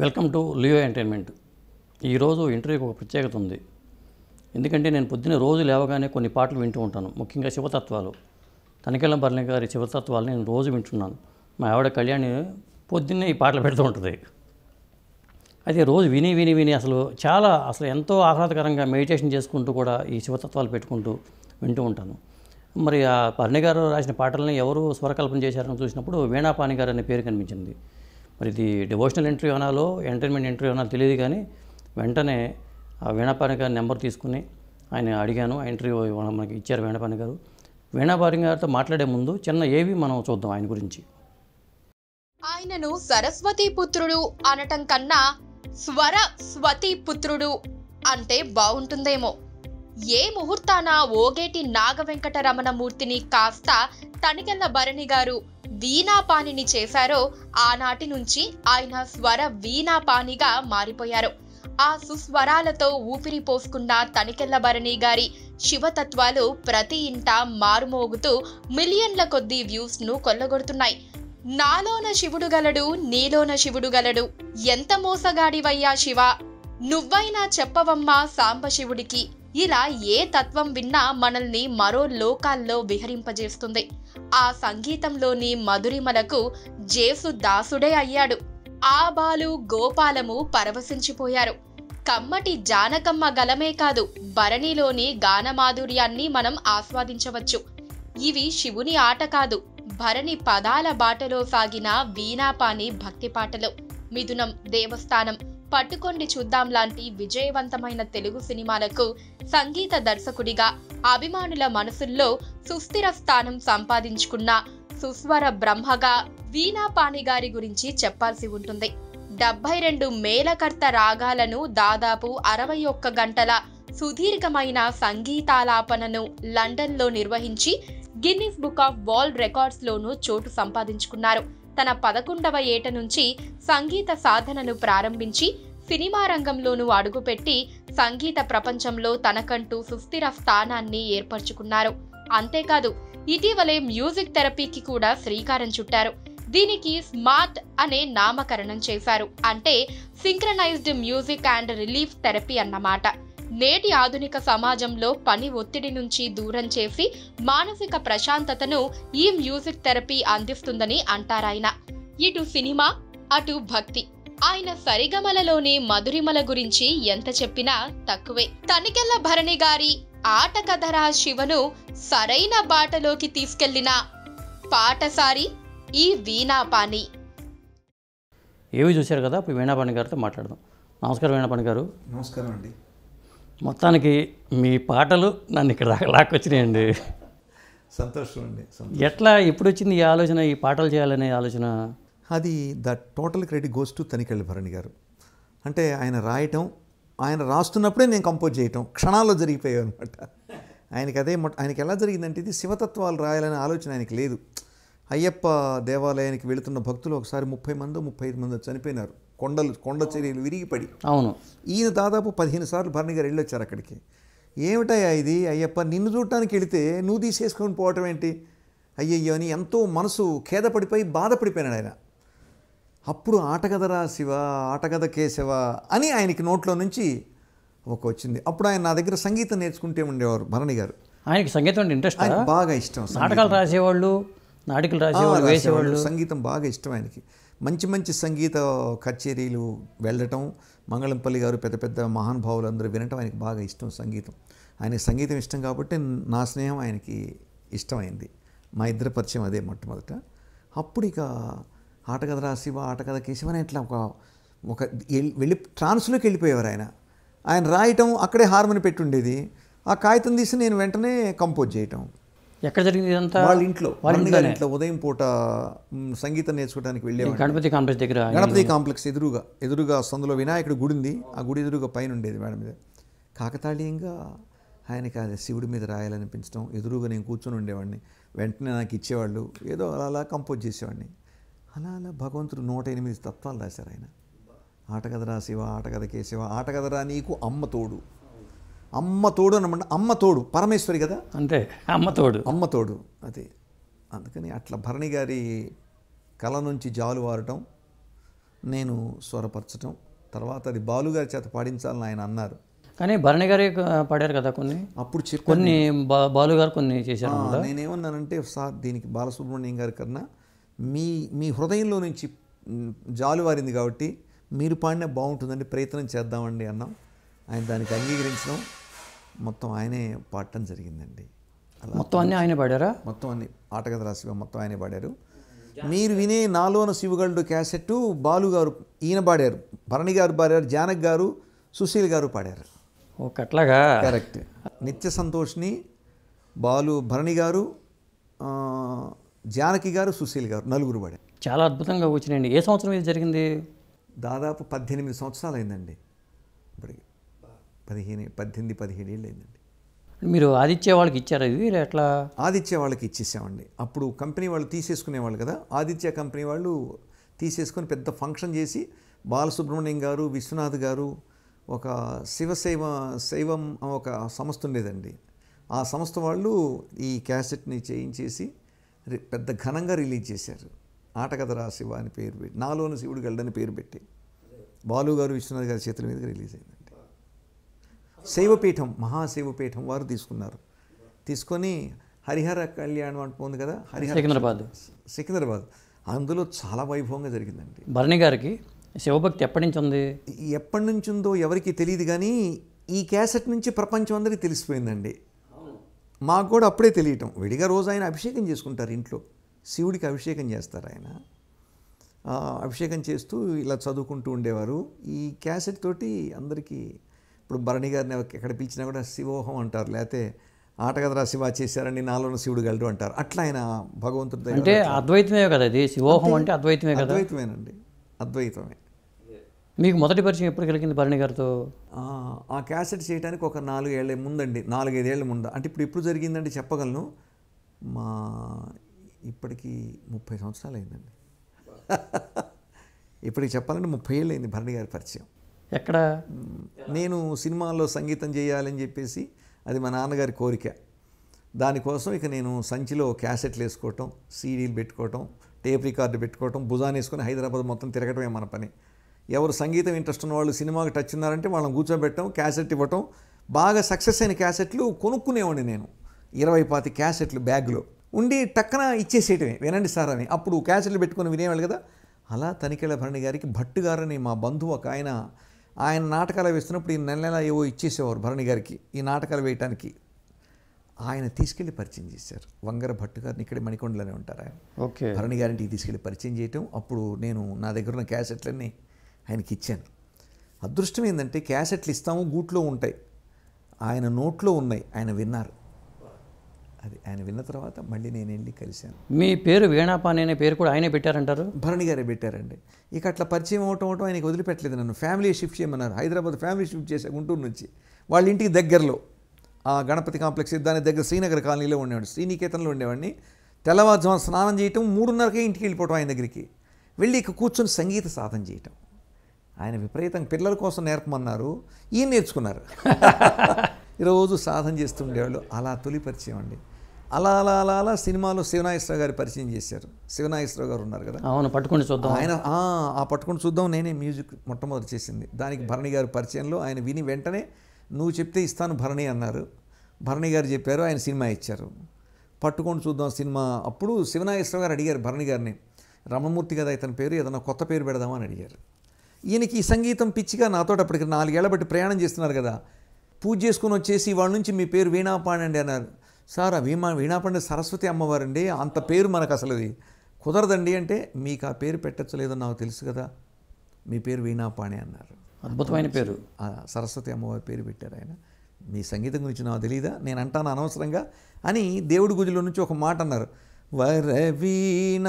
welcome to Leo entertainment ఈరోజు ఇంటర్వ్యూకి ఒక ప్రత్యేకత ఉంది ఎందుకంటే నేను పొద్దున రోజు లేవగానే కొన్ని పాటలు వింటూ ఉంటాను ముఖ్యంగా శివతత్వాలు తనికెళ్ళ బర్లి గారి శివతత్వాలు నేను రోజు వింటున్నాను మా ఆవిడ కళ్యాణి పొద్దున్నే ఈ పాటలు పెడుతూ ఉంటుంది అయితే రోజు విని విని విని అసలు చాలా అసలు ఎంతో ఆహ్లాదకరంగా మెడిటేషన్ చేసుకుంటూ కూడా ఈ శివతత్వాలు పెట్టుకుంటూ వింటూ ఉంటాను మరి ఆ పర్ణిగారు గారు రాసిన పాటల్ని ఎవరు స్వరకల్పన చేశారని చూసినప్పుడు వీణాపాణి గారు అనే పేరు కనిపించింది మరి ఇది డివోషనల్ ఎంట్రీ అనాలో ఎంటర్టైన్మెంట్ ఎంట్రీ అనాలో తెలియదు కానీ వెంటనే ఆ వీణాపాని గారి నెంబర్ తీసుకుని ఆయన అడిగాను ఎంట్రీ మనకి ఇచ్చారు వీణాపాని గారు వీణాపాని గారితో మాట్లాడే ముందు చిన్న ఏవి మనం చూద్దాం ఆయన గురించి ఆయనను సరస్వతి పుత్రుడు అనటం కన్నా స్వర స్వతి పుత్రుడు అంటే బాగుంటుందేమో ఏ ముహూర్తాన ఓగేటి నాగవెంకటరమణ మూర్తిని కాస్త తనికెళ్ళ భరణి గారు వీణాపాణిని చేశారో ఆనాటి నుంచి ఆయన స్వర వీణాపాణిగా మారిపోయారు ఆ సుస్వరాలతో ఊపిరి పోసుకున్న తనికెళ్లబరణి గారి శివతత్వాలు ప్రతి ఇంట మారుమోగుతూ మిలియన్ల కొద్దీ వ్యూస్ను కొల్లగొడుతున్నాయి నాలోన శివుడు గలడు నీలోన శివుడు గలడు ఎంత మోసగాడివయ్యా శివ నువ్వైనా చెప్పవమ్మా సాంబశివుడికి ఇలా ఏ తత్వం విన్నా మనల్ని మరో లోకాల్లో విహరింపజేస్తుంది ఆ సంగీతంలోని మధురిమలకు జేసు దాసుడే అయ్యాడు ఆ బాలు గోపాలము పరవశించిపోయారు కమ్మటి జానకమ్మ గలమే కాదు భరణిలోని గానమాధుర్యాన్ని మనం ఆస్వాదించవచ్చు ఇవి శివుని ఆట కాదు భరణి పదాల బాటలో సాగిన వీణాపాని భక్తి పాటలు మిథునం దేవస్థానం పట్టుకొండి చూద్దాం లాంటి విజయవంతమైన తెలుగు సినిమాలకు సంగీత దర్శకుడిగా అభిమానుల మనసుల్లో సుస్థిర స్థానం సంపాదించుకున్న సుస్వర బ్రహ్మగా వీణా పాణిగారి గురించి చెప్పాల్సి ఉంటుంది డెబ్బై రెండు మేలకర్త రాగాలను దాదాపు అరవై ఒక్క గంటల సుదీర్ఘమైన సంగీతాలాపనను లండన్లో నిర్వహించి గిన్నిస్ బుక్ ఆఫ్ వరల్డ్ రికార్డ్స్లోనూ చోటు సంపాదించుకున్నారు తన పదకొండవ ఏట నుంచి సంగీత సాధనను ప్రారంభించి సినిమా రంగంలోనూ అడుగుపెట్టి సంగీత ప్రపంచంలో తనకంటూ సుస్థిర స్థానాన్ని ఏర్పరచుకున్నారు అంతేకాదు ఇటీవలే మ్యూజిక్ థెరపీకి కూడా శ్రీకారం చుట్టారు దీనికి స్మార్ట్ అనే నామకరణం చేశారు అంటే synchronised music and relief therapy అన్నమాట నేటి ఆధునిక సమాజంలో పని ఒత్తిడి నుంచి దూరం చేసి మానసిక ప్రశాంతతను ఈ మ్యూజిక్ థెరపీ అందిస్తుందని అంటారాయన ఇటు సినిమా అటు భక్తి ఆయన సరిగమలలోని మధురిమల గురించి ఎంత చెప్పినా తక్కువే తనికెళ్ల భరణి గారి ఆట కథరా శివను సరైన బాటలోకి తీసుకెళ్లిన పాటసారి ఈ వీణాపాణి ఏమి చూశారు కదా ఇప్పుడు గారితో మాట్లాడదాం నమస్కారం వీణాపాణి గారు నమస్కారం అండి మొత్తానికి మీ పాటలు నన్ను ఇక్కడ లాక్కొచ్చినాయండి సంతోషం అండి ఎట్లా ఎప్పుడు వచ్చింది ఈ ఆలోచన ఈ పాటలు చేయాలనే ఆలోచన అది the total credit goes to Tanikella Bharani garu అంటే ఆయన రాయటం ఆయన రాస్తున్నప్పుడే నేను కంపోజ్ చేయటం క్షణాల్లో జరిగిపోయాయి అనమాట ఆయనకి అదే ఆయనకి ఎలా జరిగిందంటే ఇది శివతత్వాలు రాయాలనే ఆలోచన ఆయనకి లేదు అయ్యప్ప దేవాలయానికి వెళుతున్న భక్తులు ఒకసారి ముప్పై మందో ముప్పై ఐదు మందో చనిపోయినారు కొండలు కొండ చర్యలు విరిగిపడి అవును ఈయన దాదాపు పదిహేను సార్లు భరణి గారు వెళ్ళొచ్చారు అక్కడికి ఏమిటయ్యా ఇది అయ్యప్ప నిన్ను చూడటానికి వెళితే నువ్వు తీసేసుకొని పోవటం ఏంటి అయ్యయ్యో అని ఎంతో మనసు ఖేదపడిపోయి బాధపడిపోయినాడు ఆయన అప్పుడు ఆటగదరా శివ ఆటగద కేశవ అని ఆయనకి నోట్లో నుంచి ఒక వచ్చింది అప్పుడు ఆయన నా దగ్గర సంగీతం నేర్చుకుంటే ఉండేవారు భరణి గారు ఆయనకి సంగీతం అంటే ఇంట్రెస్ట్ బాగా ఇష్టం నాటకాలు రాసేవాళ్ళు నాటికలు రాసేవాళ్ళు వేసేవాళ్ళు సంగీతం బాగా ఇష్టం ఆయనకి మంచి మంచి సంగీత కచేరీలు వెళ్ళటం మంగళంపల్లి గారు పెద్ద పెద్ద అందరూ వినటం ఆయనకి బాగా ఇష్టం సంగీతం ఆయనకి సంగీతం ఇష్టం కాబట్టి నా స్నేహం ఆయనకి ఇష్టమైంది మా ఇద్దరు పరిచయం అదే మొట్టమొదట అప్పుడు ఇక ఆటగద శివ ఆటకథ కేశవ అని ఇట్లా ఒక ఒక వెళ్ళి ట్రాన్స్లోకి వెళ్ళిపోయేవారు ఆయన ఆయన రాయటం అక్కడే హార్మోని పెట్టుండేది ఆ కాగితం తీసి నేను వెంటనే కంపోజ్ చేయటం ఎక్కడ జరిగింది ఇదంతా వాళ్ళ ఇంట్లో వాళ్ళ ఇంట్లో ఉదయం పూట సంగీతం నేర్చుకోవడానికి వెళ్ళేవాడు గణపతి కాంప్లెక్స్ దగ్గర గణపతి కాంప్లెక్స్ ఎదురుగా ఎదురుగా సందులో వినాయకుడు గుడి ఉంది ఆ గుడి ఎదురుగా పైన ఉండేది మేడం మీద కాకతాళీయంగా ఆయనకి అది శివుడి మీద రాయాలనిపించడం ఎదురుగా నేను కూర్చొని ఉండేవాడిని వెంటనే నాకు ఇచ్చేవాళ్ళు ఏదో అలా అలా కంపోజ్ చేసేవాడిని అలా అలా భగవంతుడు నూట ఎనిమిది తత్వాలు రాశారు ఆయన ఆటగదరా శివ ఆటకథకే శివ ఆటగదరా నీకు అమ్మ తోడు అమ్మ తోడు అనమాట అమ్మ తోడు పరమేశ్వరి కదా అంతే అమ్మ తోడు అమ్మ తోడు అది అందుకని అట్లా భరణి గారి కళ నుంచి జాలు వారటం నేను స్వరపరచటం తర్వాత అది బాలుగారి చేత పాడించాలని ఆయన అన్నారు కానీ భరణి గారే పాడారు కదా కొన్ని అప్పుడు కొన్ని బాలుగారు కొన్ని చేశారు నేనేమన్నానంటే సార్ దీనికి బాలసుబ్రహ్మణ్యం గారి కన్నా మీ మీ హృదయంలో నుంచి జాలువారింది కాబట్టి మీరు పాడినా బాగుంటుందండి ప్రయత్నం చేద్దామండి అన్నాం ఆయన దానికి అంగీకరించడం మొత్తం ఆయనే పాడటం జరిగిందండి మొత్తం అన్నీ ఆయన పాడారా మొత్తం అన్ని ఆటగత రాసిగా మొత్తం ఆయనే పాడారు మీరు వినే నాలోన శివగల్డు క్యాసెట్ బాలు గారు ఈయన పాడారు భరణి గారు పాడారు జానక్ గారు సుశీల్ గారు పాడారు ఓకే అట్లాగా కరెక్ట్ నిత్య సంతోష్ని బాలు భరణి గారు జానకి గారు సుశీల్ గారు నలుగురు పాడారు చాలా అద్భుతంగా వచ్చినాయండి ఏ సంవత్సరం ఇది జరిగింది దాదాపు పద్దెనిమిది సంవత్సరాలు అయిందండి ఇప్పటికి పదిహేను పద్దెనిమిది పదిహేడు ఏళ్ళు అయిందండి మీరు ఆదిత్య వాళ్ళకి ఇచ్చారా ఇవి ఎట్లా ఆదిత్య వాళ్ళకి ఇచ్చేసామండి అప్పుడు కంపెనీ వాళ్ళు తీసేసుకునేవాళ్ళు కదా ఆదిత్య కంపెనీ వాళ్ళు తీసేసుకొని పెద్ద ఫంక్షన్ చేసి బాలసుబ్రహ్మణ్యం గారు విశ్వనాథ్ గారు ఒక శివశైవ శైవం ఒక సంస్థ ఉండేదండి ఆ సంస్థ వాళ్ళు ఈ క్యాసెట్ని చేయించేసి పెద్ద ఘనంగా రిలీజ్ చేశారు ఆటకథరా శివ అని పేరు పెట్టి నాలోని శివుడు గల్డని పేరు పెట్టి బాలు గారు విశ్వనాథ్ గారి చేతుల మీదుగా రిలీజ్ అయింది శైవపీఠం మహాశైవపీఠం వారు తీసుకున్నారు తీసుకొని హరిహర కళ్యాణం అంటుంది కదా హరిహర సికింద్రాబాద్ సికింద్రాబాద్ అందులో చాలా వైభవంగా జరిగిందండి భరణి గారికి శివభక్తి ఎప్పటి నుంచి ఉంది ఎప్పటి నుంచి ఉందో ఎవరికి తెలియదు కానీ ఈ క్యాసెట్ నుంచి ప్రపంచం అందరికీ తెలిసిపోయిందండి మాకు కూడా అప్పుడే తెలియటం విడిగా రోజు ఆయన అభిషేకం చేసుకుంటారు ఇంట్లో శివుడికి అభిషేకం చేస్తారు ఆయన అభిషేకం చేస్తూ ఇలా చదువుకుంటూ ఉండేవారు ఈ క్యాసెట్ తోటి అందరికీ ఇప్పుడు భరణి గారిని ఎక్కడ పిలిచినా కూడా శివోహం అంటారు లేకపోతే ఆటగదరా శివ చేశారని నాలోని శివుడు గలడు అంటారు అట్లా ఆయన భగవంతుడు అంటే అద్వైతమే కదా అది శివోహం అంటే అద్వైతమే కదా అద్వైతమేనండి అద్వైతమే మీకు మొదటి పరిచయం ఎప్పుడు కలిగింది భరణి గారితో ఆ క్యాసెట్ చేయడానికి ఒక ఏళ్ళ ముందండి నాలుగైదేళ్ల ముందు అంటే ఇప్పుడు ఇప్పుడు జరిగిందండి చెప్పగలను మా ఇప్పటికీ ముప్పై సంవత్సరాలు అయిందండి ఇప్పటికి చెప్పాలంటే ముప్పై ఏళ్ళు అయింది భరణి గారి పరిచయం ఎక్కడ నేను సినిమాల్లో సంగీతం చేయాలని చెప్పేసి అది మా నాన్నగారి కోరిక దానికోసం ఇక నేను సంచిలో క్యాసెట్లు వేసుకోవటం సీడీలు పెట్టుకోవటం టేప్ రికార్డు పెట్టుకోవటం భుజాన్ వేసుకొని హైదరాబాద్ మొత్తం తిరగటమే మన పని ఎవరు సంగీతం ఇంట్రెస్ట్ ఉన్న వాళ్ళు సినిమాకి టచ్ ఉన్నారంటే వాళ్ళని కూర్చోబెట్టడం క్యాసెట్ ఇవ్వటం బాగా సక్సెస్ అయిన క్యాసెట్లు కొనుక్కునేవాడిని నేను ఇరవై పాతి క్యాసెట్లు బ్యాగ్లో ఉండి టక్కన ఇచ్చేసేయటమే వినండి సార్ అని అప్పుడు క్యాసెట్లు పెట్టుకుని వినేవాళ్ళు కదా అలా తనిఖీల భరణి గారికి భట్టు గారని మా బంధువు ఒక ఆయన ఆయన నాటకాలు వేస్తున్నప్పుడు ఈ నెల నెల ఏవో ఇచ్చేసేవారు భరణి గారికి ఈ నాటకాలు వేయటానికి ఆయన తీసుకెళ్లి పరిచయం చేశారు వంగర భట్టు గారిని ఇక్కడే మణికొండలోనే ఉంటారు ఆయన ఓకే భరణి గారింటికి తీసుకెళ్లి పరిచయం చేయటం అప్పుడు నేను నా దగ్గర ఉన్న క్యాసెట్లన్నీ ఆయనకి ఇచ్చాను అదృష్టం ఏంటంటే క్యాసెట్లు ఇస్తాము గూట్లో ఉంటాయి ఆయన నోట్లో ఉన్నాయి ఆయన విన్నారు అది ఆయన విన్న తర్వాత మళ్ళీ నేను వెళ్ళి కలిశాను మీ పేరు వేణాపాని అనే పేరు కూడా ఆయనే పెట్టారంటారు భరణి గారే పెట్టారండి ఇక అట్లా పరిచయం అవటం అవటం ఆయనకి వదిలిపెట్టలేదు నన్ను ఫ్యామిలీ షిఫ్ట్ చేయమన్నారు హైదరాబాద్ ఫ్యామిలీ షిఫ్ట్ చేసే గుంటూరు నుంచి వాళ్ళ ఇంటికి దగ్గరలో ఆ గణపతి కాంప్లెక్స్ దాని దగ్గర శ్రీనగర్ కాలనీలో ఉండేవాడు శ్రీనికేతన్లో ఉండేవాడిని తెల్లవారుజామున స్నానం చేయటం మూడున్నరకే ఇంటికి వెళ్ళిపోవటం ఆయన దగ్గరికి వెళ్ళి ఇక కూర్చొని సంగీత సాధన చేయటం ఆయన విపరీతం పిల్లల కోసం నేర్పమన్నారు ఈయన నేర్చుకున్నారు ఈరోజు సాధన చేస్తుండేవాళ్ళు అలా తొలి పరిచయం అండి అలా అలా అలా అలా సినిమాలో శివనాగేశ్వరరావు గారి పరిచయం చేశారు శివనాగేశ్వరరావు గారు ఉన్నారు కదా అవును పట్టుకొని చూద్దాం ఆయన ఆ పట్టుకొని చూద్దాం నేనే మ్యూజిక్ మొట్టమొదటి చేసింది దానికి భరణి గారి పరిచయంలో ఆయన విని వెంటనే నువ్వు చెప్తే ఇస్తాను భరణి అన్నారు భరణి గారు చెప్పారు ఆయన సినిమా ఇచ్చారు పట్టుకొని చూద్దాం సినిమా అప్పుడు శివనాగేశ్వరరావు గారు అడిగారు భరణి గారిని రమణమూర్తి కదా ఇతని పేరు ఏదైనా కొత్త పేరు పెడదామని అడిగారు ఈయనకి ఈ సంగీతం పిచ్చిగా నాతో అప్పటికి నాలుగేళ్ల బట్టి ప్రయాణం చేస్తున్నారు కదా పూజ చేసుకుని వచ్చేసి వాళ్ళ నుంచి మీ పేరు వీణాపాణి అండి అన్నారు సార్ ఆ వీమా వీణాపాండి సరస్వతి అమ్మవారండి అంత పేరు మనకు అసలు అది కుదరదండి అంటే మీకు ఆ పేరు పెట్టచ్చలేదో నాకు తెలుసు కదా మీ పేరు వీణాపాణి అన్నారు అద్భుతమైన పేరు సరస్వతి అమ్మవారి పేరు పెట్టారు ఆయన మీ సంగీతం గురించి నాకు తెలియదా నేను అంటాను అనవసరంగా అని దేవుడి గుజులో నుంచి ఒక మాట అన్నారు వరవీణ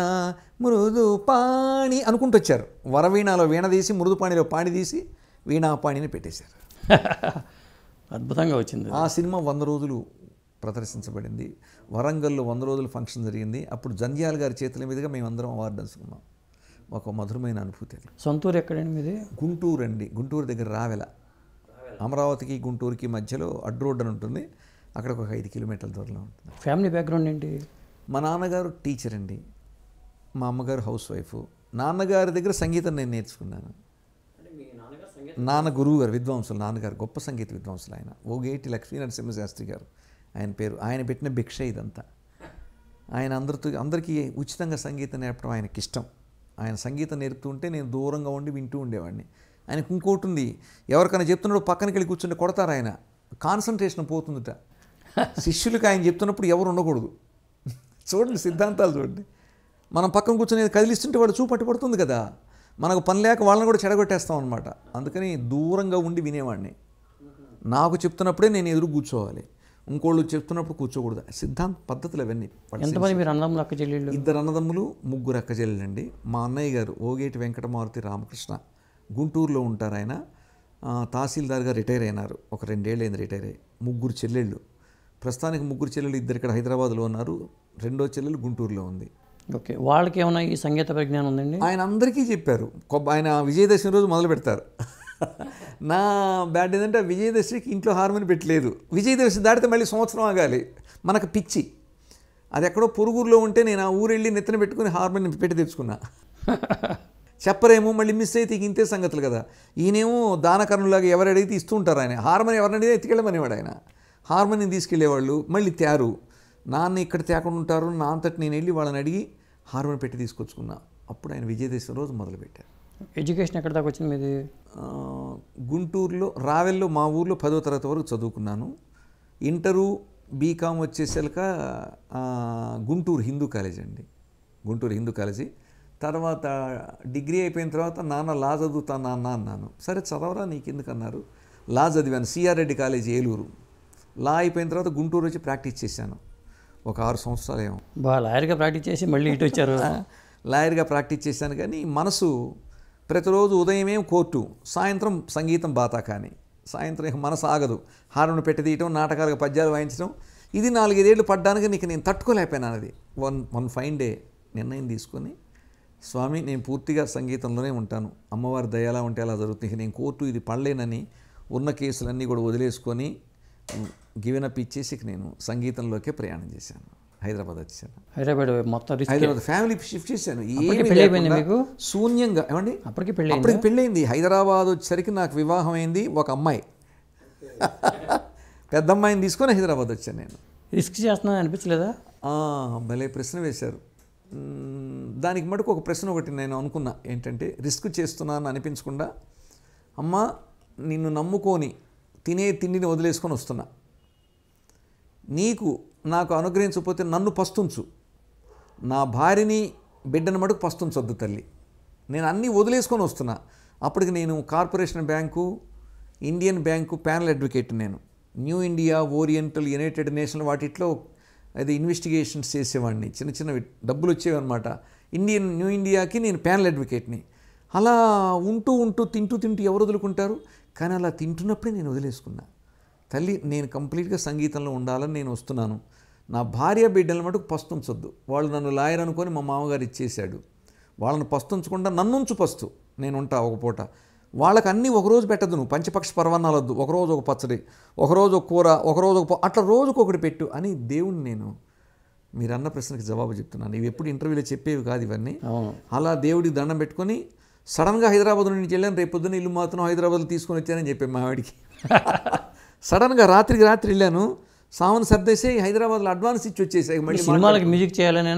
మృదుపాణి అనుకుంటూ వచ్చారు వరవీణలో వీణ తీసి మృదుపాణిలో పాణి తీసి వీణాపాణిని పెట్టేశారు అద్భుతంగా వచ్చింది ఆ సినిమా వంద రోజులు ప్రదర్శించబడింది వరంగల్లో వంద రోజుల ఫంక్షన్ జరిగింది అప్పుడు జంధ్యాల గారి చేతుల మీదుగా మేమందరం అవార్డు అనుకున్నాం ఒక మధురమైన అనుభూతి సొంతూరు ఎక్కడండి మీది గుంటూరు అండి గుంటూరు దగ్గర రావెల అమరావతికి గుంటూరుకి మధ్యలో అడ్డు రోడ్డు అని ఉంటుంది అక్కడ ఒక ఐదు కిలోమీటర్ల దూరంలో ఉంటుంది ఫ్యామిలీ బ్యాక్గ్రౌండ్ ఏంటి మా నాన్నగారు టీచర్ అండి మా అమ్మగారు హౌస్ వైఫ్ నాన్నగారి దగ్గర సంగీతం నేను నేర్చుకున్నాను నాన్న గురువు గారు విద్వాంసులు నాన్నగారు గొప్ప సంగీత విద్వాంసులు ఆయన ఓగేటి లక్ష్మీనరసింహ శాస్త్రి గారు ఆయన పేరు ఆయన పెట్టిన భిక్ష ఇదంతా ఆయన అందరితో అందరికీ ఉచితంగా సంగీతం నేర్పడం ఆయనకి ఇష్టం ఆయన సంగీతం నేర్పుతుంటే నేను దూరంగా ఉండి వింటూ ఉండేవాడిని ఆయనకు ఇంకోటి ఉంది ఎవరికైనా చెప్తున్నాడు పక్కనకి వెళ్ళి కూర్చుంటే కొడతారు ఆయన కాన్సన్ట్రేషన్ పోతుందిట శిష్యులకు ఆయన చెప్తున్నప్పుడు ఎవరు ఉండకూడదు చూడండి సిద్ధాంతాలు చూడండి మనం పక్కన కూర్చొని కదిలిస్తుంటే వాడు చూపట్టు పడుతుంది కదా మనకు పని లేక వాళ్ళని కూడా చెడగొట్టేస్తాం అనమాట అందుకని దూరంగా ఉండి వినేవాడిని నాకు చెప్తున్నప్పుడే నేను ఎదురు కూర్చోవాలి ఇంకోళ్ళు చెప్తున్నప్పుడు కూర్చోకూడదు సిద్ధాంత పద్ధతులు అవన్నీ మీరు అన్నదమ్ములు ఇద్దరు అన్నదమ్ములు ముగ్గురు అక్క చెల్లెలండి మా అన్నయ్య గారు ఓగేటి వెంకటమారుతి రామకృష్ణ గుంటూరులో ఉంటారు ఆయన తహసీల్దార్గా రిటైర్ అయినారు ఒక రెండేళ్ళు అయింది రిటైర్ అయ్యి ముగ్గురు చెల్లెళ్ళు ప్రస్తుతానికి ముగ్గురు చెల్లెళ్ళు ఇద్దరు ఇక్కడ హైదరాబాద్లో ఉన్నారు రెండో చెల్లెలు గుంటూరులో ఉంది ఓకే వాళ్ళకి ఏమైనా ఈ సంగీత పరిజ్ఞానం ఉందండి ఆయన అందరికీ చెప్పారు ఆయన విజయదశమి రోజు మొదలు పెడతారు నా బ్యాడ్ ఏంటంటే విజయదశమికి ఇంట్లో హార్మోని పెట్టలేదు విజయదశమి దాటితే మళ్ళీ సంవత్సరం ఆగాలి మనకు పిచ్చి అది ఎక్కడో పొరుగురులో ఉంటే నేను ఆ ఊరు వెళ్ళి నెత్తిన పెట్టుకుని హార్మోని పెట్టి తెచ్చుకున్నా చెప్పరేమో మళ్ళీ మిస్ అయితే ఇంతే సంగతులు కదా ఈయనేమో దానకరణులాగా ఎవరు అడిగితే ఇస్తుంటారు ఆయన హార్మోని ఎవరిని అడిగితే ఎత్తుకెళ్ళమనేవాడు ఆయన హార్మోని తీసుకెళ్లేవాళ్ళు మళ్ళీ తేరు నాన్న ఇక్కడ తేకుండా ఉంటారు నా అంతటి నేను వెళ్ళి వాళ్ళని అడిగి హార్మోన్ పెట్టి తీసుకొచ్చుకున్నా అప్పుడు ఆయన విజయదశమి రోజు మొదలుపెట్టారు ఎడ్యుకేషన్ ఎక్కడ దాకా వచ్చింది మీది గుంటూరులో రావెల్లో మా ఊర్లో పదో తరగతి వరకు చదువుకున్నాను ఇంటరు బీకామ్ వచ్చేసరిక గుంటూరు హిందూ కాలేజ్ అండి గుంటూరు హిందూ కాలేజీ తర్వాత డిగ్రీ అయిపోయిన తర్వాత నాన్న లా చదువుతా నాన్న అన్నాను సరే చదవరా నీకెందుకు అన్నారు లా చదివాను CR Reddy college Eluru law అయిపోయిన తర్వాత గుంటూరు వచ్చి ప్రాక్టీస్ చేశాను ఒక ఆరు సంవత్సరాలు ఏమో బాగా లాయర్గా ప్రాక్టీస్ చేసి మళ్ళీ ఇటు వచ్చారు లాయర్గా ప్రాక్టీస్ చేశాను కానీ మనసు ప్రతిరోజు ఉదయమే కోర్టు సాయంత్రం సంగీతం బాతా కానీ సాయంత్రం ఇక మనసు ఆగదు హారను పెట్టదీయటం నాటకాలుగా పద్యాలు వాయించడం ఇది నాలుగైదేళ్ళు పడ్డానికి నీకు నేను తట్టుకోలేకపోయాను అది వన్ వన్ ఫైన్ డే నిర్ణయం తీసుకొని స్వామి నేను పూర్తిగా సంగీతంలోనే ఉంటాను అమ్మవారి దయలా ఉంటే అలా జరుగుతుంది నేను కోర్టు ఇది పడలేనని ఉన్న కేసులన్నీ కూడా వదిలేసుకొని గివెన్ అప్ ఇచ్చేసి నేను సంగీతంలోకే ప్రయాణం చేశాను హైదరాబాద్ వచ్చాను హైదరాబాద్ మొత్తం హైదరాబాద్ ఫ్యామిలీ షిఫ్ట్ చేశాను మీకు శూన్యంగా ఏమండి అప్పటికి పెళ్ళి అప్పటికి పెళ్ళైంది హైదరాబాద్ వచ్చేసరికి నాకు వివాహం అయింది ఒక అమ్మాయి పెద్ద అమ్మాయిని తీసుకొని హైదరాబాద్ వచ్చాను నేను రిస్క్ చేస్తున్నా అనిపించలేదా భలే ప్రశ్న వేశారు దానికి మటుకు ఒక ప్రశ్న ఒకటి నేను అనుకున్నా ఏంటంటే రిస్క్ చేస్తున్నాను అనిపించకుండా అమ్మ నిన్ను నమ్ముకొని తినే తిండిని వదిలేసుకొని వస్తున్నా నీకు నాకు అనుగ్రహించకపోతే నన్ను పస్తుంచు నా భార్యని బిడ్డను మటుకు పస్తుంచొద్దు తల్లి నేను అన్నీ వదిలేసుకొని వస్తున్నా అప్పటికి నేను corporation bank Indian bank panel advocate నేను new India oriental united nation వాటిట్లో అది ఇన్వెస్టిగేషన్స్ చేసేవాడిని చిన్న చిన్న డబ్బులు వచ్చేవి అనమాట ఇండియన్ న్యూ ఇండియాకి నేను ప్యానల్ అడ్వకేట్ని అలా ఉంటూ ఉంటూ తింటూ తింటూ ఎవరు వదులుకుంటారు కానీ అలా తింటున్నప్పుడే నేను వదిలేసుకున్నాను తల్లి నేను కంప్లీట్గా సంగీతంలో ఉండాలని నేను వస్తున్నాను నా భార్య బిడ్డల మటుకు పస్తుంచొద్దు వాళ్ళు నన్ను లాయర్ అనుకొని మా మామగారు ఇచ్చేశాడు పస్తు పస్తుంచకుండా నన్నుంచు పస్తు నేను ఉంటా ఒక పూట వాళ్ళకి అన్నీ ఒకరోజు పెట్టదు నువ్వు పంచపక్ష పర్వన్నాలు వద్దు ఒకరోజు ఒక పచ్చడి ఒకరోజు ఒక కూర ఒకరోజు ఒక అట్లా రోజుకొకటి పెట్టు అని దేవుణ్ణి నేను మీరు అన్న ప్రశ్నకి జవాబు చెప్తున్నాను ఇవి ఎప్పుడు ఇంటర్వ్యూలో చెప్పేవి కాదు ఇవన్నీ అలా దేవుడికి దండం పెట్టుకొని సడన్గా హైదరాబాద్ నుంచి వెళ్ళాను రేపు పొద్దున్న ఇల్లు మాత్రం హైదరాబాద్లో తీసుకొని వచ్చానని చెప్పాను మా ఆవిడికి సడన్గా రాత్రికి రాత్రి వెళ్ళాను సామాన్ సర్దేసే హైదరాబాద్లో అడ్వాన్స్ ఇచ్చి వచ్చేసాయి మళ్ళీ సినిమాలకు మ్యూజిక్ చేయాలని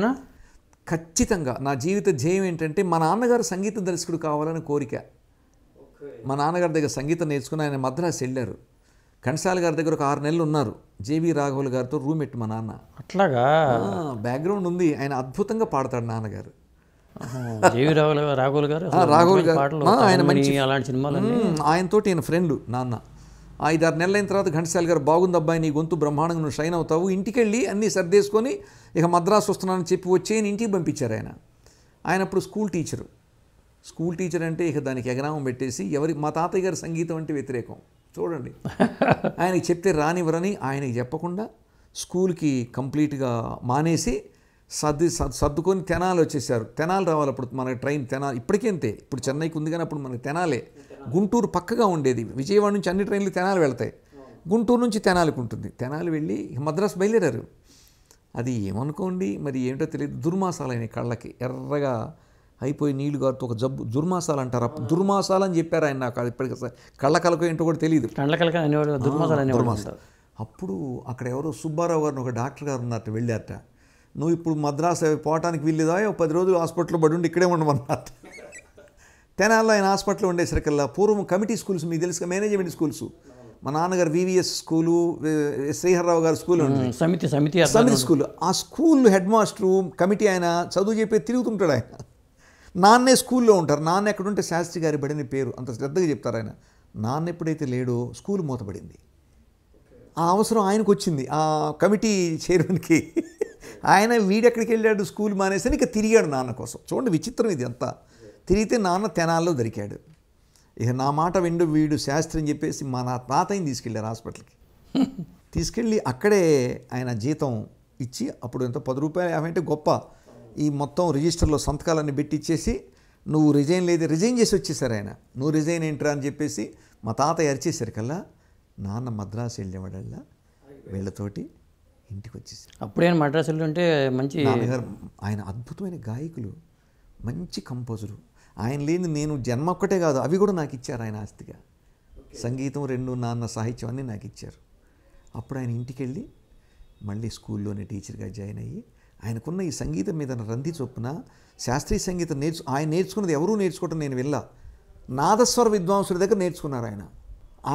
ఖచ్చితంగా నా జీవిత ధ్యేయం ఏంటంటే మా నాన్నగారు సంగీత దర్శకుడు కావాలని కోరిక మా నాన్నగారి దగ్గర సంగీతం నేర్చుకుని ఆయన మద్రాసు వెళ్ళారు కణశాల గారి దగ్గర ఒక ఆరు నెలలు ఉన్నారు జేవి రాఘవులు గారితో రూమ్ ఎట్టు మా నాన్న అట్లాగా బ్యాక్గ్రౌండ్ ఉంది ఆయన అద్భుతంగా పాడతాడు నాన్నగారు జేవి గారు రాఘవులు గారు ఆయన మంచి అలాంటి సినిమాలు ఆయనతోటి ఆయన ఫ్రెండ్ నాన్న ఐదారు నెలలైన తర్వాత ఘంటసాల గారు బాగుంది అబ్బాయి నీ గొంతు బ్రహ్మాండంగా నువ్వు షైన్ అవుతావు ఇంటికి వెళ్ళి అన్నీ సర్దేసుకొని ఇక మద్రాసు వస్తున్నానని చెప్పి వచ్చేయని ఇంటికి పంపించారు ఆయన ఆయన అప్పుడు స్కూల్ టీచరు స్కూల్ టీచర్ అంటే ఇక దానికి ఎగనామం పెట్టేసి ఎవరి మా తాతయ్య గారు సంగీతం అంటే వ్యతిరేకం చూడండి ఆయనకి చెప్తే రానివ్వరని ఆయనకి చెప్పకుండా స్కూల్కి కంప్లీట్గా మానేసి సర్ది సర్దుకొని తెనాలు వచ్చేసారు తెనాలు రావాలి అప్పుడు మనకి ట్రైన్ తెనాలి ఇప్పటికే అంతే ఇప్పుడు చెన్నైకి ఉంది కానీ అప్పుడు మనకి తెనాలే గుంటూరు పక్కగా ఉండేది విజయవాడ నుంచి అన్ని ట్రైన్లు తెనాలి వెళ్తాయి గుంటూరు నుంచి తెనాలికి ఉంటుంది తెనాలి వెళ్ళి మద్రాసు బయలుదేరారు అది ఏమనుకోండి మరి ఏమిటో తెలియదు దుర్మాసాలైన కళ్ళకి ఎర్రగా అయిపోయి నీళ్లు గారితో ఒక జబ్బు దుర్మాసాలు అంటారు దుర్మాసాలు అని చెప్పారు ఆయన నాకు అది ఇప్పటికీ కళ్ళ కలక ఏంటో కూడా తెలియదు కళ్ళ కలక అప్పుడు అక్కడ ఎవరో సుబ్బారావు గారిని ఒక డాక్టర్ గారు ఉన్నారట వెళ్ళారట నువ్వు ఇప్పుడు మద్రాసు పోవటానికి వెళ్ళేదా పది రోజులు హాస్పిటల్లో బడి ఉండి ఇక్కడే ఉండమన్నారట తెనాల్లో ఆయన హాస్పిటల్ ఉండేసరికల్లా పూర్వం కమిటీ స్కూల్స్ మీకు తెలుసు మేనేజ్మెంట్ స్కూల్స్ మా నాన్నగారు వివిఎస్ స్కూలు శ్రీహర్రావు గారు స్కూల్ సమితి సమితి సమితి స్కూల్ ఆ స్కూల్ హెడ్ మాస్టరు కమిటీ ఆయన చదువు చెప్పే తిరుగుతుంటాడు ఆయన నాన్నే స్కూల్లో ఉంటారు నాన్న ఎక్కడుంటే శాస్త్రి గారి పడిన పేరు అంత శ్రద్ధగా చెప్తారు ఆయన నాన్న ఎప్పుడైతే లేడో స్కూల్ మూతపడింది ఆ అవసరం ఆయనకు వచ్చింది ఆ కమిటీ చైర్మన్కి ఆయన వీడెక్కడికి వెళ్ళాడు స్కూల్ మానేసి ఇక తిరిగాడు నాన్న కోసం చూడండి విచిత్రం ఇది అంతా తిరిగితే నాన్న తెనాల్లో దొరికాడు ఇక నా మాట విండు వీడు శాస్త్రి అని చెప్పేసి మా నా తాతయ్యని తీసుకెళ్ళారు హాస్పిటల్కి తీసుకెళ్ళి అక్కడే ఆయన జీతం ఇచ్చి అప్పుడు ఎంతో పది రూపాయలు యాభై అంటే గొప్ప ఈ మొత్తం రిజిస్టర్లో సంతకాలన్నీ పెట్టి ఇచ్చేసి నువ్వు రిజైన్ లేదు రిజైన్ చేసి వచ్చేసారు ఆయన నువ్వు రిజైన్ ఏంట్రా అని చెప్పేసి మా తాతయ్య అరిచేసారు కల్లా నాన్న మద్రాసు వెళ్ళేవాడల్లా వీళ్ళతోటి ఇంటికి వచ్చేసారు అప్పుడే మద్రాసు వెళ్ళి ఉంటే మంచి ఆయన అద్భుతమైన గాయకులు మంచి కంపోజరు ఆయన లేని నేను జన్మ ఒక్కటే కాదు అవి కూడా నాకు ఇచ్చారు ఆయన ఆస్తిగా సంగీతం రెండు నాన్న సాహిత్యం అన్నీ నాకు ఇచ్చారు అప్పుడు ఆయన ఇంటికి వెళ్ళి మళ్ళీ స్కూల్లోనే టీచర్గా జాయిన్ అయ్యి ఆయనకున్న ఈ సంగీతం మీద రంది చొప్పున శాస్త్రీయ సంగీతం నేర్చు ఆయన నేర్చుకున్నది ఎవరూ నేర్చుకోవటం నేను వెళ్ళా నాదస్వర విద్వాంసుల దగ్గర నేర్చుకున్నారు ఆయన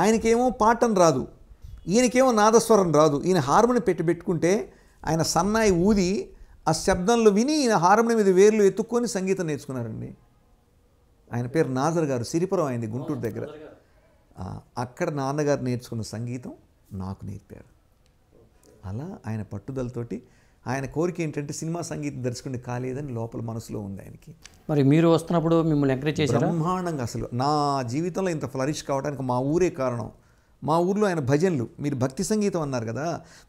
ఆయనకేమో పాఠం రాదు ఈయనకేమో నాదస్వరం రాదు ఈయన హార్మోని పెట్టి పెట్టుకుంటే ఆయన సన్నాయి ఊది ఆ శబ్దంలో విని ఈయన హార్మోని మీద వేర్లు ఎత్తుక్కొని సంగీతం నేర్చుకున్నారండి ఆయన పేరు నాజర్ గారు సిరిపురం అయింది గుంటూరు దగ్గర అక్కడ నాన్నగారు నేర్చుకున్న సంగీతం నాకు నేర్పారు అలా ఆయన పట్టుదలతోటి ఆయన కోరిక ఏంటంటే సినిమా సంగీతం దర్శకుని కాలేదని లోపల మనసులో ఉంది ఆయనకి మరి మీరు వస్తున్నప్పుడు మిమ్మల్ని ఎంకరేజ్ చేశారు బ్రహ్మాండంగా అసలు నా జీవితంలో ఇంత ఫ్లరిష్ కావడానికి మా ఊరే కారణం మా ఊర్లో ఆయన భజనలు మీరు భక్తి సంగీతం అన్నారు కదా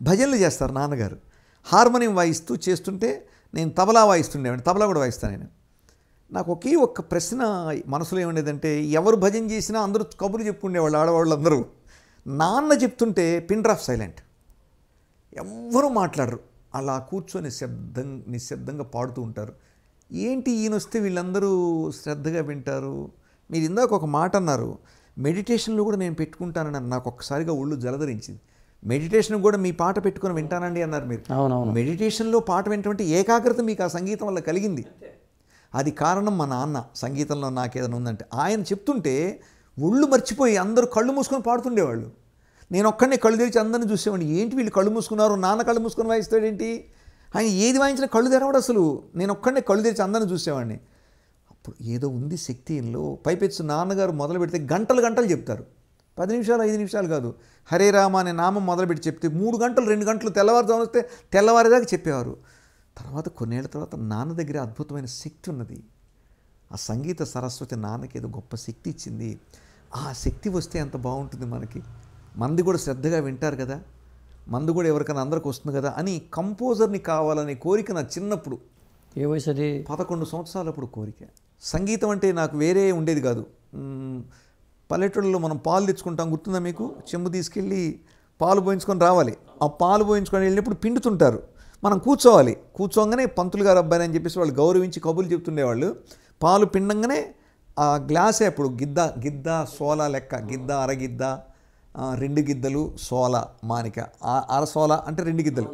భజనలు చేస్తారు నాన్నగారు హార్మోనియం వాయిస్తూ చేస్తుంటే నేను తబలా వాయిస్తుండేవాడిని తబలా కూడా వాయిస్తాను నేను నాకు ఒకే ఒక్క ప్రశ్న మనసులో ఏముండేదంటే ఎవరు భజన చేసినా అందరూ కబుర్లు చెప్పుకునేవాళ్ళు అందరూ నాన్న చెప్తుంటే పిన్ డ్రాప్ సైలెంట్ ఎవ్వరూ మాట్లాడరు అలా కూర్చొని శబ్దం నిశ్శబ్దంగా పాడుతూ ఉంటారు ఏంటి ఈయన వస్తే వీళ్ళందరూ శ్రద్ధగా వింటారు మీరు ఇందాక ఒక మాట అన్నారు మెడిటేషన్లో కూడా నేను పెట్టుకుంటానని నాకు ఒక్కసారిగా ఒళ్ళు జలధరించింది మెడిటేషన్ కూడా మీ పాట పెట్టుకుని వింటానండి అన్నారు మీరు మెడిటేషన్లో పాట వింటే ఏకాగ్రత మీకు ఆ సంగీతం వల్ల కలిగింది అది కారణం మా నాన్న సంగీతంలో నాకు ఏదైనా ఉందంటే ఆయన చెప్తుంటే ఒళ్ళు మర్చిపోయి అందరూ కళ్ళు మూసుకొని పాడుతుండేవాళ్ళు నేను ఒక్కడనే కళ్ళు తెరిచి అందరిని చూసేవాడిని ఏంటి వీళ్ళు కళ్ళు మూసుకున్నారు నాన్న కళ్ళు మూసుకొని వాయిస్తాడేంటి ఆయన ఏది వాయించినా కళ్ళు తెరవడు అసలు నేను ఒక్కడనే కళ్ళు తెరిచి అందరిని చూసేవాడిని అప్పుడు ఏదో ఉంది శక్తి ఇంట్లో పైపెచ్చు నాన్నగారు మొదలు పెడితే గంటలు గంటలు చెప్తారు పది నిమిషాలు ఐదు నిమిషాలు కాదు హరే రామ అనే నామం మొదలుపెట్టి చెప్తే మూడు గంటలు రెండు గంటలు తెల్లవారుజామున వస్తే తెల్లవారిదాకా చెప్పేవారు తర్వాత కొన్నేళ్ల తర్వాత నాన్న దగ్గర అద్భుతమైన శక్తి ఉన్నది ఆ సంగీత సరస్వతి నాన్నకి ఏదో గొప్ప శక్తి ఇచ్చింది ఆ శక్తి వస్తే ఎంత బాగుంటుంది మనకి మంది కూడా శ్రద్ధగా వింటారు కదా మందు కూడా ఎవరికైనా అందరికి వస్తుంది కదా అని కంపోజర్ని కావాలనే కోరిక నా చిన్నప్పుడు ఏ వయసు అది పదకొండు సంవత్సరాలప్పుడు కోరిక సంగీతం అంటే నాకు వేరే ఉండేది కాదు పల్లెటూళ్ళలో మనం పాలు తెచ్చుకుంటాం గుర్తుందా మీకు చెంబు తీసుకెళ్ళి పాలు పోయించుకొని రావాలి ఆ పాలు పోయించుకొని వెళ్ళినప్పుడు పిండుతుంటారు మనం కూర్చోవాలి కూర్చోగానే పంతులు గారు అబ్బాయి అని చెప్పేసి వాళ్ళు గౌరవించి కబుర్లు చెప్తుండేవాళ్ళు పాలు పిండంగానే ఆ గ్లాసే అప్పుడు గిద్ద గిద్ద సోల లెక్క గిద్ద అరగిద్ద రెండు గిద్దలు సోల మానిక అర సోల అంటే రెండు గిద్దలు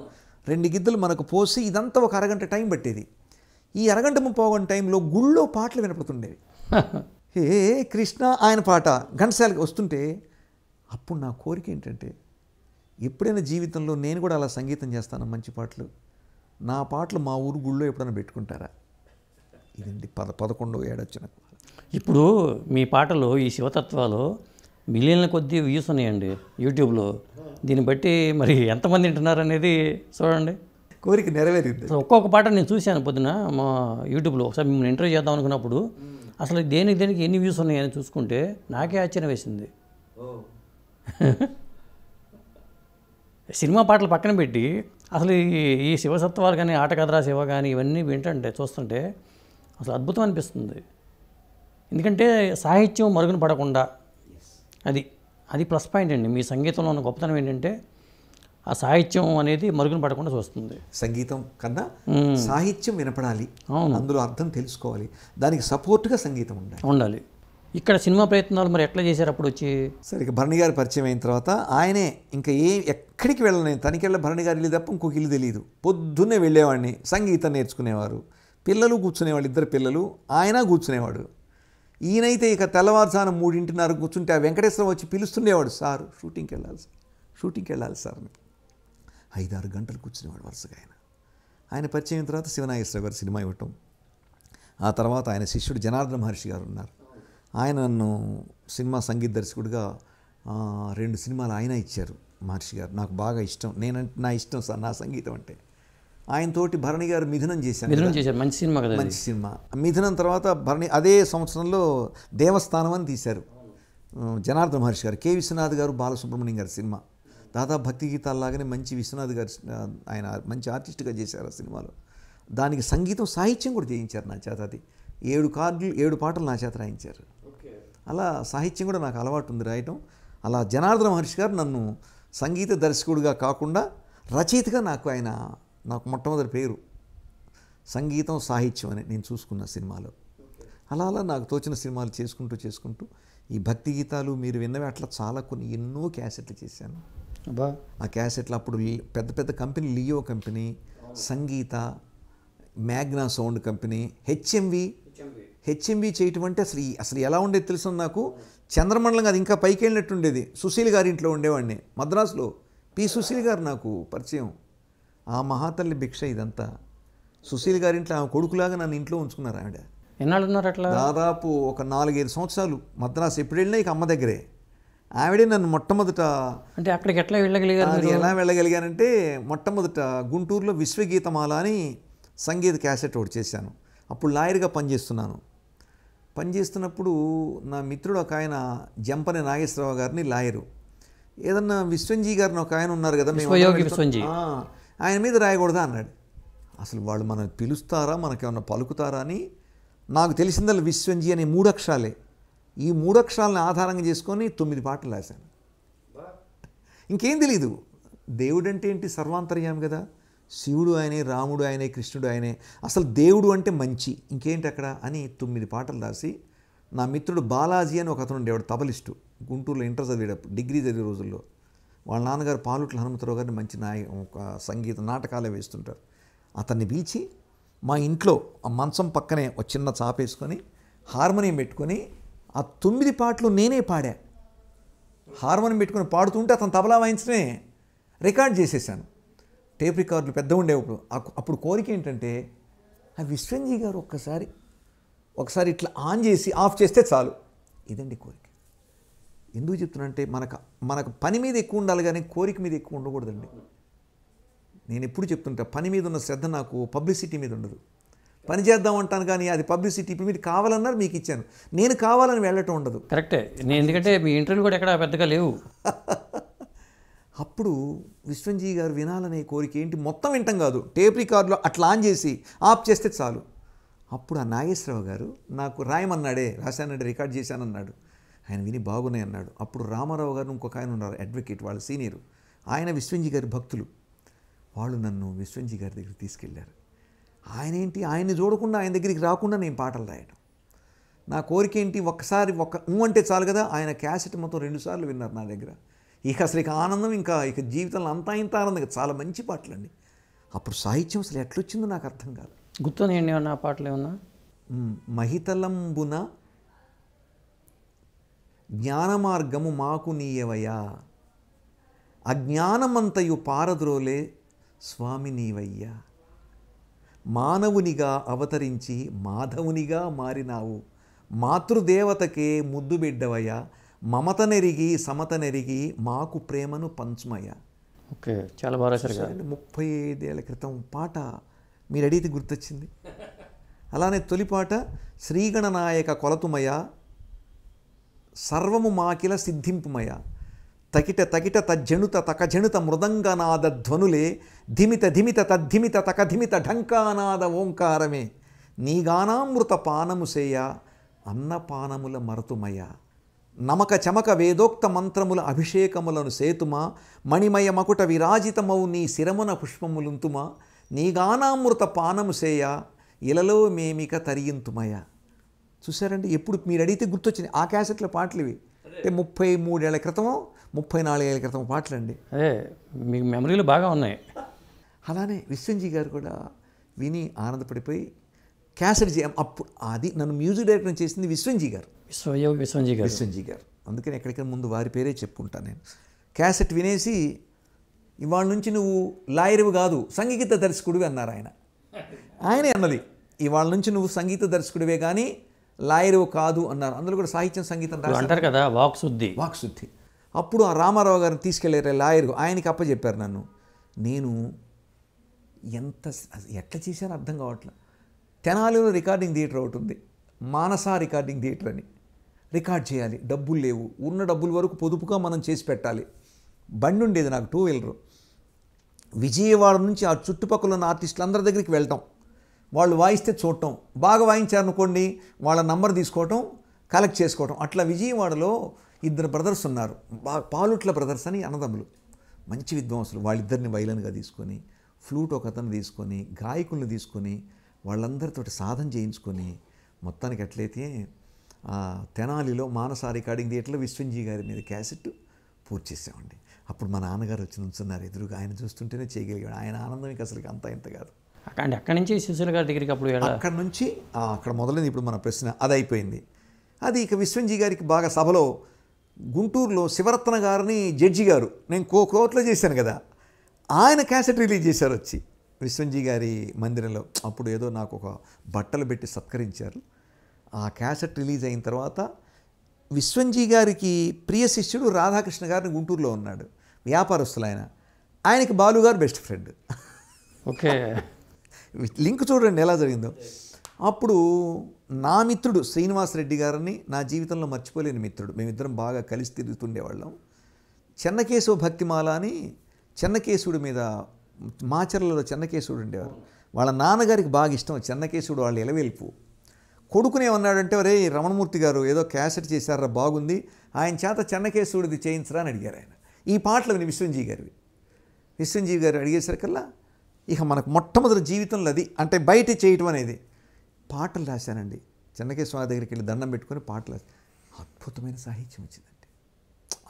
రెండు గిద్దలు మనకు పోసి ఇదంతా ఒక అరగంట టైం పట్టేది ఈ అరగంట ముప్పావుగంట టైంలో గుళ్ళో పాటలు వినపడుతుండేవి హే కృష్ణ ఆయన పాట ఘంటసాలకి వస్తుంటే అప్పుడు నా కోరిక ఏంటంటే ఎప్పుడైనా జీవితంలో నేను కూడా అలా సంగీతం చేస్తాను మంచి పాటలు నా పాటలు మా ఊరు గుళ్ళో ఎప్పుడైనా పెట్టుకుంటారా ఇదండి పద పదకొండో ఏడొచ్చిన ఇప్పుడు మీ పాటలు ఈ శివతత్వాలు మిలియన్ల కొద్దీ వ్యూస్ ఉన్నాయండి యూట్యూబ్లో దీన్ని బట్టి మరి ఎంతమంది వింటున్నారు అనేది చూడండి కోరిక నెరవేరింది ఒక్కొక్క పాట నేను చూశాను పొద్దున మా యూట్యూబ్లో ఒకసారి మిమ్మల్ని ఇంటర్వ్యూ చేద్దాం అనుకున్నప్పుడు అసలు దేనికి దేనికి ఎన్ని వ్యూస్ ఉన్నాయని చూసుకుంటే నాకే ఆశ్చర్యం వేసింది సినిమా పాటలు పక్కన పెట్టి అసలు ఈ శివసత్వాలు కానీ ఆటకథరా శివ కానీ ఇవన్నీ వింటుంటే చూస్తుంటే అసలు అద్భుతం అనిపిస్తుంది ఎందుకంటే సాహిత్యం మరుగున పడకుండా అది అది ప్లస్ పాయింట్ అండి మీ సంగీతంలో ఉన్న గొప్పతనం ఏంటంటే ఆ సాహిత్యం అనేది మరుగున పడకుండా చూస్తుంది సంగీతం కన్నా సాహిత్యం వినపడాలి అందులో అర్థం తెలుసుకోవాలి దానికి సపోర్ట్గా సంగీతం ఉండాలి ఉండాలి ఇక్కడ సినిమా ప్రయత్నాలు మరి ఎట్లా చేశారు అప్పుడు వచ్చి సరే భరణి గారు పరిచయం అయిన తర్వాత ఆయనే ఇంకా ఏ ఎక్కడికి వెళ్ళలేదు తనకెళ్ళ భరణి గారు ఇల్లు తప్ప ఇంకొక ఇల్లు తెలియదు పొద్దున్నే వెళ్ళేవాడిని సంగీతం నేర్చుకునేవారు పిల్లలు కూర్చునేవాళ్ళు ఇద్దరు పిల్లలు ఆయన కూర్చునేవాడు ఈయనైతే ఇక తెల్లవారుజాన మూడింటిన్నర కూర్చుంటే ఆ వెంకటేశ్వరం వచ్చి పిలుస్తుండేవాడు సార్ షూటింగ్కి వెళ్ళాలి సార్ షూటింగ్కి వెళ్ళాలి సార్ అని ఐదారు గంటలు కూర్చునేవాడు వరుసగా ఆయన ఆయన పరిచయం తర్వాత శివనాగేశ్వర గారు సినిమా ఇవ్వటం ఆ తర్వాత ఆయన శిష్యుడు జనార్దన మహర్షి గారు ఉన్నారు ఆయన నన్ను సినిమా సంగీత దర్శకుడిగా రెండు సినిమాలు ఆయన ఇచ్చారు మహర్షి గారు నాకు బాగా ఇష్టం నేనంటే నా ఇష్టం సార్ నా సంగీతం అంటే ఆయనతోటి భరణి గారు మిథునం చేశారు మిథునం చేశారు మంచి సినిమా కదా మంచి సినిమా మిథునం తర్వాత భరణి అదే సంవత్సరంలో దేవస్థానం అని తీశారు జనార్దన్ మహర్షి గారు కె విశ్వనాథ్ గారు బాలసుబ్రహ్మణ్యం గారి సినిమా దాదా భక్తి గీతాల్లాగానే మంచి విశ్వనాథ్ గారు ఆయన మంచి ఆర్టిస్ట్గా చేశారు ఆ సినిమాలో దానికి సంగీతం సాహిత్యం కూడా చేయించారు నా చేత అది ఏడు కార్డులు ఏడు పాటలు నా చేత రాయించారు అలా సాహిత్యం కూడా నాకు అలవాటు ఉంది రాయటం అలా జనార్దన మహర్షి గారు నన్ను సంగీత దర్శకుడిగా కాకుండా రచయితగా నాకు ఆయన నాకు మొట్టమొదటి పేరు సంగీతం సాహిత్యం అని నేను చూసుకున్న సినిమాలో అలా అలా నాకు తోచిన సినిమాలు చేసుకుంటూ చేసుకుంటూ ఈ భక్తి గీతాలు మీరు విన్నవి అట్లా చాలా కొన్ని ఎన్నో క్యాసెట్లు చేశాను ఆ క్యాసెట్లు అప్పుడు పెద్ద పెద్ద company Leo company Sangeetha Magna sound company HMV HMV చేయటం అంటే అసలు అసలు ఎలా ఉండేది తెలుసు నాకు చంద్రమండలం అది ఇంకా పైకి వెళ్ళినట్టు ఉండేది సుశీల్ గారి ఇంట్లో ఉండేవాడిని మద్రాసులో పి సుశీల్ గారు నాకు పరిచయం ఆ మహాతల్లి భిక్ష ఇదంతా సుశీల్ గారింట్లో ఆమె కొడుకులాగా నన్ను ఇంట్లో ఉంచుకున్నారు ఆవిడ ఎన్నాళ్ళున్నారు అట్లా దాదాపు ఒక నాలుగైదు సంవత్సరాలు మద్రాసు ఎప్పుడు వెళ్ళినా ఇక అమ్మ దగ్గరే ఆవిడే నన్ను మొట్టమొదట అంటే అక్కడికి ఎట్లా వెళ్ళగలిగారు ఎలా వెళ్ళగలిగానంటే మొట్టమొదట గుంటూరులో విశ్వగీతమాల అని సంగీత క్యాసెట్ ఒకటి చేశాను అప్పుడు లాయర్గా పనిచేస్తున్నాను పనిచేస్తున్నప్పుడు నా మిత్రుడు ఒక ఆయన జంపని నాగేశ్వరరావు గారిని లాయరు ఏదన్నా విశ్వంజీ గారిని ఒక ఆయన ఉన్నారు కదా ఆయన మీద రాయకూడదా అన్నాడు అసలు వాళ్ళు మనం పిలుస్తారా మనకేమన్నా పలుకుతారా అని నాకు తెలిసిందల్లా విశ్వంజీ అనే మూడక్షరాలే ఈ మూడక్షరాలను ఆధారంగా చేసుకొని తొమ్మిది పాటలు రాశాను ఇంకేం తెలీదు దేవుడంటే ఏంటి సర్వాంతర్యామి కదా శివుడు ఆయనే రాముడు ఆయనే కృష్ణుడు ఆయనే అసలు దేవుడు అంటే మంచి ఇంకేంటి అక్కడ అని తొమ్మిది పాటలు రాసి నా మిత్రుడు బాలాజీ అని ఒక అతను ఉండేవాడు తబలిస్టు గుంటూరులో ఇంటర్ చదివేటప్పుడు డిగ్రీ చదివే రోజుల్లో వాళ్ళ నాన్నగారు పాలుట్ల హనుమతరావు గారిని మంచి నాయ ఒక సంగీత నాటకాలే వేస్తుంటారు అతన్ని పిలిచి మా ఇంట్లో ఆ మంచం పక్కనే ఒక చిన్న చాపేసుకొని హార్మోనియం పెట్టుకొని ఆ తొమ్మిది పాటలు నేనే పాడా హార్మోనియం పెట్టుకొని పాడుతుంటే అతను తబలా వాయించడమే రికార్డ్ చేసేసాను టేప్ రికార్డులు పెద్ద ఉండేవి అప్పుడు కోరిక ఏంటంటే ఆ విశ్వంజీ గారు ఒక్కసారి ఒకసారి ఇట్లా ఆన్ చేసి ఆఫ్ చేస్తే చాలు ఇదండి కోరిక ఎందుకు చెప్తున్నానంటే మనకు మనకు పని మీద ఎక్కువ ఉండాలి కానీ కోరిక మీద ఎక్కువ ఉండకూడదండి నేను ఎప్పుడు చెప్తుంటా పని మీద ఉన్న శ్రద్ధ నాకు పబ్లిసిటీ మీద ఉండదు పని చేద్దాం అంటాను కానీ అది పబ్లిసిటీ మీరు కావాలన్నారు మీకు ఇచ్చాను నేను కావాలని వెళ్ళటం ఉండదు కరెక్టే నేను ఎందుకంటే మీ ఇంటర్వ్యూ కూడా ఎక్కడ పెద్దగా లేవు అప్పుడు విశ్వంజీ గారు వినాలనే కోరిక ఏంటి మొత్తం వింటాం కాదు టేప్ రికార్డులో అట్లా ఆన్ చేసి ఆఫ్ చేస్తే చాలు అప్పుడు ఆ నాగేశ్వరరావు గారు నాకు రాయమన్నాడే రాశానంటే రికార్డ్ చేశానన్నాడు ఆయన విని బాగున్నాయి అన్నాడు అప్పుడు రామారావు గారు ఇంకొక ఆయన ఉన్నారు అడ్వకేట్ వాళ్ళ సీనియర్ ఆయన విశ్వంజీ గారి భక్తులు వాళ్ళు నన్ను విశ్వంజీ గారి దగ్గరికి తీసుకెళ్లారు ఆయన ఏంటి ఆయన్ని చూడకుండా ఆయన దగ్గరికి రాకుండా నేను పాటలు రాయడం నా కోరిక ఏంటి ఒక్కసారి ఒక్క అంటే చాలు కదా ఆయన క్యాసెట్ మొత్తం రెండుసార్లు విన్నారు నా దగ్గర ఇక అసలు ఇక ఆనందం ఇంకా ఇక జీవితంలో అంతా ఇంత ఆనందం చాలా మంచి పాటలు అండి అప్పుడు సాహిత్యం అసలు ఎట్లొచ్చిందో నాకు అర్థం కాదు నేను ఏమన్నా పాటలు ఏమన్నా మహితలంబున జ్ఞానమార్గము మాకు నీయవయా అజ్ఞానమంతయు పారద్రోలే స్వామి నీవయ్యా మానవునిగా అవతరించి మాధవునిగా మారినావు మాతృదేవతకే ముద్దు బిడ్డవయ్యా మమతనెరిగి సమతనెరిగి మాకు ప్రేమను పంచుమయ్య ఓకే చాలా బాగా ముప్పై ఐదేళ్ల క్రితం పాట మీరు అడిగితే గుర్తొచ్చింది అలానే తొలిపాట శ్రీగణనాయక కొలతుమయ సర్వము మాకిల సిద్ధింపుమయ తకిట తకిట తజ్జణుత తకజణుత మృదంగనాద ధ్వనులే ధిమిత ధిమిత తద్ధిమిత తకధిమిత ఢంకానాద ఓంకారమే నీగానామృత పానము సేయ అన్నపానముల మరతుమయ్యా నమక చమక వేదోక్త మంత్రముల అభిషేకములను సేతుమా మణిమయ మకుట విరాజితమవు నీ శిరమున పుష్పములుంతుమా నీ గానామృత పానము సేయ ఇలలో మేమిక తరియంతుమయ చూసారండి ఎప్పుడు మీరు అడిగితే గుర్తొచ్చింది ఆ క్యాసెట్ల పాటలు ఇవి అంటే ముప్పై మూడేళ్ల క్రితము ముప్పై నాలుగేళ్ల క్రితం పాటలు అండి అదే మీకు మెమరీలు బాగా ఉన్నాయి అలానే విశ్వంజీ గారు కూడా విని ఆనందపడిపోయి క్యాసెట్ చేయం అప్పుడు అది నన్ను మ్యూజిక్ డైరెక్టర్ చేసింది విశ్వంజీ గారు సోయోగ్ విశ్వంజీ గారు విశ్వంజీ గారు అందుకని ఎక్కడికైనా ముందు వారి పేరే చెప్పుకుంటాను నేను క్యాసెట్ వినేసి ఇవాళ నుంచి నువ్వు లాయరువు కాదు సంగీత దర్శకుడివి అన్నారు ఆయన ఆయనే అన్నది ఇవాళ నుంచి నువ్వు సంగీత దర్శకుడివే కానీ లాయరువు కాదు అన్నారు అందులో కూడా సాహిత్యం సంగీతం అంటారు కదా వాక్ శుద్ధి వాక్ శుద్ధి అప్పుడు ఆ రామారావు గారిని తీసుకెళ్ళారు లాయరు ఆయనకి అప్పచెప్పారు నన్ను నేను ఎంత ఎట్లా చేశానో అర్థం కావట్లేదు తెనాలిలో రికార్డింగ్ థియేటర్ ఒకటి ఉంది మానసా రికార్డింగ్ థియేటర్ అని రికార్డ్ చేయాలి డబ్బులు లేవు ఉన్న డబ్బుల వరకు పొదుపుగా మనం చేసి పెట్టాలి బండి ఉండేది నాకు టూ వీలర్ విజయవాడ నుంచి ఆ చుట్టుపక్కల ఉన్న ఆర్టిస్టులు అందరి దగ్గరికి వెళ్ళటం వాళ్ళు వాయిస్తే చూడటం బాగా వాయించారనుకోండి వాళ్ళ నంబర్ తీసుకోవటం కలెక్ట్ చేసుకోవటం అట్లా విజయవాడలో ఇద్దరు బ్రదర్స్ ఉన్నారు పాలుట్ల బ్రదర్స్ అని అన్నదమ్ములు మంచి విద్వాంసులు వాళ్ళిద్దరిని వైలన్గా తీసుకొని ఫ్లూట్ ఒక అతను తీసుకొని గాయకులను తీసుకొని వాళ్ళందరితో సాధన చేయించుకొని మొత్తానికి అట్లయితే తెనాలిలో మానస రికార్డింగ్ థియేటర్లో విశ్వంజీ గారి మీద క్యాసెట్ పూర్తి చేసామండి అప్పుడు మా నాన్నగారు వచ్చి నుంచున్నారు ఎదురుగా ఆయన చూస్తుంటేనే చేయగలిగాడు ఆయన ఆనందం ఇంకా అసలు అంత ఇంత కాదు అక్కడ అక్కడి నుంచి సుశీల గారి దగ్గరికి అప్పుడు అక్కడ నుంచి అక్కడ మొదలైంది ఇప్పుడు మన ప్రశ్న అది అయిపోయింది అది ఇక విశ్వంజీ గారికి బాగా సభలో గుంటూరులో శివరత్న గారిని జడ్జి గారు నేను కో కోర్టులో చేశాను కదా ఆయన క్యాసెట్ రిలీజ్ చేశారు వచ్చి విశ్వంజీ గారి మందిరంలో అప్పుడు ఏదో నాకు ఒక బట్టలు పెట్టి సత్కరించారు ఆ క్యాసెట్ రిలీజ్ అయిన తర్వాత విశ్వంజీ గారికి ప్రియ శిష్యుడు రాధాకృష్ణ గారిని గుంటూరులో ఉన్నాడు వ్యాపారస్తులు ఆయన ఆయనకి బాలుగారు బెస్ట్ ఫ్రెండ్ ఓకే లింక్ చూడండి ఎలా జరిగిందో అప్పుడు నా మిత్రుడు శ్రీనివాసరెడ్డి గారిని నా జీవితంలో మర్చిపోలేని మిత్రుడు మేమిద్దరం బాగా కలిసి తిరుగుతుండేవాళ్ళం చెన్నకేశవ భక్తిమాల అని చెన్నకేశుడి మీద మాచర్లలో చెన్నకేశుడు ఉండేవారు వాళ్ళ నాన్నగారికి బాగా ఇష్టం చెన్నకేశుడు వాళ్ళు ఎలవేల్పు కొడుకునే ఉన్నాడంటే రే రమణమూర్తి గారు ఏదో క్యాసెట్ చేశారా బాగుంది ఆయన చేత చెన్నకేశవుడిది చేయించరా అని అడిగారు ఆయన ఈ పాటలు విని విశ్వంజీవి గారివి విశ్వంజీవి గారు అడిగేసరికల్లా ఇక మనకు మొట్టమొదటి జీవితంలో అది అంటే బయట చేయటం అనేది పాటలు రాశానండి చెన్నకేశ్వర దగ్గరికి వెళ్ళి దండం పెట్టుకొని పాటలు రాశాను అద్భుతమైన సాహిత్యం వచ్చిందండి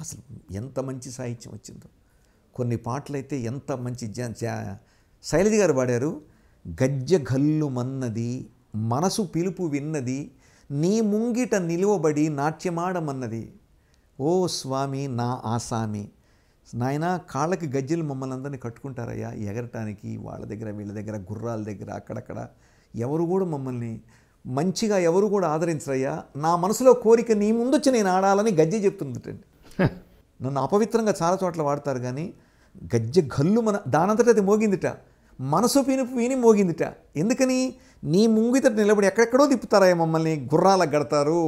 అసలు ఎంత మంచి సాహిత్యం వచ్చిందో కొన్ని పాటలైతే ఎంత మంచి శైలజ గారు పాడారు గజ్జ గల్లు మన్నది మనసు పిలుపు విన్నది నీ ముంగిట నిలువబడి నాట్యమాడమన్నది ఓ స్వామి నా ఆసామి నాయన కాళ్ళకి గజ్జెలు మమ్మల్ని అందరినీ కట్టుకుంటారయ్యా ఎగరటానికి వాళ్ళ దగ్గర వీళ్ళ దగ్గర గుర్రాల దగ్గర అక్కడక్కడ ఎవరు కూడా మమ్మల్ని మంచిగా ఎవరు కూడా ఆదరించరయ్యా నా మనసులో కోరిక నీ ముందొచ్చి నేను ఆడాలని గజ్జె చెప్తుందటండి నన్ను అపవిత్రంగా చాలా చోట్ల వాడతారు కానీ గజ్జె గల్లు మన దానంతటా అది మోగిందిట మనసు పినుపు విని మోగిందిట ఎందుకని నీ ముంగిత నిలబడి ఎక్కడెక్కడో తిప్పుతారా మమ్మల్ని గుర్రాలకు గడతారు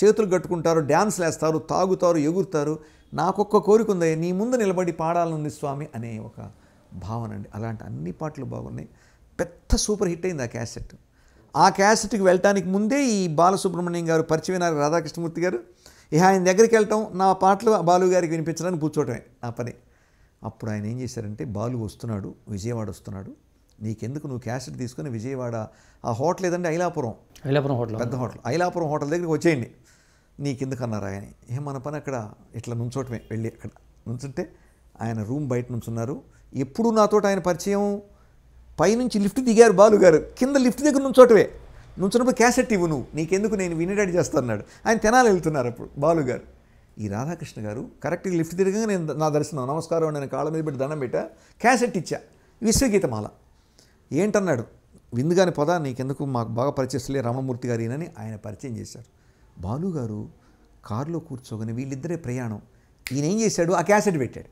చేతులు కట్టుకుంటారు డ్యాన్స్లు వేస్తారు తాగుతారు ఎగురుతారు నాకొక్క కోరిక ఉంది నీ ముందు నిలబడి పాడాలనుంది స్వామి అనే ఒక భావన అండి అలాంటి అన్ని పాటలు బాగున్నాయి పెద్ద సూపర్ హిట్ అయింది ఆ క్యాసెట్ ఆ క్యాసెట్కి వెళ్ళటానికి ముందే ఈ బాలసుబ్రహ్మణ్యం గారు పరిచయనారు రాధాకృష్ణమూర్తి గారు ఇక ఆయన దగ్గరికి వెళ్ళటం నా పాటలు బాలు గారికి వినిపించడానికి కూర్చోవటమే నా పని అప్పుడు ఆయన ఏం చేశారంటే బాలు వస్తున్నాడు విజయవాడ వస్తున్నాడు నీకెందుకు నువ్వు క్యాసెట్ తీసుకుని విజయవాడ ఆ హోటల్ ఏదంటే ఐలాపురం ఐలాపురం హోటల్ పెద్ద హోటల్ ఐలాపురం హోటల్ దగ్గరికి వచ్చేయండి నీకెందుకు అన్నారు ఆయన ఏం మన పని అక్కడ ఇట్లా నుంచోటమే వెళ్ళి అక్కడ నుంచుంటే ఆయన రూమ్ బయట నుంచున్నారు ఎప్పుడు నాతోటి ఆయన పరిచయం పైనుంచి లిఫ్ట్ దిగారు బాలుగారు కింద లిఫ్ట్ దగ్గర నుంచోటమే నుంచున్నప్పుడు క్యాసెట్ ఇవ్వు నువ్వు నీకెందుకు నేను వినేడాడి చేస్తాన్నాడు ఆయన తినాలి వెళ్తున్నారు అప్పుడు బాలుగారు ఈ రాధాకృష్ణ గారు కరెక్ట్గా లిఫ్ట్ తిరగగా నేను నా దర్శనం నమస్కారం నేను కాళ్ళ మీద పెట్టి దండం పెట్టా క్యాసెట్ ఇచ్చా విశ్వగీతమాల ఏంటన్నాడు విందుగాని పద నీకెందుకు మాకు బాగా పరిచయస్తులే రామమూర్తి గారినని ఆయన పరిచయం చేశారు బాలుగారు కారులో కూర్చోగానే వీళ్ళిద్దరే ప్రయాణం ఈయన ఏం చేశాడు ఆ క్యాసెట్ పెట్టాడు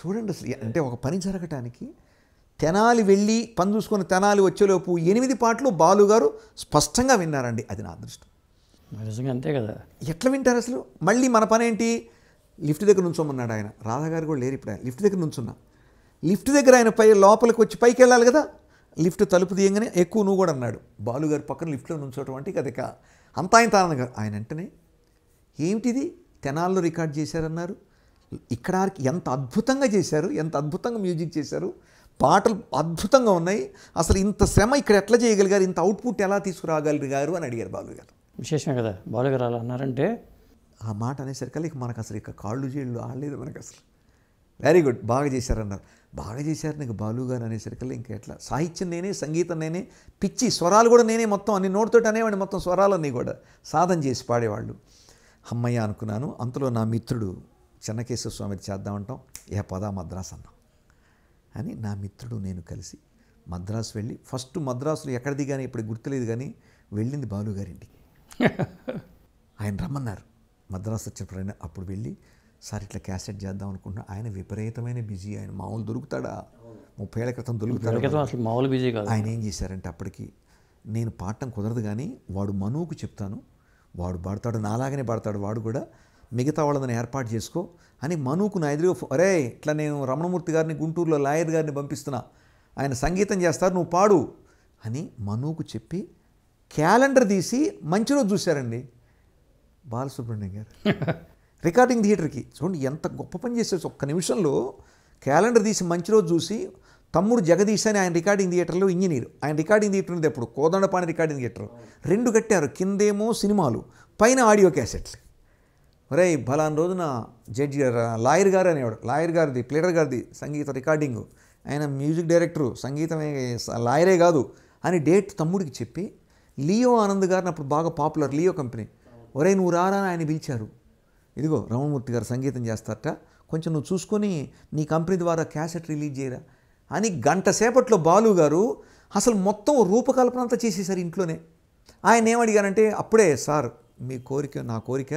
చూడండి అసలు అంటే ఒక పని జరగటానికి తెనాలి వెళ్ళి పని చూసుకొని తెనాలి వచ్చేలోపు ఎనిమిది పాటలు బాలుగారు స్పష్టంగా విన్నారండి అది నా అదృష్టం నిజంగా అంతే కదా ఎట్లా వింటారు అసలు మళ్ళీ మన పని ఏంటి లిఫ్ట్ దగ్గర నుంచోమన్నాడు ఆయన రాధాగారు కూడా లేరు ఇప్పుడు ఆయన లిఫ్ట్ దగ్గర నుంచున్నా లిఫ్ట్ దగ్గర ఆయన పై లోపలికి వచ్చి పైకి వెళ్ళాలి కదా లిఫ్ట్ తలుపు తీయంగానే ఎక్కువ నువ్వు కూడా అన్నాడు బాలుగారు పక్కన లిఫ్ట్లో నుంచోటం అంటే ఇక అంతా ఆయన తానంగా ఆయన వెంటనే ఏమిటిది తెనాల్లో రికార్డ్ చేశారన్నారు ఇక్కడ ఎంత అద్భుతంగా చేశారు ఎంత అద్భుతంగా మ్యూజిక్ చేశారు పాటలు అద్భుతంగా ఉన్నాయి అసలు ఇంత శ్రమ ఇక్కడ ఎట్లా చేయగలిగారు ఇంత అవుట్పుట్ ఎలా తీసుకురాగలరు గారు అని అడిగారు బాలుగారు విశేషమే కదా బాలుగారు అలా అన్నారంటే ఆ మాట అనేసరికి ఇక మనకు అసలు ఇక కాళ్ళు చేళ్ళు ఆడలేదు మనకు అసలు వెరీ గుడ్ బాగా చేశారన్నారు బాగా చేశారు నీకు బాలు గారు అనేసరికి ఇంకా ఎట్లా సాహిత్యం నేనే సంగీతం నేనే పిచ్చి స్వరాలు కూడా నేనే మొత్తం అన్ని నోటితోటి అనేవాడిని మొత్తం స్వరాలన్నీ కూడా సాధన చేసి పాడేవాళ్ళు అమ్మయ్య అనుకున్నాను అంతలో నా మిత్రుడు చెన్నకేశ్వర స్వామిది చేద్దామంటాం ఏ పదా మద్రాస్ అన్నాం అని నా మిత్రుడు నేను కలిసి మద్రాసు వెళ్ళి ఫస్ట్ మద్రాసులో ఎక్కడిది కానీ ఇప్పుడు గుర్తులేదు కానీ వెళ్ళింది బాలుగారింటికి ఆయన రమ్మన్నారు మద్రాసు వచ్చినప్పుడు అప్పుడు వెళ్ళి సార్ ఇట్లా క్యాసెట్ చేద్దాం అనుకుంటున్నా ఆయన విపరీతమైన బిజీ ఆయన మామూలు దొరుకుతాడా ముప్పై ఏళ్ళ క్రితం దొరుకుతాడు మామూలు బిజీ కాదు ఆయన ఏం చేశారంటే అప్పటికి నేను పాడటం కుదరదు కానీ వాడు మనువుకు చెప్తాను వాడు పాడతాడు నాలాగనే పాడతాడు వాడు కూడా మిగతా వాళ్ళని ఏర్పాటు చేసుకో అని మనువుకు నా ఎదురుగా అరే ఇట్లా నేను రమణమూర్తి గారిని గుంటూరులో లాయర్ గారిని పంపిస్తున్నా ఆయన సంగీతం చేస్తారు నువ్వు పాడు అని మనువుకు చెప్పి క్యాలెండర్ తీసి మంచి రోజు చూశారండి బాలసుబ్రహ్మణ్యం గారు రికార్డింగ్ థియేటర్కి చూడండి ఎంత గొప్ప పని చేసేసి ఒక్క నిమిషంలో క్యాలెండర్ తీసి మంచి రోజు చూసి తమ్ముడు జగదీష్ అని ఆయన రికార్డింగ్ థియేటర్లో ఇంజనీర్ ఆయన రికార్డింగ్ థియేటర్ ఉంది ఎప్పుడు కోదండపాని రికార్డింగ్ థియేటర్ రెండు కట్టారు కిందేమో సినిమాలు పైన ఆడియో క్యాసెట్లు ఒరే బలాన్ రోజున జడ్జి గారు లాయర్ గారు అనేవాడు లాయర్ గారిది ప్లేటర్ గారిది సంగీత రికార్డింగ్ ఆయన మ్యూజిక్ డైరెక్టరు సంగీతమే లాయరే కాదు అని డేట్ తమ్ముడికి చెప్పి లియో ఆనంద్ గారిని అప్పుడు బాగా పాపులర్ లియో కంపెనీ ఒరే నువ్వు రారా ఆయన పిలిచారు ఇదిగో రమణమూర్తి గారు సంగీతం చేస్తారట కొంచెం నువ్వు చూసుకొని నీ కంపెనీ ద్వారా క్యాసెట్ రిలీజ్ చేయరా అని గంట సేపట్లో బాలు గారు అసలు మొత్తం రూపకల్పన అంతా చేసేసారు ఇంట్లోనే ఆయన ఏమడిగారంటే అప్పుడే సార్ మీ కోరిక నా కోరిక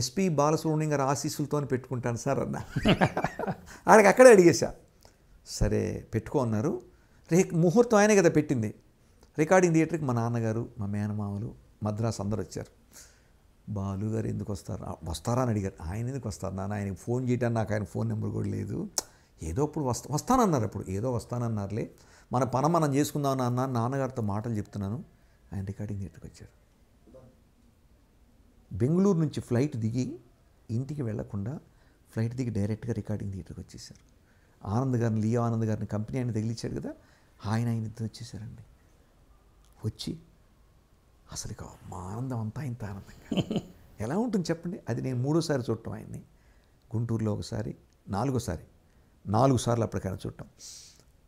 ఎస్పి బాలసుబ్రహ్మణ్యం గారు ఆశీస్సులతో పెట్టుకుంటాను సార్ అన్న ఆయనకి అక్కడే అడిగేశా సరే పెట్టుకో అన్నారు రే ముహూర్తం ఆయనే కదా పెట్టింది రికార్డింగ్ థియేటర్కి మా నాన్నగారు మా మేనమామలు మద్రాసు అందరు వచ్చారు బాలు గారు ఎందుకు వస్తారు వస్తారా అని అడిగారు ఆయన ఎందుకు వస్తారు నాన్న ఆయనకి ఫోన్ చేయడానికి నాకు ఆయన ఫోన్ నెంబర్ కూడా లేదు ఏదో ఇప్పుడు వస్తా వస్తానన్నారు ఇప్పుడు ఏదో వస్తానన్నారులే మన పనం మనం చేసుకుందాం నాన్న నాన్నగారితో మాటలు చెప్తున్నాను ఆయన రికార్డింగ్ థియేటర్కి వచ్చారు బెంగళూరు నుంచి ఫ్లైట్ దిగి ఇంటికి వెళ్లకుండా ఫ్లైట్ దిగి డైరెక్ట్గా రికార్డింగ్ థియేటర్కి వచ్చేసారు ఆనంద్ గారిని లియో ఆనంద్ గారిని కంపెనీ ఆయన తగిలిచ్చాడు కదా ఆయన ఆయన ఇద్దరు వచ్చేసారండి వచ్చి అసలు ఇక మా ఆనందం అంతా ఇంత ఆనందంగా ఎలా ఉంటుంది చెప్పండి అది నేను మూడోసారి చూడటం ఆయన్ని గుంటూరులో ఒకసారి నాలుగోసారి నాలుగు సార్లు అప్పటికైనా చూడటం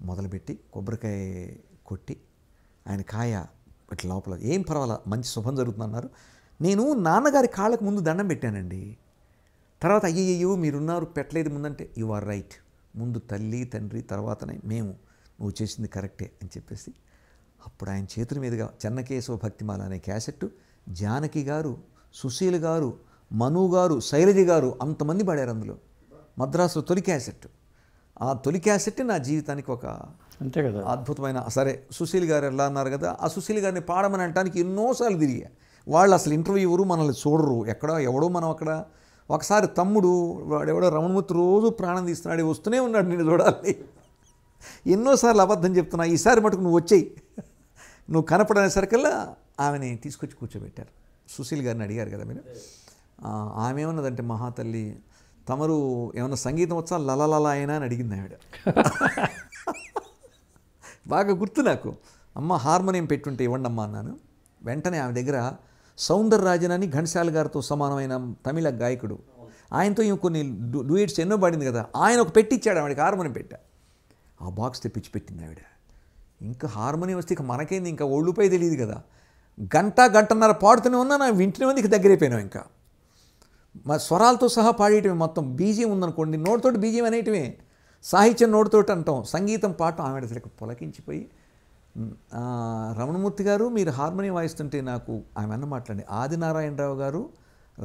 మొదలుపెట్టి కొబ్బరికాయ కొట్టి ఆయన కాయ ఇట్లా లోపల ఏం పర్వాలా మంచి శుభం జరుగుతుందన్నారు నేను నాన్నగారి కాళ్ళకు ముందు దండం పెట్టానండి తర్వాత అయ్యయ్యో మీరున్నారు పెట్టలేదు ముందంటే యు ఆర్ రైట్ ముందు తల్లి తండ్రి తర్వాతనే మేము నువ్వు చేసింది కరెక్టే అని చెప్పేసి అప్పుడు ఆయన చేతుల మీదుగా చెన్నకేశవ భక్తిమాల అనే క్యాసెట్ జానకి గారు సుశీల్ గారు మను గారు శైలజ గారు అంతమంది పడారు అందులో మద్రాసులో తొలి క్యాసెట్ ఆ తొలి క్యాసెట్ నా జీవితానికి ఒక అంతే కదా అద్భుతమైన సరే సుశీల్ గారు ఎలా అన్నారు కదా ఆ సుశీల్ గారిని పాడమని అంటానికి ఎన్నోసార్లు తిరిగా వాళ్ళు అసలు ఇంటర్వ్యూ ఇవ్వరు మనల్ని చూడరు ఎక్కడ ఎవడో మనం అక్కడ ఒకసారి తమ్ముడు వాడెవడో రమణమూర్తి రోజు ప్రాణం తీస్తున్నాడు వస్తూనే ఉన్నాడు నేను చూడాలి ఎన్నోసార్లు అబద్ధం చెప్తున్నా ఈసారి మటుకు నువ్వు వచ్చేయి నువ్వు సరికల్లా ఆమెని తీసుకొచ్చి కూర్చోబెట్టారు సుశీల్ గారిని అడిగారు కదా మీరు ఆమె ఏమన్నదంటే మహాతల్లి తమరు ఏమన్నా సంగీతం వచ్చా లలలా అయినా అని అడిగింది ఆవిడ బాగా గుర్తు నాకు అమ్మ హార్మోనియం పెట్టుంటే ఇవ్వండి అమ్మ అన్నాను వెంటనే ఆమె దగ్గర సౌందర్ రాజన్ అని ఘనశాల గారితో సమానమైన తమిళ గాయకుడు ఆయనతో ఈమె కొన్ని డూయిట్స్ ఎన్నో పడింది కదా ఆయన ఒక పెట్టిచ్చాడు ఆవిడకి హార్మోనియం పెట్టా ఆ బాక్స్ తెప్పించి పెట్టింది ఆవిడ ఇంకా హార్మోనియం వస్తే ఇక మనకేంది ఇంకా ఒళ్ళుపై తెలియదు కదా గంట గంటన్నర పాడుతూనే ఉన్నా నా ఉంది ఇక దగ్గరైపోయినాం ఇంకా మా స్వరాలతో సహా పాడేయటమే మొత్తం బీజియం ఉందనుకోండి నోటితోటి బీజియం అనేటమే సాహిత్యం నోటితోటి అంటాం సంగీతం పాట ఆమె అసలు పొలకించిపోయి రమణమూర్తి గారు మీరు హార్మోనియం వాయిస్తుంటే నాకు ఆమె అన్న మాట్లాడి ఆదినారాయణరావు గారు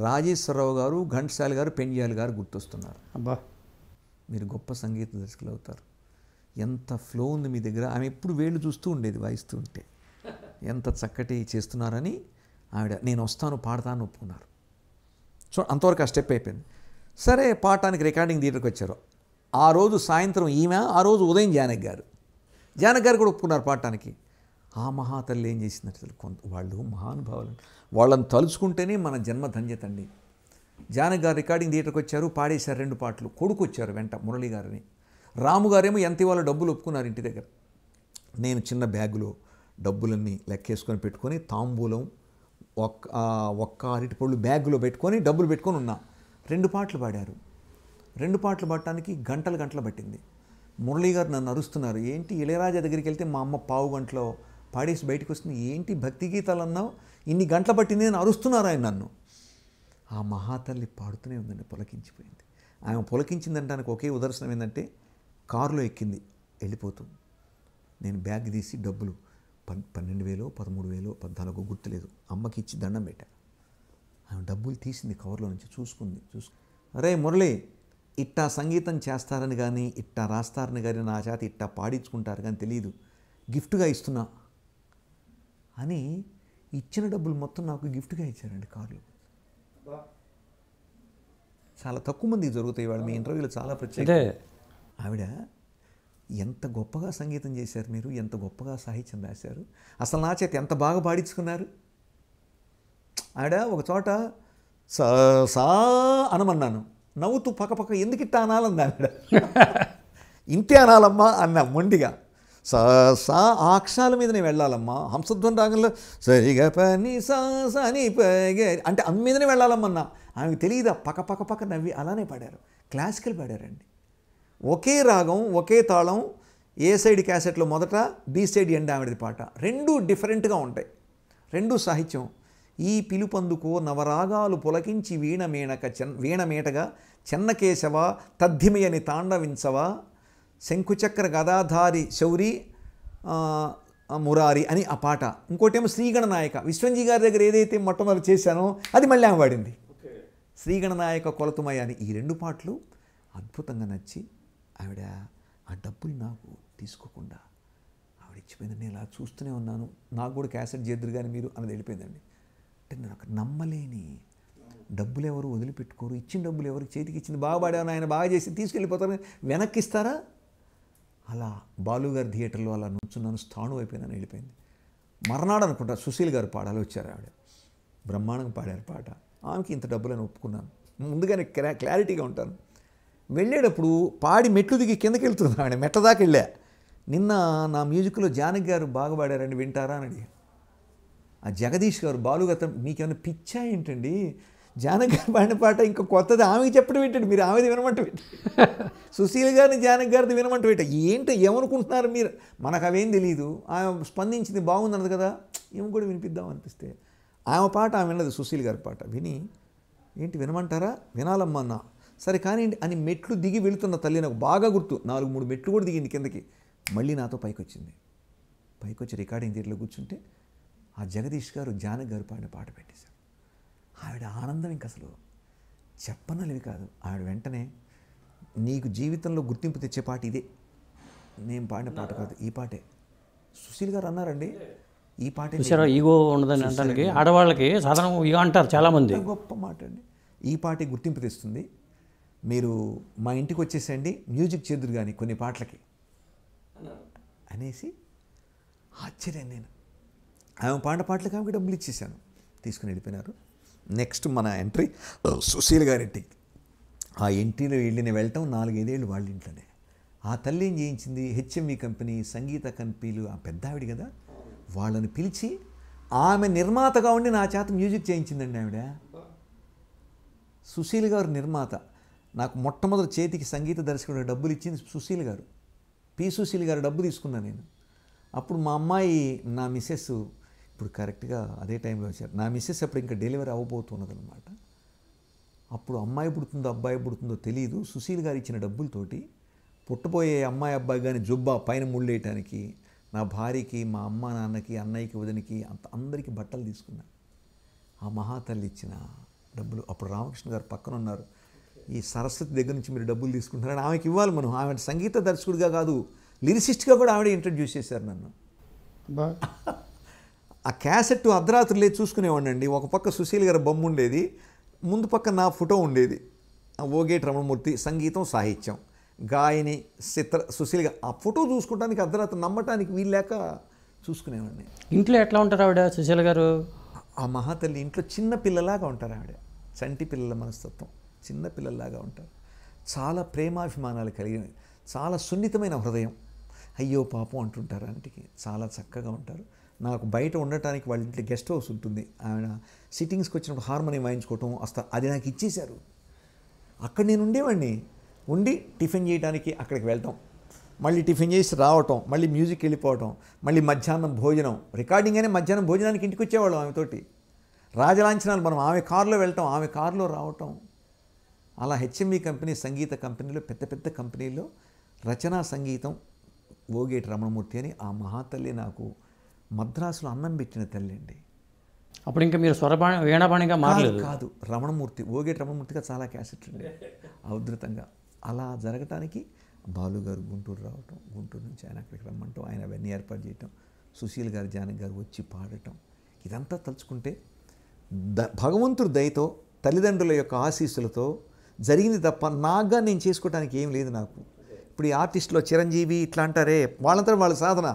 రాజేశ్వరరావు గారు ఘంటసాల గారు పెంజాలి గారు గుర్తొస్తున్నారు అబ్బా మీరు గొప్ప సంగీత దర్శకులు అవుతారు ఎంత ఫ్లో ఉంది మీ దగ్గర ఆమె ఎప్పుడు వేళ్ళు చూస్తూ ఉండేది వాయిస్తూ ఉంటే ఎంత చక్కటి చేస్తున్నారని ఆవిడ నేను వస్తాను పాడతాను ఒప్పుకున్నారు సో అంతవరకు ఆ స్టెప్ అయిపోయింది సరే పాటానికి రికార్డింగ్ థియేటర్కి వచ్చారు ఆ రోజు సాయంత్రం ఈమె ఆ రోజు ఉదయం జానక్ గారు జానక్ గారు కూడా ఒప్పుకున్నారు పాడటానికి ఆ మహాతల్లి ఏం చేసిందంటే కొంత వాళ్ళు మహానుభావులు వాళ్ళని తలుచుకుంటేనే మన జన్మ ధన్యత అండి జానక్ గారు రికార్డింగ్ థియేటర్కి వచ్చారు పాడేశారు రెండు పాటలు కొడుకు వచ్చారు వెంట మురళి గారిని రాముగారేమో ఎంత ఇవాళ డబ్బులు ఒప్పుకున్నారు ఇంటి దగ్గర నేను చిన్న బ్యాగులో డబ్బులన్నీ లెక్కేసుకొని పెట్టుకొని తాంబూలం ఒక్క ఒక్క అరటిపళ్ళు బ్యాగులో పెట్టుకొని డబ్బులు పెట్టుకొని ఉన్నా రెండు పాటలు పాడారు రెండు పాటలు పట్టడానికి గంటలు గంటలు పట్టింది మురళీ గారు నన్ను అరుస్తున్నారు ఏంటి ఇళయరాజా దగ్గరికి వెళ్తే మా అమ్మ పావు గంటలో పాడేసి బయటకు వస్తుంది ఏంటి భక్తి గీతాలు అన్నావు ఇన్ని గంటలు పట్టింది అని అరుస్తున్నారు ఆయన నన్ను ఆ మహాతల్లి పాడుతూనే ఉందండి పులకించిపోయింది ఆమె పులకించిందంటానికి ఒకే ఉదర్శనం ఏంటంటే కారులో ఎక్కింది వెళ్ళిపోతూ నేను బ్యాగ్ తీసి డబ్బులు పన్ పన్నెండు వేలో పదమూడు వేలో పద్నాలుగు గుర్తులేదు అమ్మకి ఇచ్చి దండం పెట్టా ఆమె డబ్బులు తీసింది కవర్లో నుంచి చూసుకుంది చూసు అరే మురళి ఇట్టా సంగీతం చేస్తారని కానీ ఇట్టా రాస్తారని కానీ నా చేత ఇట్టా పాడించుకుంటారు కానీ తెలియదు గిఫ్ట్గా ఇస్తున్నా అని ఇచ్చిన డబ్బులు మొత్తం నాకు గిఫ్ట్గా ఇచ్చారండి కార్లు చాలా తక్కువ మంది జరుగుతాయి వాళ్ళు మీ ఇంటర్వ్యూలో చాలా ప్రత్యేక ఆవిడ ఎంత గొప్పగా సంగీతం చేశారు మీరు ఎంత గొప్పగా సాహిత్యం రాశారు అసలు నా చేత ఎంత బాగా పాడించుకున్నారు ఆవిడ ఒక చోట సా సా అనమన్నాను నవ్వుతూ పక్కపక్క ఎందుకు ఇట్ట అనాలంది ఆవిడ ఇంతే అనాలమ్మా అన్న మొండిగా సా సా ఆ మీద నేను వెళ్ళాలమ్మా హంసద్వం రాగంలో సరిగా పని సా సని అంటే అమ్మ మీదనే వెళ్ళాలమ్మన్నా ఆమెకు తెలియదు పక్క పక్క పక్క నవ్వి అలానే పాడారు క్లాసికల్ పాడారండి ఒకే రాగం ఒకే తాళం ఏ సైడ్ క్యాసెట్లో మొదట బి సైడ్ ఎండ్ ఆవిడది పాట రెండు డిఫరెంట్గా ఉంటాయి రెండు సాహిత్యం ఈ పిలుపందుకు నవరాగాలు పులకించి వీణమేణక చెన్ వీణమేటగా చెన్నకేశవ తద్ధిమయని తాండవించవ శంకుచక్ర గదాధారి శౌరి మురారి అని ఆ పాట ఇంకోటేమో శ్రీగణనాయక విశ్వంజీ గారి దగ్గర ఏదైతే మొట్టమొదటి చేశానో అది మళ్ళీ ఆమె వాడింది శ్రీగణనాయక కొలతుమయ అని ఈ రెండు పాటలు అద్భుతంగా నచ్చి ఆవిడ ఆ డబ్బులు నాకు తీసుకోకుండా ఆవిడ ఇచ్చిపోయింది నేను ఇలా చూస్తూనే ఉన్నాను నాకు కూడా క్యాసెట్ చేద్దరు కానీ మీరు అన్నది వెళ్ళిపోయిందండి అంటే నేను అక్కడ నమ్మలేని డబ్బులు ఎవరు వదిలిపెట్టుకోరు ఇచ్చిన డబ్బులు ఎవరు చేతికి ఇచ్చింది బాగా పడాను ఆయన బాగా చేసి తీసుకెళ్ళిపోతాను వెనక్కి ఇస్తారా అలా బాలుగారి థియేటర్లో అలా నుంచున్నాను స్థాను అయిపోయినాను వెళ్ళిపోయింది మర్నాడు అనుకుంటా సుశీల్ గారు పాడాలి వచ్చారు ఆవిడ బ్రహ్మాండంగా పాడారు పాట ఆమెకి ఇంత డబ్బులని ఒప్పుకున్నాను ముందుగానే క్లారిటీగా ఉంటాను వెళ్ళేటప్పుడు పాడి మెట్లు దిగి కిందకి వెళ్తున్నాడు మెట్ల దాకా వెళ్ళా నిన్న నా మ్యూజిక్లో జానకి గారు బాగా పాడారండి వింటారా అని అడిగాను ఆ జగదీష్ గారు బాలుగత మీకేమైనా పిచ్చా ఏంటండి జానక్ గారు పాడిన పాట ఇంకా కొత్తది ఆమెకి చెప్పడం ఏంటండి మీరు ఆమెది వినమంట సుశీల్ గారిని జానక్ గారిది వినమంట ఏంట ఏంటి ఏమనుకుంటున్నారు మీరు మనకు అవేం తెలియదు ఆమె స్పందించింది బాగుందన్నది కదా ఏమి కూడా వినిపిద్దాం అనిపిస్తే ఆమె పాట ఆమె వినలేదు సుశీల్ గారి పాట విని ఏంటి వినమంటారా వినాలమ్మా అన్నా సరే కానివ్వండి అని మెట్లు దిగి వెళుతున్న తల్లి నాకు బాగా గుర్తు నాలుగు మూడు మెట్లు కూడా దిగింది కిందకి మళ్ళీ నాతో పైకి వచ్చింది పైకి వచ్చి రికార్డింగ్ థియేటర్లో కూర్చుంటే ఆ జగదీష్ గారు జానక్ గారు పాడిన పాట పెట్టేశారు ఆవిడ ఆనందం ఇంక అసలు చెప్పనలేవి కాదు ఆవిడ వెంటనే నీకు జీవితంలో గుర్తింపు తెచ్చే పాట ఇదే నేను పాడిన పాట కాదు ఈ పాటే సుశీల్ గారు అన్నారండి ఈ పాట ఈగో ఉండదని అంటానికి ఆడవాళ్ళకి సాధారణ ఈగో అంటారు చాలామంది గొప్ప మాట అండి ఈ పాటే గుర్తింపు తెస్తుంది మీరు మా ఇంటికి వచ్చేసండి మ్యూజిక్ చేదురు కానీ కొన్ని పాటలకి అనేసి ఆశ్చర్యం నేను ఆమె పాట పాటలకి ఆమెకి డబ్బులు ఇచ్చేసాను తీసుకుని వెళ్ళిపోయినారు నెక్స్ట్ మన ఎంట్రీ సుశీల్ గారింటి ఆ ఇంటిలో వెళ్ళిన వెళ్ళటం నాలుగైదేళ్ళు వాళ్ళ ఇంట్లోనే ఆ తల్లి ఏం చేయించింది హెచ్ఎంవి కంపెనీ సంగీత కంపెనీలు ఆ పెద్ద ఆవిడ కదా వాళ్ళని పిలిచి ఆమె నిర్మాతగా ఉండి నా చేత మ్యూజిక్ చేయించిందండి ఆవిడ సుశీల్ గారు నిర్మాత నాకు మొట్టమొదటి చేతికి సంగీత దర్శకుడు డబ్బులు ఇచ్చింది సుశీల్ గారు పి సుశీల్ గారు డబ్బు తీసుకున్నాను నేను అప్పుడు మా అమ్మాయి నా మిస్సెస్ ఇప్పుడు కరెక్ట్గా అదే టైంలో వచ్చారు నా మిస్సెస్ అప్పుడు ఇంకా డెలివరీ అవ్వబోతున్నదనమాట అప్పుడు అమ్మాయి పుడుతుందో అబ్బాయి పుడుతుందో తెలియదు సుశీల్ గారు ఇచ్చిన డబ్బులతోటి పుట్టబోయే అమ్మాయి అబ్బాయి కానీ జుబ్బా పైన ముళ్ళేయటానికి నా భార్యకి మా అమ్మ నాన్నకి అన్నయ్యకి వదినికి అంత అందరికీ బట్టలు తీసుకున్నాను ఆ మహాతల్లి ఇచ్చిన డబ్బులు అప్పుడు రామకృష్ణ గారు పక్కన ఉన్నారు ఈ సరస్వతి దగ్గర నుంచి మీరు డబ్బులు తీసుకుంటున్నారని ఆమెకి ఇవ్వాలి మనం ఆమె సంగీత దర్శకుడిగా కాదు లిరిసిస్ట్గా కూడా ఆవిడ ఇంట్రడ్యూస్ చేశారు నన్ను ఆ క్యాసెట్ అర్ధరాత్రి లేదు అండి ఒక పక్క సుశీల్ గారి బొమ్మ ఉండేది ముందు పక్క నా ఫోటో ఉండేది ఓగేట్ రమణమూర్తి సంగీతం సాహిత్యం గాయని చిత్ర సుశీల్ గారు ఆ ఫోటో చూసుకోవడానికి అర్ధరాత్రి నమ్మటానికి వీల్లేక చూసుకునేవాడిని ఇంట్లో ఎట్లా ఉంటారు ఆవిడ సుశీల్ గారు ఆ మహాతల్లి ఇంట్లో చిన్న పిల్లలాగా ఉంటారు ఆవిడ చంటి పిల్లల మనస్తత్వం చిన్న పిల్లల్లాగా ఉంటారు చాలా ప్రేమాభిమానాలు కలిగిన చాలా సున్నితమైన హృదయం అయ్యో పాపం అంటుంటారు అంటికి చాలా చక్కగా ఉంటారు నాకు బయట ఉండటానికి వాళ్ళ ఇంట్లో గెస్ట్ హౌస్ ఉంటుంది ఆయన సిట్టింగ్స్కి వచ్చినప్పుడు హార్మోనియం వాయించుకోవటం అస్త అది నాకు ఇచ్చేశారు అక్కడ నేను ఉండేవాడిని ఉండి టిఫిన్ చేయడానికి అక్కడికి వెళ్ళటం మళ్ళీ టిఫిన్ చేసి రావటం మళ్ళీ మ్యూజిక్ వెళ్ళిపోవటం మళ్ళీ మధ్యాహ్నం భోజనం రికార్డింగ్ అనే మధ్యాహ్నం భోజనానికి ఇంటికి వచ్చేవాళ్ళం ఆమెతోటి రాజలాంఛనాలు మనం ఆమె కారులో వెళ్ళటం ఆమె కారులో రావటం అలా హెచ్ఎంఈ కంపెనీ సంగీత కంపెనీలో పెద్ద పెద్ద కంపెనీలో రచనా సంగీతం ఓగేటి రమణమూర్తి అని ఆ మహాతల్లి నాకు మద్రాసులో అన్నం పెట్టిన తల్లి అండి అప్పుడు ఇంకా మీరు స్వరపాణి వీణాబాణిగా మారలేదు కాదు రమణమూర్తి ఓగేటి రమణమూర్తిగా చాలా క్యాసెట్ ఉండే ఉధృతంగా అలా జరగటానికి బాలుగారు గుంటూరు రావటం గుంటూరు నుంచి ఆయన అక్కడికి రమ్మంటూ ఆయన అవన్నీ ఏర్పాటు చేయటం సుశీల్ గారు జానక్ గారు వచ్చి పాడటం ఇదంతా తలుచుకుంటే ద భగవంతుడి దయతో తల్లిదండ్రుల యొక్క ఆశీస్సులతో జరిగింది తప్ప నాగా నేను చేసుకోవడానికి ఏం లేదు నాకు ఇప్పుడు ఈ ఆర్టిస్టులో చిరంజీవి ఇట్లా అంటారే వాళ్ళంతా వాళ్ళ సాధన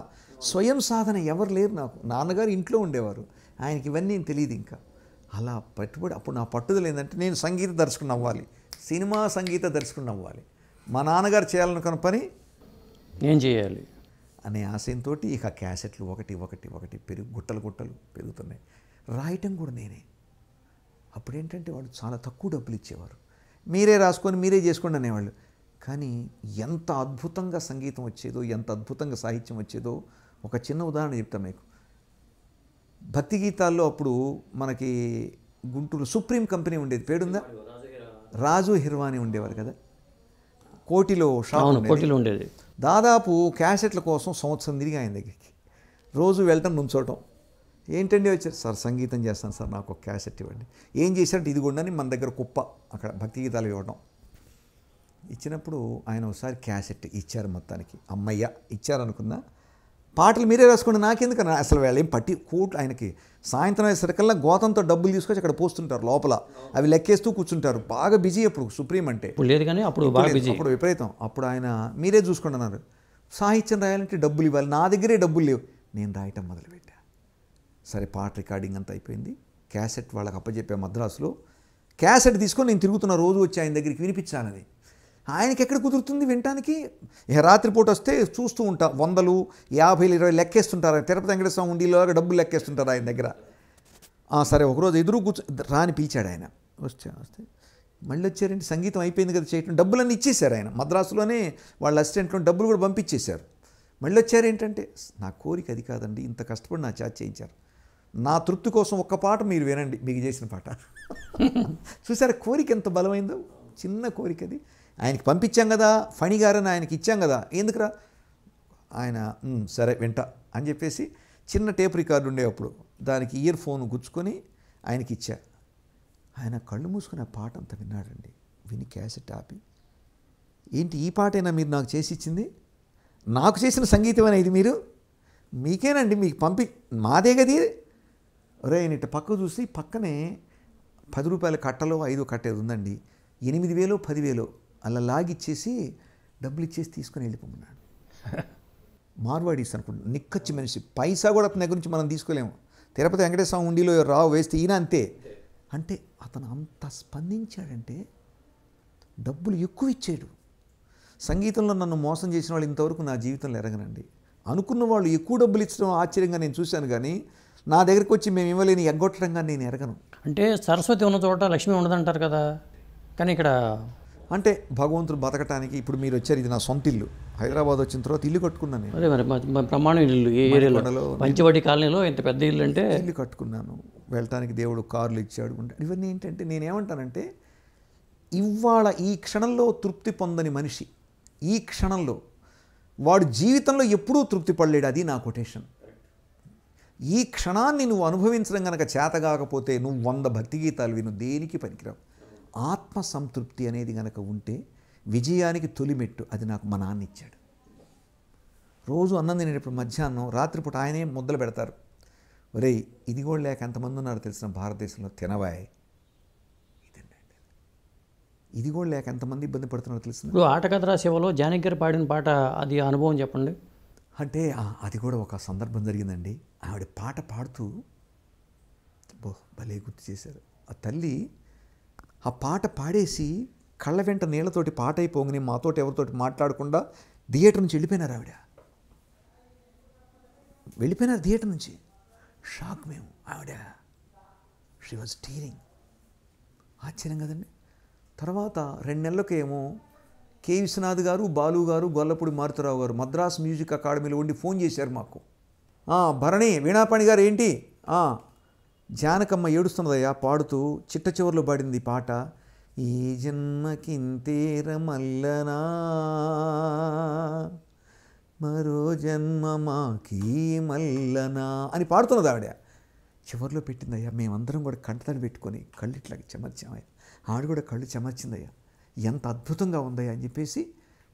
స్వయం సాధన ఎవరు లేరు నాకు నాన్నగారు ఇంట్లో ఉండేవారు ఆయనకి ఇవన్నీ తెలియదు ఇంకా అలా పట్టుబడి అప్పుడు నా పట్టుదల ఏంటంటే నేను సంగీత దర్శకుని అవ్వాలి సినిమా సంగీత దర్శకుని అవ్వాలి మా నాన్నగారు చేయాలనుకున్న పని ఏం చేయాలి అనే ఆశయంతో ఇక క్యాసెట్లు ఒకటి ఒకటి ఒకటి పెరుగు గుట్టలు గుట్టలు పెరుగుతున్నాయి రాయటం కూడా నేనే అప్పుడేంటంటే వాళ్ళు చాలా తక్కువ డబ్బులు ఇచ్చేవారు మీరే రాసుకొని మీరే చేసుకోండి అనేవాళ్ళు కానీ ఎంత అద్భుతంగా సంగీతం వచ్చేదో ఎంత అద్భుతంగా సాహిత్యం వచ్చేదో ఒక చిన్న ఉదాహరణ చెప్తాను మీకు భక్తి గీతాల్లో అప్పుడు మనకి గుంటూరు సుప్రీం కంపెనీ ఉండేది పేరుందా రాజు హిర్వాణి ఉండేవారు కదా కోటిలో షాప్ కోటిలో ఉండేది దాదాపు క్యాసెట్ల కోసం సంవత్సరం తిరిగి ఆయన దగ్గరికి రోజు వెళ్ళటం నుంచోటం ఏంటండి వచ్చారు సార్ సంగీతం చేస్తాను సార్ నాకు ఒక క్యాసెట్ ఇవ్వండి ఏం చేశారంటే ఇది కూడా మన దగ్గర కుప్ప అక్కడ భక్తి గీతాలు ఇవ్వడం ఇచ్చినప్పుడు ఆయన ఒకసారి క్యాసెట్ ఇచ్చారు మొత్తానికి అమ్మయ్య ఇచ్చారనుకున్నా పాటలు మీరే రాసుకోండి నాకెందుకు అసలు వేళ ఏం పట్టి కోట్లు ఆయనకి సాయంత్రం అయ్యేసరికల్లా గోతంతో డబ్బులు తీసుకొచ్చి అక్కడ పోస్తుంటారు లోపల అవి లెక్కేస్తూ కూర్చుంటారు బాగా బిజీ అప్పుడు సుప్రీం అంటే లేదు కానీ అప్పుడు అప్పుడు విపరీతం అప్పుడు ఆయన మీరే చూసుకోండి అన్నారు సాహిత్యం రాయాలంటే డబ్బులు ఇవ్వాలి నా దగ్గరే డబ్బులు లేవు నేను రాయటం మొదలు సరే పాట రికార్డింగ్ అంతా అయిపోయింది క్యాసెట్ వాళ్ళకి అప్పచెప్పే మద్రాసులో క్యాసెట్ తీసుకొని నేను తిరుగుతున్న రోజు వచ్చి ఆయన దగ్గరికి వినిపించాలని ఆయనకి ఎక్కడ కుదురుతుంది వినటానికి ఇక రాత్రిపూట వస్తే చూస్తూ ఉంటా వందలు యాభైలు ఇరవై లెక్కేస్తుంటారు తిరుపతి వెంకటేశ్వర ఉండీలో డబ్బులు లెక్కేస్తుంటారు ఆయన దగ్గర సరే ఒకరోజు ఎదురు కూర్చో రాని పీచాడు ఆయన వస్తే వస్తే మళ్ళీ వచ్చారంటే సంగీతం అయిపోయింది కదా చేయటం డబ్బులన్నీ ఇచ్చేశారు ఆయన మద్రాసులోనే వాళ్ళ అసిస్టెంట్లో డబ్బులు కూడా పంపించేశారు మళ్ళీ వచ్చారు ఏంటంటే నా కోరిక అది కాదండి ఇంత కష్టపడి నా చార్జ్ చేయించారు నా తృప్తి కోసం ఒక్క పాట మీరు వినండి మీకు చేసిన పాట చూసారా కోరిక ఎంత బలమైందో చిన్న కోరిక అది ఆయనకి పంపించాం కదా ఫణి గారని ఆయనకి ఇచ్చాం కదా ఎందుకురా ఆయన సరే వింట అని చెప్పేసి చిన్న టేప్ రికార్డు ఉండే అప్పుడు దానికి ఇయర్ ఫోన్ గుచ్చుకొని ఆయనకి ఇచ్చా ఆయన కళ్ళు మూసుకునే పాట అంత విన్నాడండి విని క్యాసెట్ ఆపి ఏంటి ఈ పాటైనా మీరు నాకు చేసి ఇచ్చింది నాకు చేసిన సంగీతమేనా ఇది మీరు మీకేనండి మీకు పంపి మాదే గది రే ఇటు పక్క చూసి పక్కనే పది రూపాయల కట్టలో ఐదు కట్టేది ఉందండి ఎనిమిది వేలు పదివేలు అలా లాగిచ్చేసి డబ్బులు ఇచ్చేసి తీసుకుని వెళ్ళిపోమన్నాడు మార్వాడి అనుకుంటున్నాను నిక్కచ్చి మనిషి పైసా కూడా అతని దగ్గర నుంచి మనం తీసుకోలేము తిరుపతి వెంకటేశ్వర ఉండిలో రావు వేస్తే ఈయన అంతే అంటే అతను అంత స్పందించాడంటే డబ్బులు ఎక్కువ ఇచ్చాడు సంగీతంలో నన్ను మోసం చేసిన వాళ్ళు ఇంతవరకు నా జీవితంలో ఎరగనండి అనుకున్న వాళ్ళు ఎక్కువ డబ్బులు ఇచ్చడం ఆశ్చర్యంగా నేను చూశాను కానీ నా దగ్గరికి వచ్చి మేము ఇవ్వలేని ఎగ్గొట్టడంగా నేను ఎరగను అంటే సరస్వతి ఉన్న చోట లక్ష్మి ఉండదంటారు కదా కానీ ఇక్కడ అంటే భగవంతుడు బతకటానికి ఇప్పుడు మీరు వచ్చారు ఇది నా సొంత ఇల్లు హైదరాబాద్ వచ్చిన తర్వాత ఇల్లు కట్టుకున్నాను అదే మరి ప్రమాణం ఇల్లు ఏ పంచవాడి కాలనీలో ఇంత పెద్ద ఇల్లు అంటే ఇల్లు కట్టుకున్నాను వెళ్ళటానికి దేవుడు కార్లు ఇచ్చాడు ఇవన్నీ ఏంటంటే నేనేమంటానంటే ఇవాళ ఈ క్షణంలో తృప్తి పొందని మనిషి ఈ క్షణంలో వాడు జీవితంలో ఎప్పుడూ తృప్తి పడలేడు అది నా కొటేషన్ ఈ క్షణాన్ని నువ్వు అనుభవించడం కనుక చేతగాకపోతే నువ్వు వంద భక్తి గీతాలు విను దేనికి పనికిరావు ఆత్మ సంతృప్తి అనేది గనక ఉంటే విజయానికి తొలిమెట్టు అది నాకు మా నాన్న ఇచ్చాడు రోజు అన్నం తినేటప్పుడు మధ్యాహ్నం రాత్రిపూట ఆయనే ముద్దలు పెడతారు ఒరే ఇది కూడా లేక ఎంతమంది ఉన్నారు తెలిసిన భారతదేశంలో తినవాయ్ ఇది కూడా లేక ఎంతమంది ఇబ్బంది పడుతున్నారో తెలుసు ఇప్పుడు ఆటకథ శివలో జానకి గారు పాడిన పాట అది అనుభవం చెప్పండి అంటే అది కూడా ఒక సందర్భం జరిగిందండి ఆవిడ పాట పాడుతూ బో భలే గుర్తు చేశారు ఆ తల్లి ఆ పాట పాడేసి కళ్ళ వెంట నీళ్ళతోటి పాట అయిపోగానే మాతోటి ఎవరితోటి మాట్లాడకుండా థియేటర్ నుంచి వెళ్ళిపోయినారు ఆవిడ వెళ్ళిపోయినారు థియేటర్ నుంచి షాక్ మేము ఆవిడ షీ వాజ్ టీరింగ్ ఆశ్చర్యం కదండి తర్వాత రెండు నెలలకేమో కే విశ్వనాథ్ గారు బాలు గారు గొల్లపూడి మారుతరావు గారు మద్రాస్ మ్యూజిక్ అకాడమీలో ఉండి ఫోన్ చేశారు మాకు భరణి వీణాపాణి గారు ఏంటి జానకమ్మ ఏడుస్తున్నదయ్యా పాడుతూ చిట్ట చివరిలో పాడింది పాట ఈ జన్మకింతీర మల్లనా మరో జన్మ మాకి మల్లనా అని పాడుతున్నది ఆవిడ చివరిలో పెట్టిందయ్యా మేమందరం కూడా కంటతడి పెట్టుకొని కళ్ళు ఇట్లా చెమర్చామయ్యా ఆవిడ కూడా కళ్ళు చెమర్చిందయ్యా ఎంత అద్భుతంగా ఉంది అని చెప్పేసి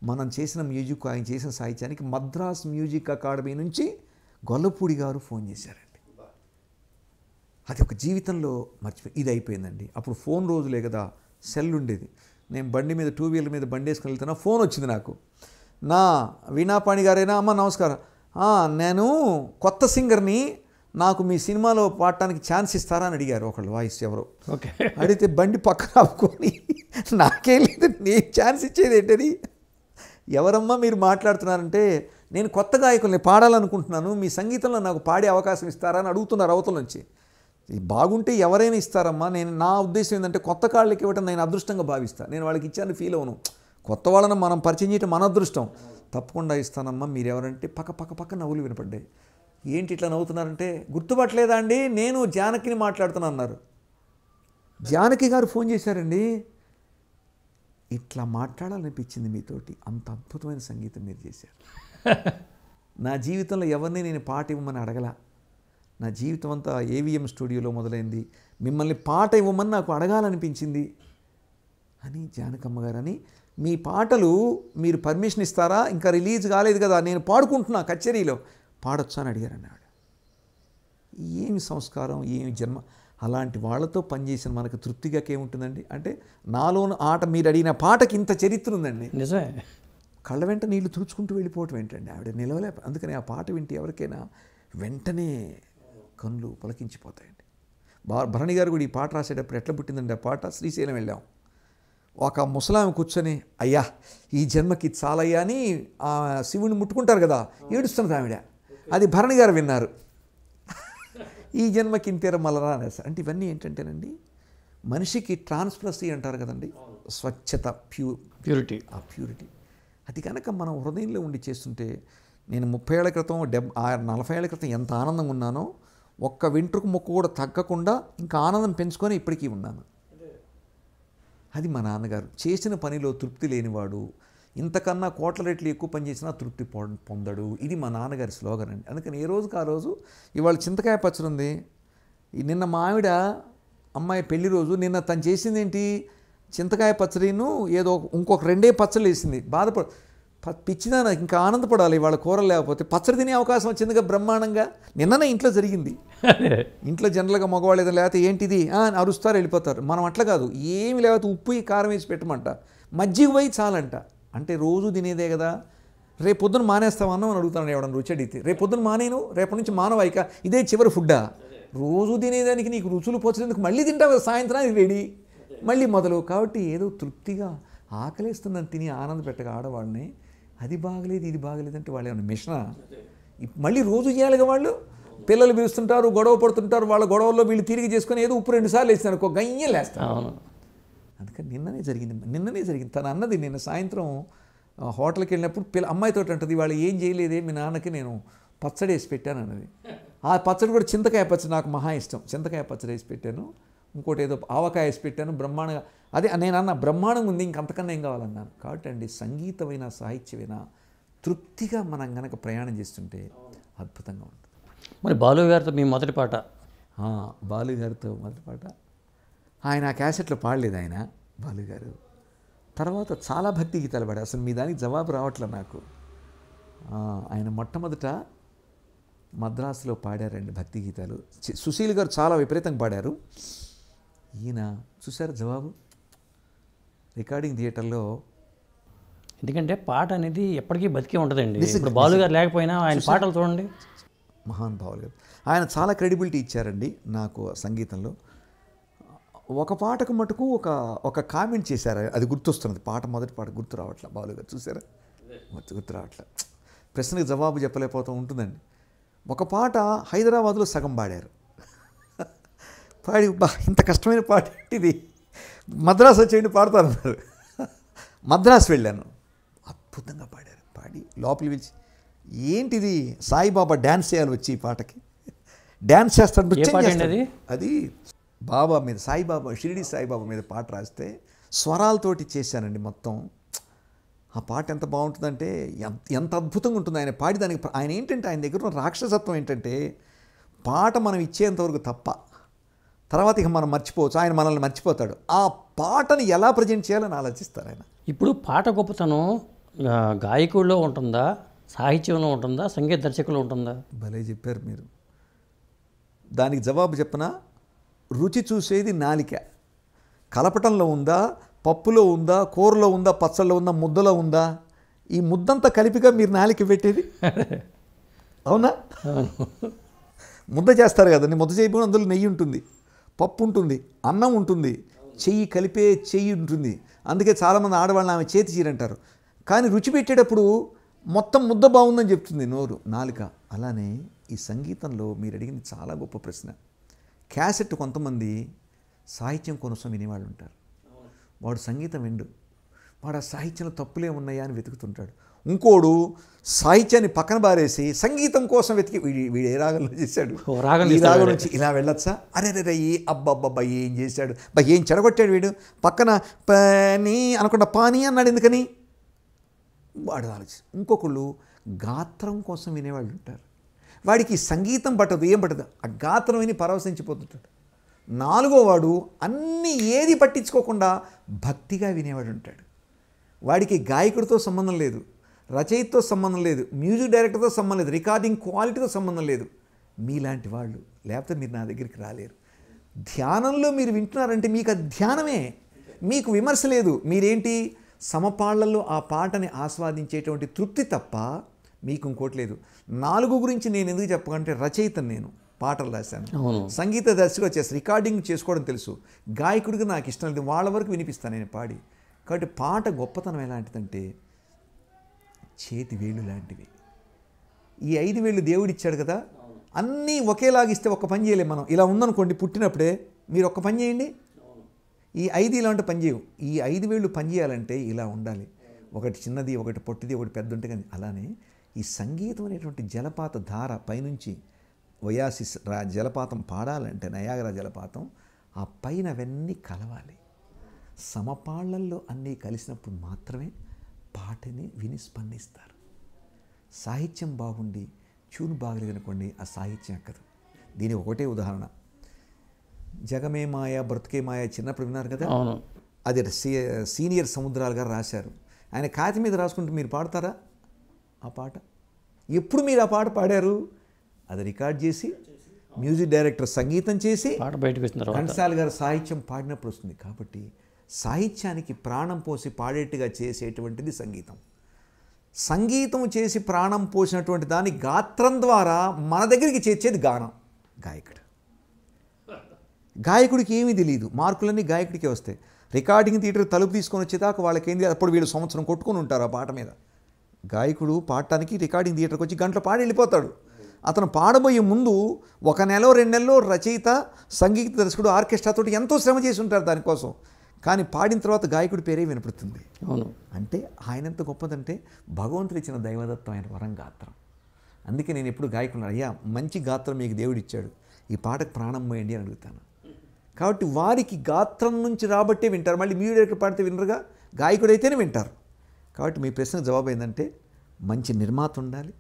మనం చేసిన మ్యూజిక్ ఆయన చేసిన సాహిత్యానికి మద్రాస్ మ్యూజిక్ అకాడమీ నుంచి గొల్లపూడి గారు ఫోన్ చేశారండి అది ఒక జీవితంలో మర్చిపోయి ఇది అయిపోయిందండి అప్పుడు ఫోన్ రోజులే కదా సెల్ ఉండేది నేను బండి మీద టూ వీలర్ మీద బండి వేసుకుని వెళ్తున్నా ఫోన్ వచ్చింది నాకు నా వీణాపాణి గారేనా అమ్మ నమస్కారం నేను కొత్త సింగర్ని నాకు మీ సినిమాలో పాడటానికి ఛాన్స్ ఇస్తారా అని అడిగారు ఒకళ్ళు వాయిస్ ఎవరు ఓకే అడిగితే బండి పక్కన ఆపుకొని నాకేం లేదు నేను ఛాన్స్ ఇచ్చేది ఏంటది ఎవరమ్మా మీరు మాట్లాడుతున్నారంటే నేను కొత్త గాయకుల్ని పాడాలనుకుంటున్నాను మీ సంగీతంలో నాకు పాడే అవకాశం ఇస్తారా అని అడుగుతున్నారు అవతల నుంచి బాగుంటే ఎవరైనా ఇస్తారమ్మా నేను నా ఉద్దేశం ఏంటంటే కొత్త కాళ్ళకి ఇవ్వటం నేను అదృష్టంగా భావిస్తాను నేను వాళ్ళకి ఇచ్చాను ఫీల్ అవును కొత్త వాళ్ళని మనం పరిచయం చేయటం మన అదృష్టం తప్పకుండా ఇస్తానమ్మా మీరెవరంటే పక్క పక్క పక్క నవ్వులు వినపడ్డాయి ఏంటి ఇట్లా నవ్వుతున్నారంటే గుర్తుపట్టలేదా అండి నేను జానకిని మాట్లాడుతున్నా అన్నారు జానకి గారు ఫోన్ చేశారండి ఇట్లా మాట్లాడాలనిపించింది మీతోటి అంత అద్భుతమైన సంగీతం మీరు చేశారు నా జీవితంలో ఎవరిని నేను పాట ఇవ్వమని అడగల నా జీవితం అంతా ఏవిఎం స్టూడియోలో మొదలైంది మిమ్మల్ని పాట ఇవ్వమని నాకు అడగాలనిపించింది అని జానకమ్మ గారు అని మీ పాటలు మీరు పర్మిషన్ ఇస్తారా ఇంకా రిలీజ్ కాలేదు కదా నేను పాడుకుంటున్నా కచేరీలో పాడొచ్చా అని అడిగారు అన్నాడు ఏమి సంస్కారం ఏమి జన్మ అలాంటి వాళ్ళతో పనిచేసిన మనకు తృప్తిగా ఏముంటుందండి అంటే నాలోని ఆట మీరు అడిగిన పాటకి ఇంత చరిత్ర ఉందండి నిజమే కళ్ళ వెంట నీళ్ళు తుడుచుకుంటూ వెళ్ళిపోవటం ఏంటండి ఆవిడ నిలవలే అందుకని ఆ పాట వింటే ఎవరికైనా వెంటనే కళ్ళు పలకించిపోతాయండి బా భరణి గారు కూడా ఈ పాట రాసేటప్పుడు ఎట్లా పుట్టిందండి ఆ పాట శ్రీశైలం వెళ్ళాం ఒక ముసలామె కూర్చొని అయ్యా ఈ జన్మకి చాలయ్యా అని శివుని ముట్టుకుంటారు కదా ఏడుస్తున్నది ఆవిడ అది భరణి గారు విన్నారు ఈ జన్మకింతేర మలరా అనేసారు అంటే ఇవన్నీ ఏంటంటేనండి మనిషికి ట్రాన్స్పరసీ అంటారు కదండి స్వచ్ఛత ప్యూ ప్యూరిటీ ఆ ప్యూరిటీ అది కనుక మనం హృదయంలో ఉండి చేస్తుంటే నేను ముప్పై ఏళ్ళ క్రితం డెబ్ నలభై ఏళ్ళ క్రితం ఎంత ఆనందంగా ఉన్నానో ఒక్క వింట్రుకు మొక్కు కూడా తగ్గకుండా ఇంకా ఆనందం పెంచుకొని ఇప్పటికీ ఉన్నాను అది మా నాన్నగారు చేసిన పనిలో తృప్తి లేనివాడు ఇంతకన్నా కోట్ల రెట్లు ఎక్కువ పనిచేసినా తృప్తి పొందడు ఇది మా నాన్నగారి స్లోగన్ అండి అందుకని ఏ రోజుకి ఆ రోజు ఇవాళ చింతకాయ పచ్చడి ఉంది నిన్న మా ఆవిడ అమ్మాయి పెళ్లి రోజు నిన్న తను చేసింది ఏంటి చింతకాయ పచ్చడిను ఏదో ఇంకొక రెండే పచ్చళ్ళు వేసింది బాధపడ పిచ్చిదా నాకు ఇంకా ఆనందపడాలి వాళ్ళ కూరలు లేకపోతే పచ్చడి తినే అవకాశం వచ్చిందిగా బ్రహ్మాండంగా నిన్ననే ఇంట్లో జరిగింది ఇంట్లో జనరల్గా మగవాళ్ళు ఏదో లేకపోతే ఏంటిది అరుస్తారు వెళ్ళిపోతారు మనం అట్లా కాదు ఏమి లేకపోతే ఉప్పు కారం వేసి పెట్టమంట మజ్జిగ పోయి చాలంట అంటే రోజు తినేదే కదా రేపు పొద్దున మానేస్తావు అన్నం అని అడుగుతాను ఎవడన్నా రుచి అడిగితే రేపు పొద్దున మానేను రేపటి నుంచి మానవైక ఇదే చివరి ఫుడ్డా రోజు తినేదానికి నీకు రుచులు పోచేందుకు మళ్ళీ తింటావు సాయంత్రానికి రెడీ మళ్ళీ మొదలు కాబట్టి ఏదో తృప్తిగా ఆకలిస్తుందని తిని ఆనంద పెట్టగా ఆడవాళ్ళని అది బాగలేదు ఇది బాగలేదు అంటే వాళ్ళు ఏమైనా మిషన మళ్ళీ రోజు చేయాలిగా వాళ్ళు పిల్లలు పిలుస్తుంటారు గొడవ పడుతుంటారు వాళ్ళ గొడవల్లో వీళ్ళు తిరిగి చేసుకొని ఏదో ఉప్పు రెండుసార్లు వేస్తారు ఒక గయ్యం లేస్తారు అందుకని నిన్ననే జరిగింది నిన్ననే జరిగింది తను అన్నది నిన్న సాయంత్రం హోటల్కి వెళ్ళినప్పుడు పిల్ల అమ్మాయితో అంటది వాళ్ళు ఏం చేయలేదే మీ నాన్నకి నేను పచ్చడి వేసి పెట్టాను అన్నది ఆ పచ్చడి కూడా చింతకాయ పచ్చడి నాకు మహా ఇష్టం చింతకాయ పచ్చడి వేసి పెట్టాను ఇంకోటి ఏదో ఆవకాయ వేసి పెట్టాను బ్రహ్మాండంగా అదే నేను అన్న బ్రహ్మాండం ఉంది ఇంకంతకన్నా ఏం కావాలన్నాను కాబట్టి అండి సంగీతమైన సాహిత్యమైన తృప్తిగా మనం కనుక ప్రయాణం చేస్తుంటే అద్భుతంగా ఉంటుంది మరి బాలు గారితో మీ మొదటి పాట బాలు గారితో మొదటి పాట ఆయన ఆ క్యాసెట్లో పాడలేదు ఆయన బాలుగారు తర్వాత చాలా భక్తి గీతాలు పాడారు అసలు మీ దానికి జవాబు రావట్లే నాకు ఆయన మొట్టమొదట మద్రాసులో పాడారండి భక్తి గీతాలు సుశీల్ గారు చాలా విపరీతంగా పాడారు ఈయన చూసారు జవాబు రికార్డింగ్ థియేటర్లో ఎందుకంటే పాట అనేది ఎప్పటికీ బతికే ఉంటుందండి ఇప్పుడు బాలుగారు లేకపోయినా ఆయన పాటలు చూడండి మహాన్ భావులు గారు ఆయన చాలా క్రెడిబిలిటీ ఇచ్చారండి నాకు సంగీతంలో ఒక పాటకు మటుకు ఒక ఒక కామెంట్ చేశారు అది గుర్తొస్తున్నది పాట మొదటి పాట గుర్తు రావట్లే బాలుగా చూసారా గుర్తు రావట్లే ప్రశ్నకు జవాబు చెప్పలేకపోతూ ఉంటుందండి ఒక పాట హైదరాబాద్లో సగం పాడారు పాడి బా ఇంత కష్టమైన పాట ఇది మద్రాసు వచ్చేయండి పాడతారన్నారు మద్రాసు వెళ్ళాను అద్భుతంగా పాడారు పాడి లోపలి పిలిచి ఏంటిది సాయిబాబా డ్యాన్స్ చేయాలి వచ్చి ఈ పాటకి డ్యాన్స్ చేస్తాడు అది బాబా మీద సాయిబాబా షిరిడి సాయిబాబా మీద పాట రాస్తే స్వరాలతోటి చేశానండి మొత్తం ఆ పాట ఎంత బాగుంటుందంటే ఎంత ఎంత అద్భుతంగా ఉంటుంది ఆయన పాడి దానికి ఆయన ఏంటంటే ఆయన దగ్గర రాక్షసత్వం ఏంటంటే పాట మనం ఇచ్చేంతవరకు తప్ప తర్వాత ఇక మనం మర్చిపోవచ్చు ఆయన మనల్ని మర్చిపోతాడు ఆ పాటను ఎలా ప్రజెంట్ చేయాలని ఆలోచిస్తారు ఆయన ఇప్పుడు పాట గొప్పతనం గాయకుల్లో ఉంటుందా సాహిత్యంలో ఉంటుందా సంగీత దర్శకులు ఉంటుందా భలే చెప్పారు మీరు దానికి జవాబు చెప్పనా రుచి చూసేది నాలిక కలపటంలో ఉందా పప్పులో ఉందా కూరలో ఉందా పచ్చళ్ళలో ఉందా ముద్దలో ఉందా ఈ ముద్దంతా కలిపిగా మీరు నాలిక పెట్టేది అవునా ముద్ద చేస్తారు కదండి ముద్ద చేయబోయిన అందులో నెయ్యి ఉంటుంది పప్పు ఉంటుంది అన్నం ఉంటుంది చెయ్యి కలిపే చెయ్యి ఉంటుంది అందుకే చాలామంది ఆడవాళ్ళని ఆమె చేతి చీర అంటారు కానీ రుచి పెట్టేటప్పుడు మొత్తం ముద్ద బాగుందని చెప్తుంది నోరు నాలుక అలానే ఈ సంగీతంలో మీరు అడిగింది చాలా గొప్ప ప్రశ్న క్యాసెట్ కొంతమంది సాహిత్యం కోసం వినేవాళ్ళు ఉంటారు వాడు సంగీతం విండు వాడు ఆ సాహిత్యంలో తప్పులే ఉన్నాయా అని వెతుకుతుంటాడు ఇంకోడు సాహిత్యాన్ని పక్కన బారేసి సంగీతం కోసం వెతికి వీడి వీడు ఏ రాగంలో చేశాడు రాగం ఈ రాగం నుంచి ఇలా వెళ్ళొచ్చా అరే రే ఈ అబ్బబ్బబ్బా ఏం చేశాడు బా ఏం చెడగొట్టాడు వీడు పక్కన పని అనకుండా పాని అన్నాడు ఎందుకని వాడు ఆలోచన ఇంకొకళ్ళు గాత్రం కోసం వినేవాళ్ళు ఉంటారు వాడికి సంగీతం పట్టదు ఏం పట్టదు విని పరవశించిపోతుంటాడు నాలుగో వాడు అన్ని ఏది పట్టించుకోకుండా భక్తిగా వినేవాడు ఉంటాడు వాడికి గాయకుడితో సంబంధం లేదు రచయితతో సంబంధం లేదు మ్యూజిక్ డైరెక్టర్తో సంబంధం లేదు రికార్డింగ్ క్వాలిటీతో సంబంధం లేదు మీలాంటి వాళ్ళు లేకపోతే మీరు నా దగ్గరికి రాలేరు ధ్యానంలో మీరు వింటున్నారంటే మీకు అది ధ్యానమే మీకు విమర్శ లేదు మీరేంటి సమపాళ్లలో ఆ పాటని ఆస్వాదించేటువంటి తృప్తి తప్ప మీకు ఇంకోటి లేదు నాలుగు గురించి నేను ఎందుకు చెప్పకంటే రచయిత నేను పాటలు రాశాను సంగీత దర్శకుడు వచ్చేసి రికార్డింగ్ చేసుకోవడం తెలుసు గాయకుడికి నాకు ఇష్టం లేదు వాళ్ళ వరకు వినిపిస్తాను నేను పాడి కాబట్టి పాట గొప్పతనం ఎలాంటిదంటే చేతి వేళ్ళు లాంటివి ఈ ఐదు వేళ్ళు దేవుడు ఇచ్చాడు కదా అన్నీ ఒకేలాగా ఇస్తే ఒక పని చేయలేము మనం ఇలా ఉందనుకోండి పుట్టినప్పుడే మీరు ఒక్క పని చేయండి ఈ ఐదు ఇలా పని చేయవు ఈ ఐదు వేళ్ళు పని చేయాలంటే ఇలా ఉండాలి ఒకటి చిన్నది ఒకటి పొట్టిది ఒకటి పెద్ద ఉంటే కానీ అలానే ఈ సంగీతం అనేటువంటి జలపాత ధార పైనుంచి వయాసిస్ రా జలపాతం పాడాలంటే నయాగరా జలపాతం ఆ పైన అవన్నీ కలవాలి సమపాళ్లల్లో అన్నీ కలిసినప్పుడు మాత్రమే పాటని విని స్పందిస్తారు సాహిత్యం బాగుండి చూను బాగలేదనుకోండి ఆ సాహిత్యం ఎక్కదు దీని ఒకటే ఉదాహరణ జగమే మాయ బ్రతుకే మాయ చిన్నప్పుడు విన్నారు కదా అది సీనియర్ సముద్రాలు గారు రాశారు ఆయన కాతి మీద రాసుకుంటే మీరు పాడతారా ఆ పాట ఎప్పుడు మీరు ఆ పాట పాడారు అది రికార్డ్ చేసి మ్యూజిక్ డైరెక్టర్ సంగీతం చేసి పాట బయటకు వచ్చిన ఘంటసాల గారు సాహిత్యం పాడినప్పుడు వస్తుంది కాబట్టి సాహిత్యానికి ప్రాణం పోసి పాడేట్టుగా చేసేటువంటిది సంగీతం సంగీతం చేసి ప్రాణం పోసినటువంటి దాని గాత్రం ద్వారా మన దగ్గరికి చేర్చేది గానం గాయకుడు గాయకుడికి ఏమీ తెలియదు మార్కులన్నీ గాయకుడికే వస్తాయి రికార్డింగ్ థియేటర్ తలుపు తీసుకొని వచ్చేదాకా వాళ్ళకి ఏంది అప్పుడు వీళ్ళు సంవత్సరం కొట్టుకొని ఉంటారు ఆ పాట మీద గాయకుడు పాడటానికి రికార్డింగ్ థియేటర్కి వచ్చి గంటలో పాడి వెళ్ళిపోతాడు అతను పాడబోయే ముందు ఒక నెల రెండు నెలలో రచయిత సంగీత దర్శకుడు ఆర్కెస్ట్రాతో ఎంతో శ్రమ చేసి ఉంటారు దానికోసం కానీ పాడిన తర్వాత గాయకుడి పేరే వినపడుతుంది అవును అంటే ఆయన ఎంత గొప్పదంటే భగవంతుడు ఇచ్చిన దైవదత్తం ఆయన వరం గాత్రం అందుకే నేను ఎప్పుడు గాయకుడు అయ్యా మంచి గాత్రం మీకు దేవుడు ఇచ్చాడు ఈ పాటకు ప్రాణం పోయండి అని అడుగుతాను కాబట్టి వారికి గాత్రం నుంచి రాబట్టే వింటారు మళ్ళీ మీరు పాడితే వినరుగా గాయకుడైతేనే వింటారు కాబట్టి మీ ప్రశ్నకు జవాబు ఏంటంటే మంచి నిర్మాత ఉండాలి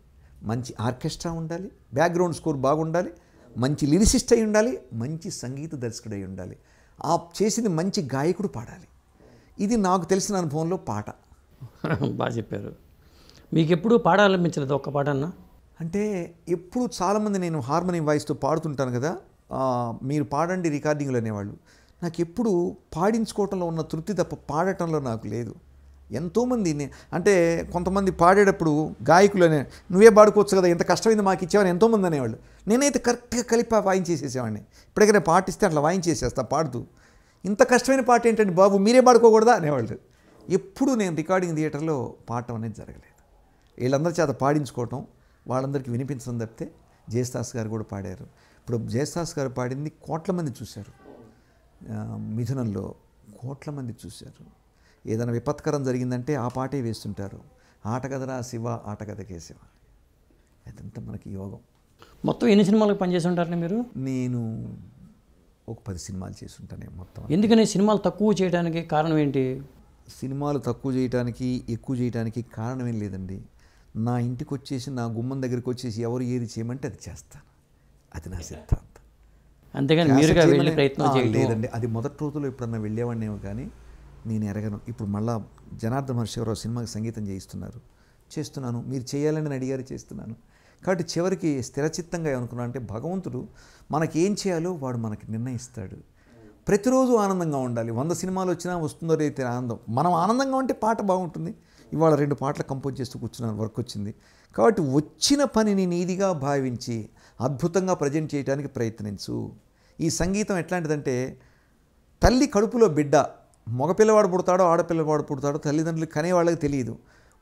మంచి ఆర్కెస్ట్రా ఉండాలి బ్యాక్గ్రౌండ్ స్కోర్ బాగుండాలి మంచి లిరిసిస్ట్ అయి ఉండాలి మంచి సంగీత దర్శకుడు అయి ఉండాలి ఆ చేసింది మంచి గాయకుడు పాడాలి ఇది నాకు తెలిసిన అనుభవంలో పాట బాగా చెప్పారు మీకు ఎప్పుడు పాడాలనిపించలేదు ఒక్క పాట అన్న అంటే ఎప్పుడు చాలామంది నేను హార్మోనియం వాయిస్తో పాడుతుంటాను కదా మీరు పాడండి రికార్డింగ్లు అనేవాళ్ళు నాకు ఎప్పుడు పాడించుకోవటంలో ఉన్న తృప్తి తప్ప పాడటంలో నాకు లేదు ఎంతోమంది అంటే కొంతమంది పాడేటప్పుడు గాయకులు అనే నువ్వే పాడుకోవచ్చు కదా ఎంత కష్టమైంది మాకు ఇచ్చేవాడిని ఎంతోమంది అనేవాళ్ళు నేనైతే కరెక్ట్గా కలిపి వాయించేసేసేవాడిని ఇప్పటికైనా నేను పాట అట్లా వాయించేసేస్తా పాడుతూ ఇంత కష్టమైన పాట ఏంటంటే బాబు మీరే పాడుకోకూడదా అనేవాళ్ళు ఎప్పుడు నేను రికార్డింగ్ థియేటర్లో పాడటం అనేది జరగలేదు వీళ్ళందరి చేత పాడించుకోవటం వాళ్ళందరికీ వినిపించడం తప్పితే జయస్దాస్ గారు కూడా పాడారు ఇప్పుడు జయస్దాస్ గారు పాడింది కోట్ల మంది చూశారు మిథునంలో కోట్ల మంది చూశారు ఏదైనా విపత్కరం జరిగిందంటే ఆ పాటే వేస్తుంటారు ఆటగదరా శివ ఆట శివ అదంతా మనకి యోగం మొత్తం ఎన్ని సినిమాలకు పనిచేసి ఉంటారండి మీరు నేను ఒక పది సినిమాలు చేస్తుంటానే మొత్తం ఎందుకని సినిమాలు తక్కువ చేయడానికి కారణం ఏంటి సినిమాలు తక్కువ చేయడానికి ఎక్కువ చేయడానికి కారణం ఏం లేదండి నా ఇంటికి వచ్చేసి నా గుమ్మం దగ్గరికి వచ్చేసి ఎవరు ఏది చేయమంటే అది చేస్తాను అది నా సిద్ధాంతం అంతేగాని మీరుగా ప్రయత్నం లేదండి అది మొదటి రోజుల్లో ఎప్పుడన్నా వెళ్ళేవాడినేమో కానీ నేను ఎరగను ఇప్పుడు మళ్ళా జనార్దన్ మహర్షివరావు సినిమాకి సంగీతం చేయిస్తున్నారు చేస్తున్నాను మీరు చేయాలని అడిగారు చేస్తున్నాను కాబట్టి చివరికి స్థిరచిత్తంగా ఏమనుకున్నా అంటే భగవంతుడు మనకి ఏం చేయాలో వాడు మనకి నిర్ణయిస్తాడు ప్రతిరోజు ఆనందంగా ఉండాలి వంద సినిమాలు వచ్చినా వస్తుందో అయితే ఆనందం మనం ఆనందంగా ఉంటే పాట బాగుంటుంది ఇవాళ రెండు పాటలు కంపోజ్ చేస్తూ కూర్చున్నాను వర్క్ వచ్చింది కాబట్టి వచ్చిన పనిని నీదిగా భావించి అద్భుతంగా ప్రజెంట్ చేయడానికి ప్రయత్నించు ఈ సంగీతం ఎట్లాంటిదంటే తల్లి కడుపులో బిడ్డ మగపిల్లవాడు పుడతాడో ఆడపిల్లవాడు పుడతాడో తల్లిదండ్రులు కనే వాళ్ళకి తెలియదు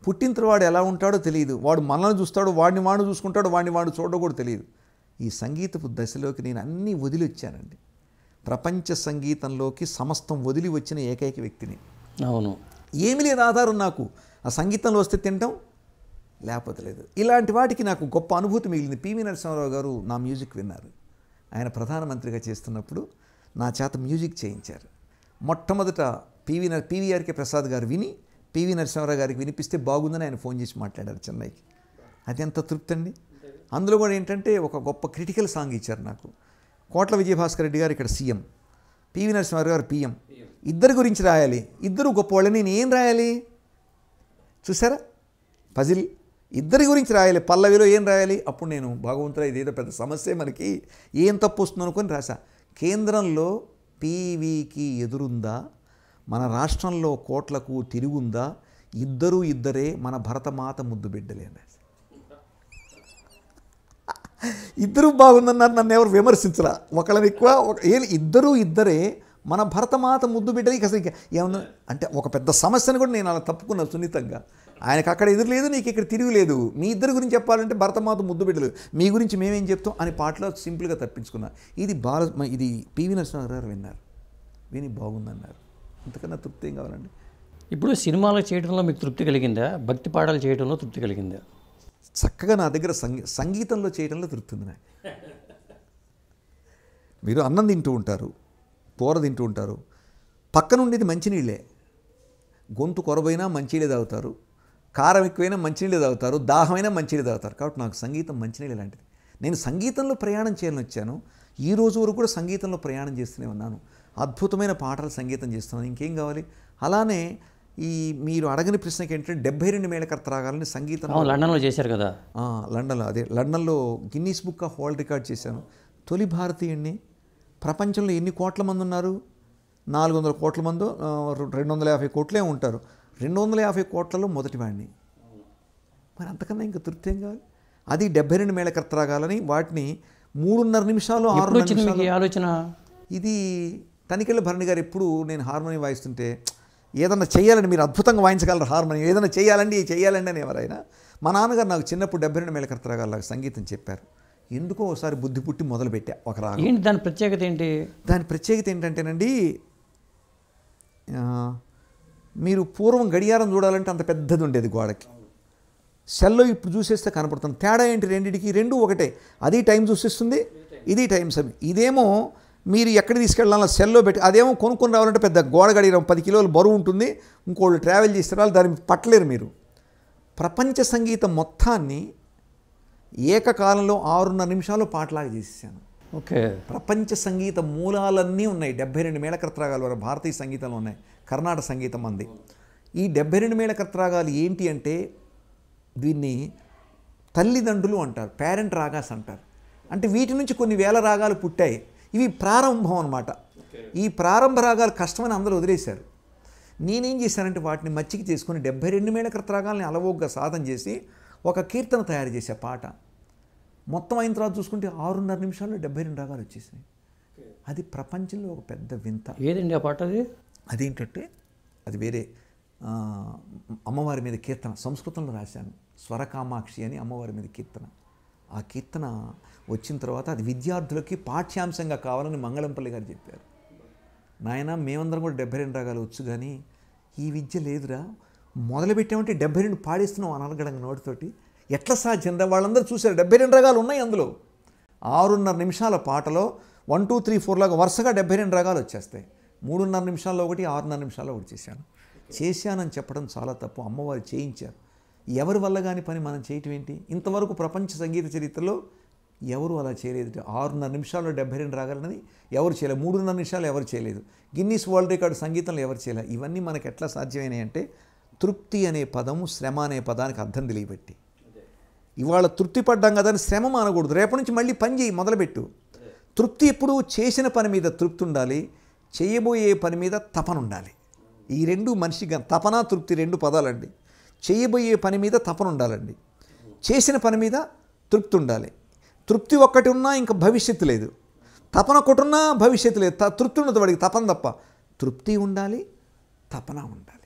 పుట్టిన తర్వాత ఎలా ఉంటాడో తెలియదు వాడు మనల్ని చూస్తాడు వాడిని వాడు చూసుకుంటాడు వాడిని వాడు చూడడం కూడా తెలియదు ఈ సంగీతపు దశలోకి నేను అన్నీ వదిలి వచ్చానండి ప్రపంచ సంగీతంలోకి సమస్తం వదిలి వచ్చిన ఏకైక వ్యక్తిని అవును ఏమి లేదు ఆధారం నాకు ఆ సంగీతంలో వస్తే తింటాం లేకపోతే లేదు ఇలాంటి వాటికి నాకు గొప్ప అనుభూతి మిగిలింది పివి నరసింహారావు గారు నా మ్యూజిక్ విన్నారు ఆయన ప్రధానమంత్రిగా చేస్తున్నప్పుడు నా చేత మ్యూజిక్ చేయించారు మొట్టమొదట పివి పీవీఆర్కే ప్రసాద్ గారు విని పివి నరసింహరావు గారికి వినిపిస్తే బాగుందని ఆయన ఫోన్ చేసి మాట్లాడారు చెన్నైకి అది ఎంత తృప్తి అండి అందులో కూడా ఏంటంటే ఒక గొప్ప క్రిటికల్ సాంగ్ ఇచ్చారు నాకు కోట్ల విజయభాస్కర్ రెడ్డి గారు ఇక్కడ సీఎం పివి నరసింహరావు గారు పిఎం ఇద్దరి గురించి రాయాలి ఇద్దరు గొప్పవాళ్ళని నేను ఏం రాయాలి చూసారా పజిల్ ఇద్దరి గురించి రాయాలి పల్లవిలో ఏం రాయాలి అప్పుడు నేను భగవంతుడు ఇదేదో పెద్ద సమస్య మనకి ఏం తప్పు వస్తుందనుకొని రాశా కేంద్రంలో పీవీకి ఎదురుందా మన రాష్ట్రంలో కోట్లకు తిరుగుందా ఇద్దరూ ఇద్దరే మన భరతమాత ముద్దు అనేసి ఇద్దరు బాగుందన్నారు నన్ను ఎవరు విమర్శించరా ఒకళ్ళని ఎక్కువ ఇద్దరూ ఇద్దరే మన భరతమాత ముద్దు బిడ్డలకి అసలు ఏమన్నా అంటే ఒక పెద్ద సమస్యను కూడా నేను అలా తప్పుకున్నాను సున్నితంగా ఆయనకు అక్కడ ఎదురు లేదు నీకు ఇక్కడ తిరిగి లేదు మీ ఇద్దరి గురించి చెప్పాలంటే భరతమాత ముద్దు బిడ్డలు మీ గురించి మేమేం చెప్తాం అని పాటలో సింపుల్గా తప్పించుకున్నా ఇది బాల ఇది పివి నరసింహారావు గారు విన్నారు విని బాగుందన్నారు అంతకన్నా తృప్తి ఏం కావాలండి ఇప్పుడు సినిమాలు చేయడంలో మీకు తృప్తి కలిగిందా భక్తి పాటలు చేయడంలో తృప్తి కలిగిందా చక్కగా నా దగ్గర సంగీ సంగీతంలో చేయడంలో తృప్తి ఉంది నాకు మీరు అన్నం తింటూ ఉంటారు పూర తింటూ ఉంటారు పక్కనుండేది మంచినీళ్ళే గొంతు కొరబోయినా మంచినీళ్ళే తాగుతారు కారం ఎక్కువైనా మంచినీళ్ళు తాగుతారు దాహమైనా మంచినీళ్ళు తాగుతారు కాబట్టి నాకు సంగీతం మంచినీళ్ళు లాంటిది నేను సంగీతంలో ప్రయాణం చేయాలని వచ్చాను ఈ రోజు వరకు కూడా సంగీతంలో ప్రయాణం చేస్తూనే ఉన్నాను అద్భుతమైన పాటలు సంగీతం చేస్తున్నాను ఇంకేం కావాలి అలానే ఈ మీరు అడగని ప్రశ్నకి ఏంటంటే డెబ్బై రెండు మేళకర్త రాగాలని సంగీతం లండన్లో చేశారు కదా లండన్లో అదే లండన్లో Guinness book of world record చేశాను తొలి భారతీయుణ్ణి ప్రపంచంలో ఎన్ని కోట్ల మంది ఉన్నారు నాలుగు వందల కోట్ల మందో రెండు వందల యాభై కోట్లే ఉంటారు రెండు వందల యాభై కోట్లలో మొదటివాడిని మరి అంతకన్నా ఇంకా తృప్తి ఏం కావాలి అది డెబ్బై రెండు మేళకర్త రాగాలని వాటిని మూడున్నర నిమిషాలు ఆరు ఆలోచన ఇది తనికెళ్ళ భరణి గారు ఎప్పుడు నేను హార్మోనియం వాయిస్తుంటే ఏదన్నా చేయాలని మీరు అద్భుతంగా వాయించగలరు హార్మోనియం ఏదైనా చేయాలండి చేయాలండి అని ఎవరైనా మా నాన్నగారు నాకు చిన్నప్పుడు డెబ్బై రెండు మేళకర్త రాగాల సంగీతం చెప్పారు ఎందుకో ఒకసారి బుద్ధి పుట్టి మొదలుపెట్టా ఒక రాగం ఏంటి దాని ప్రత్యేకత ఏంటి దాని ప్రత్యేకత ఏంటంటేనండి మీరు పూర్వం గడియారం చూడాలంటే అంత పెద్దది ఉండేది గోడకి సెల్లో ఇప్పుడు చూసేస్తే కనపడుతుంది తేడా ఏంటి రెండింటికి రెండు ఒకటే అది టైం చూసిస్తుంది ఇది టైం సమ్ ఇదేమో మీరు ఎక్కడ తీసుకెళ్ళాలో సెల్లో పెట్టి అదేమో కొనుక్కొని రావాలంటే పెద్ద గోడ గడియారం పది కిలోలు బరువు ఉంటుంది ఇంకోళ్ళు ట్రావెల్ చేస్తారు దాన్ని పట్టలేరు మీరు ప్రపంచ సంగీతం మొత్తాన్ని ఏకకాలంలో ఆరున్నర నిమిషాలు పాటలాగా చేసేసాను ఓకే ప్రపంచ సంగీత మూలాలన్నీ ఉన్నాయి డెబ్బై రెండు మేళకృత్రాగాలు వారు భారతీయ సంగీతంలో ఉన్నాయి కర్ణాటక సంగీతం అంది ఈ డెబ్బై రెండు మేళ కర్తరాగాలు ఏంటి అంటే దీన్ని తల్లిదండ్రులు అంటారు పేరెంట్ రాగాస్ అంటారు అంటే వీటి నుంచి కొన్ని వేల రాగాలు పుట్టాయి ఇవి ప్రారంభం అనమాట ఈ ప్రారంభ రాగాలు కష్టమని అందరూ వదిలేశారు నేనేం చేశానంటే వాటిని మచ్చికి చేసుకుని డెబ్బై రెండు మేళ కృతరాగాలని అలవోగ్గా సాధన చేసి ఒక కీర్తన తయారు చేసే పాట మొత్తం అయిన తర్వాత చూసుకుంటే ఆరున్నర నిమిషాల్లో డెబ్బై రెండు రాగాలు వచ్చేసినాయి అది ప్రపంచంలో ఒక పెద్ద వింత ఏదండి ఆ పాట అది అదేంటంటే అది వేరే అమ్మవారి మీద కీర్తన సంస్కృతంలో రాశాను స్వరకామాక్షి అని అమ్మవారి మీద కీర్తన ఆ కీర్తన వచ్చిన తర్వాత అది విద్యార్థులకి పాఠ్యాంశంగా కావాలని మంగళంపల్లి గారు చెప్పారు నాయన మేమందరం కూడా డెబ్బై రెండు రాగాలు వచ్చు కానీ ఈ విద్య లేదురా మొదలుపెట్టామంటే డెబ్బై రెండు పాడేస్తున్నాం అని అనగడంగా నోటితోటి ఎట్లా సాధ్యంరా వాళ్ళందరూ చూశారు డెబ్బై రెండు రకాలు ఉన్నాయి అందులో ఆరున్నర నిమిషాల పాటలో వన్ టూ త్రీ ఫోర్ లాగా వరుసగా డెబ్బై రెండు రకాలు వచ్చేస్తాయి మూడున్నర నిమిషాల్లో ఒకటి ఆరున్నర నిమిషాల్లో ఒకటి చేశాను చేశానని చెప్పడం చాలా తప్పు అమ్మవారు చేయించారు ఎవరి వల్ల కాని పని మనం చేయటం ఏంటి ఇంతవరకు ప్రపంచ సంగీత చరిత్రలో ఎవరు అలా చేయలేదు ఆరున్నర నిమిషాల్లో డెబ్బై రెండు రాగలన్నది ఎవరు చేయలేదు మూడున్నర నిమిషాలు ఎవరు చేయలేదు గిన్నీస్ వరల్డ్ రికార్డ్ సంగీతంలో ఎవరు చేయలేదు ఇవన్నీ మనకు ఎట్లా సాధ్యమైనాయి అంటే తృప్తి అనే పదము శ్రమ అనే పదానికి అర్థం తెలియబెట్టి ఇవాళ తృప్తి పడ్డాం కదా అని శ్రమ మానకూడదు రేపటి నుంచి మళ్ళీ పని చేయి మొదలుపెట్టు తృప్తి ఎప్పుడు చేసిన పని మీద తృప్తి ఉండాలి చేయబోయే పని మీద తపన ఉండాలి ఈ రెండు మనిషిగా తపన తృప్తి రెండు పదాలండి చేయబోయే పని మీద తపన ఉండాలండి చేసిన పని మీద తృప్తి ఉండాలి తృప్తి ఒక్కటి ఉన్నా ఇంకా భవిష్యత్తు లేదు తపన ఒకటిన్నా భవిష్యత్తు లేదు తృప్తి ఉన్నది వాడికి తపన తప్ప తృప్తి ఉండాలి తపన ఉండాలి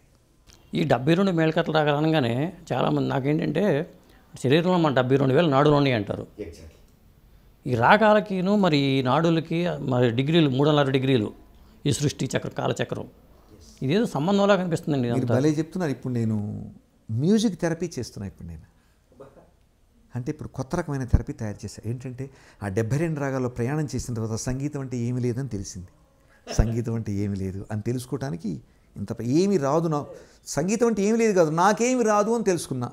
ఈ డెబ్బై రెండు మేళకట్లు రాగలనగానే చాలామంది నాకేంటంటే శరీరంలో మన డెబ్బై రెండు వేల నాడులు ఉన్నాయి అంటారు ఈ రాగాలకిను మరి ఈ నాడులకి మరి డిగ్రీలు మూడున్నర డిగ్రీలు ఈ సృష్టి చక్రం కాలచక్రం ఇదేదో సంబంధంలా కనిపిస్తుందండి మీరు భలే చెప్తున్నారు ఇప్పుడు నేను మ్యూజిక్ థెరపీ చేస్తున్నా ఇప్పుడు నేను అంటే ఇప్పుడు కొత్త రకమైన థెరపీ తయారు చేశాను ఏంటంటే ఆ డెబ్బై రెండు రాగాల్లో ప్రయాణం చేసిన తర్వాత సంగీతం అంటే ఏమీ లేదని తెలిసింది సంగీతం అంటే ఏమీ లేదు అని తెలుసుకోవటానికి ఇంత ఏమి రాదు నా సంగీతం అంటే ఏమీ లేదు కాదు నాకేమి రాదు అని తెలుసుకున్నా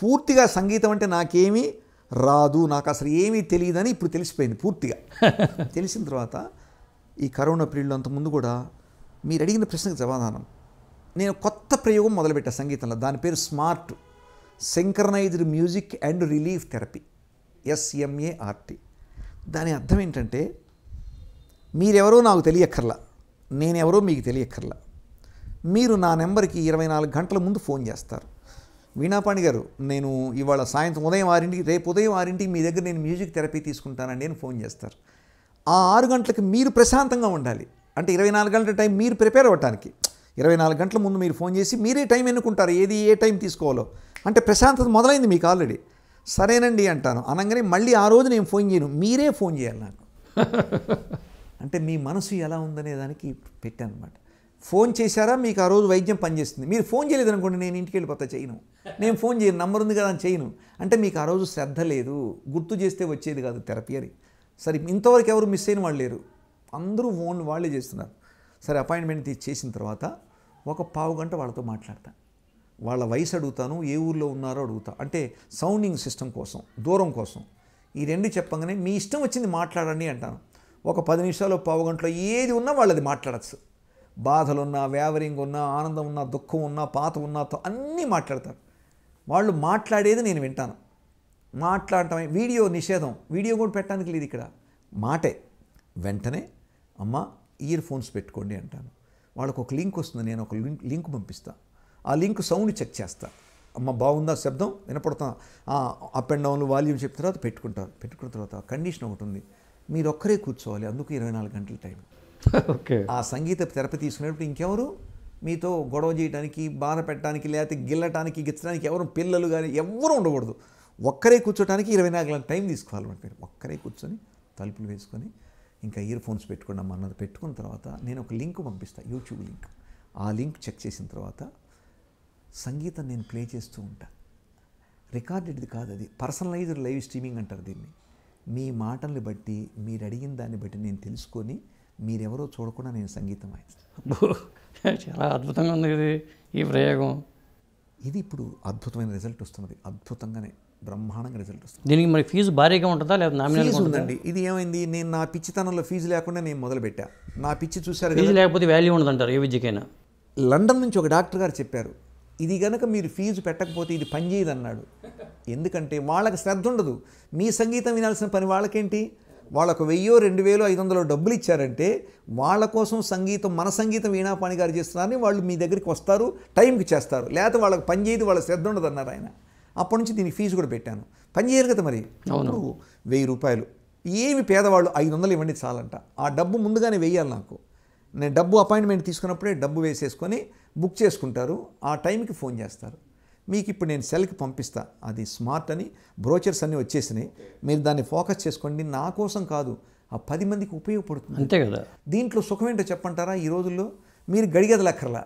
పూర్తిగా సంగీతం అంటే నాకేమీ రాదు నాకు అసలు ఏమీ తెలియదని ఇప్పుడు తెలిసిపోయింది పూర్తిగా తెలిసిన తర్వాత ఈ కరోనా పీరియడ్లో అంతకుముందు కూడా మీరు అడిగిన ప్రశ్నకు సమాధానం నేను కొత్త ప్రయోగం మొదలుపెట్టా సంగీతంలో దాని పేరు smart synchronised music and relief therapy SMART దాని అర్థం ఏంటంటే మీరెవరో నాకు తెలియక్కర్లా నేనెవరో మీకు తెలియక్కర్లా మీరు నా నెంబర్కి ఇరవై నాలుగు గంటల ముందు ఫోన్ చేస్తారు వీణాపాణి గారు నేను ఇవాళ సాయంత్రం ఉదయం ఆరింటికి రేపు ఉదయం ఆరింటికి మీ దగ్గర నేను మ్యూజిక్ థెరపీ తీసుకుంటానండి అని ఫోన్ చేస్తారు ఆ ఆరు గంటలకు మీరు ప్రశాంతంగా ఉండాలి అంటే ఇరవై నాలుగు గంటల టైం మీరు ప్రిపేర్ అవ్వటానికి ఇరవై నాలుగు గంటల ముందు మీరు ఫోన్ చేసి మీరే టైం ఎన్నుకుంటారు ఏది ఏ టైం తీసుకోవాలో అంటే ప్రశాంతత మొదలైంది మీకు ఆల్రెడీ సరేనండి అంటాను అనగానే మళ్ళీ ఆ రోజు నేను ఫోన్ చేయను మీరే ఫోన్ చేయాలి నాకు అంటే మీ మనసు ఎలా ఉందనే దానికి పెట్టాను అనమాట ఫోన్ చేశారా మీకు ఆ రోజు వైద్యం పనిచేస్తుంది మీరు ఫోన్ చేయలేదు అనుకోండి నేను ఇంటికి వెళ్ళిపోతా చేయను నేను ఫోన్ చేయను నంబర్ ఉంది కదా అని చేయను అంటే మీకు ఆ రోజు శ్రద్ధ లేదు గుర్తు చేస్తే వచ్చేది కాదు థెరపీ అని సరే ఇంతవరకు ఎవరు మిస్ అయిన వాళ్ళు లేరు అందరూ ఓన్ వాళ్ళే చేస్తున్నారు సరే అపాయింట్మెంట్ చేసిన తర్వాత ఒక పావు గంట వాళ్ళతో మాట్లాడతాను వాళ్ళ వయసు అడుగుతాను ఏ ఊర్లో ఉన్నారో అడుగుతా అంటే సౌండింగ్ సిస్టమ్ కోసం దూరం కోసం ఈ రెండు చెప్పగానే మీ ఇష్టం వచ్చింది మాట్లాడండి అంటాను ఒక పది నిమిషాలు పావు గంటలో ఏది ఉన్నా వాళ్ళది మాట్లాడచ్చు బాధలున్నా వ్యావరింగ్ ఉన్నా ఆనందం ఉన్నా దుఃఖం ఉన్నా పాత ఉన్నా అన్నీ మాట్లాడతారు వాళ్ళు మాట్లాడేది నేను వింటాను మాట్లాడటమే వీడియో నిషేధం వీడియో కూడా పెట్టడానికి లేదు ఇక్కడ మాటే వెంటనే అమ్మ ఇయర్ ఫోన్స్ పెట్టుకోండి అంటాను వాళ్ళకు ఒక లింక్ వస్తుంది నేను ఒక లింక్ లింక్ పంపిస్తాను ఆ లింక్ సౌండ్ చెక్ చేస్తా అమ్మ బాగుందా శబ్దం వినపడతా అప్ అండ్ డౌన్లు వాల్యూమ్ చెప్పిన తర్వాత పెట్టుకుంటారు పెట్టుకున్న తర్వాత కండిషన్ ఒకటి ఉంది మీరు ఒక్కరే కూర్చోవాలి అందుకు ఇరవై నాలుగు గంటల టైం ఓకే ఆ సంగీత తెరపతి తీసుకునేటప్పుడు ఇంకెవరు మీతో గొడవ చేయడానికి బాధ పెట్టడానికి లేకపోతే గిల్లటానికి గిచ్చడానికి ఎవరు పిల్లలు కానీ ఎవరు ఉండకూడదు ఒక్కరే కూర్చోటానికి ఇరవై నాలుగు గంటల టైం తీసుకోవాలన్నమాట మీరు ఒక్కరే కూర్చొని తలుపులు వేసుకొని ఇంకా ఇయర్ ఫోన్స్ పెట్టుకోండి అన్నది పెట్టుకున్న తర్వాత నేను ఒక లింక్ పంపిస్తాను యూట్యూబ్ లింక్ ఆ లింక్ చెక్ చేసిన తర్వాత సంగీతం నేను ప్లే చేస్తూ ఉంటాను రికార్డెడ్ది కాదు అది పర్సనలైజ్డ్ లైవ్ స్ట్రీమింగ్ అంటారు దీన్ని మీ మాటల్ని బట్టి మీరు అడిగిన దాన్ని బట్టి నేను తెలుసుకొని మీరెవరో చూడకుండా నేను సంగీతం ఆయన చాలా అద్భుతంగా ఉంది ఇది ఈ ప్రయోగం ఇది ఇప్పుడు అద్భుతమైన రిజల్ట్ వస్తున్నది అద్భుతంగానే బ్రహ్మాండంగా రిజల్ట్ వస్తుంది దీనికి మరి ఫీజు భారీగా ఉంటుందా లేదా ఫీజు ఉందండి ఇది ఏమైంది నేను నా పిచ్చితనంలో ఫీజు లేకుండా నేను మొదలుపెట్టా నా పిచ్చి చూసారు ఫీజు లేకపోతే వాల్యూ ఉండదంటారు ఏ విద్యకైనా లండన్ నుంచి ఒక డాక్టర్ గారు చెప్పారు ఇది కనుక మీరు ఫీజు పెట్టకపోతే ఇది పనిచేయదు అన్నాడు ఎందుకంటే వాళ్ళకి శ్రద్ధ ఉండదు మీ సంగీతం వినాల్సిన పని వాళ్ళకేంటి వాళ్ళకు వెయ్యో రెండు వేలు ఐదు వందలు డబ్బులు ఇచ్చారంటే వాళ్ళ కోసం సంగీతం మన సంగీతం వీణా పాణి గారు చేస్తున్నారని వాళ్ళు మీ దగ్గరికి వస్తారు టైంకి చేస్తారు లేకపోతే వాళ్ళకి పని చేయదు వాళ్ళ శ్రద్ధ ఉండదు అన్నారు ఆయన అప్పటి నుంచి దీనికి ఫీజు కూడా పెట్టాను పని చేయాలి కదా మరి అవును వెయ్యి రూపాయలు ఏమి పేదవాళ్ళు ఐదు వందలు ఇవ్వండి చాలంట ఆ డబ్బు ముందుగానే వెయ్యాలి నాకు నేను డబ్బు అపాయింట్మెంట్ తీసుకున్నప్పుడే డబ్బు వేసేసుకొని బుక్ చేసుకుంటారు ఆ టైంకి ఫోన్ చేస్తారు మీకు ఇప్పుడు నేను సెల్కి పంపిస్తా అది స్మార్ట్ అని బ్రోచర్స్ అన్నీ వచ్చేసినాయి మీరు దాన్ని ఫోకస్ చేసుకోండి నా కోసం కాదు ఆ పది మందికి ఉపయోగపడుతుంది అంతే కదా దీంట్లో సుఖమేంటో చెప్పంటారా ఈ రోజుల్లో మీరు గడిగదలక్కర్లా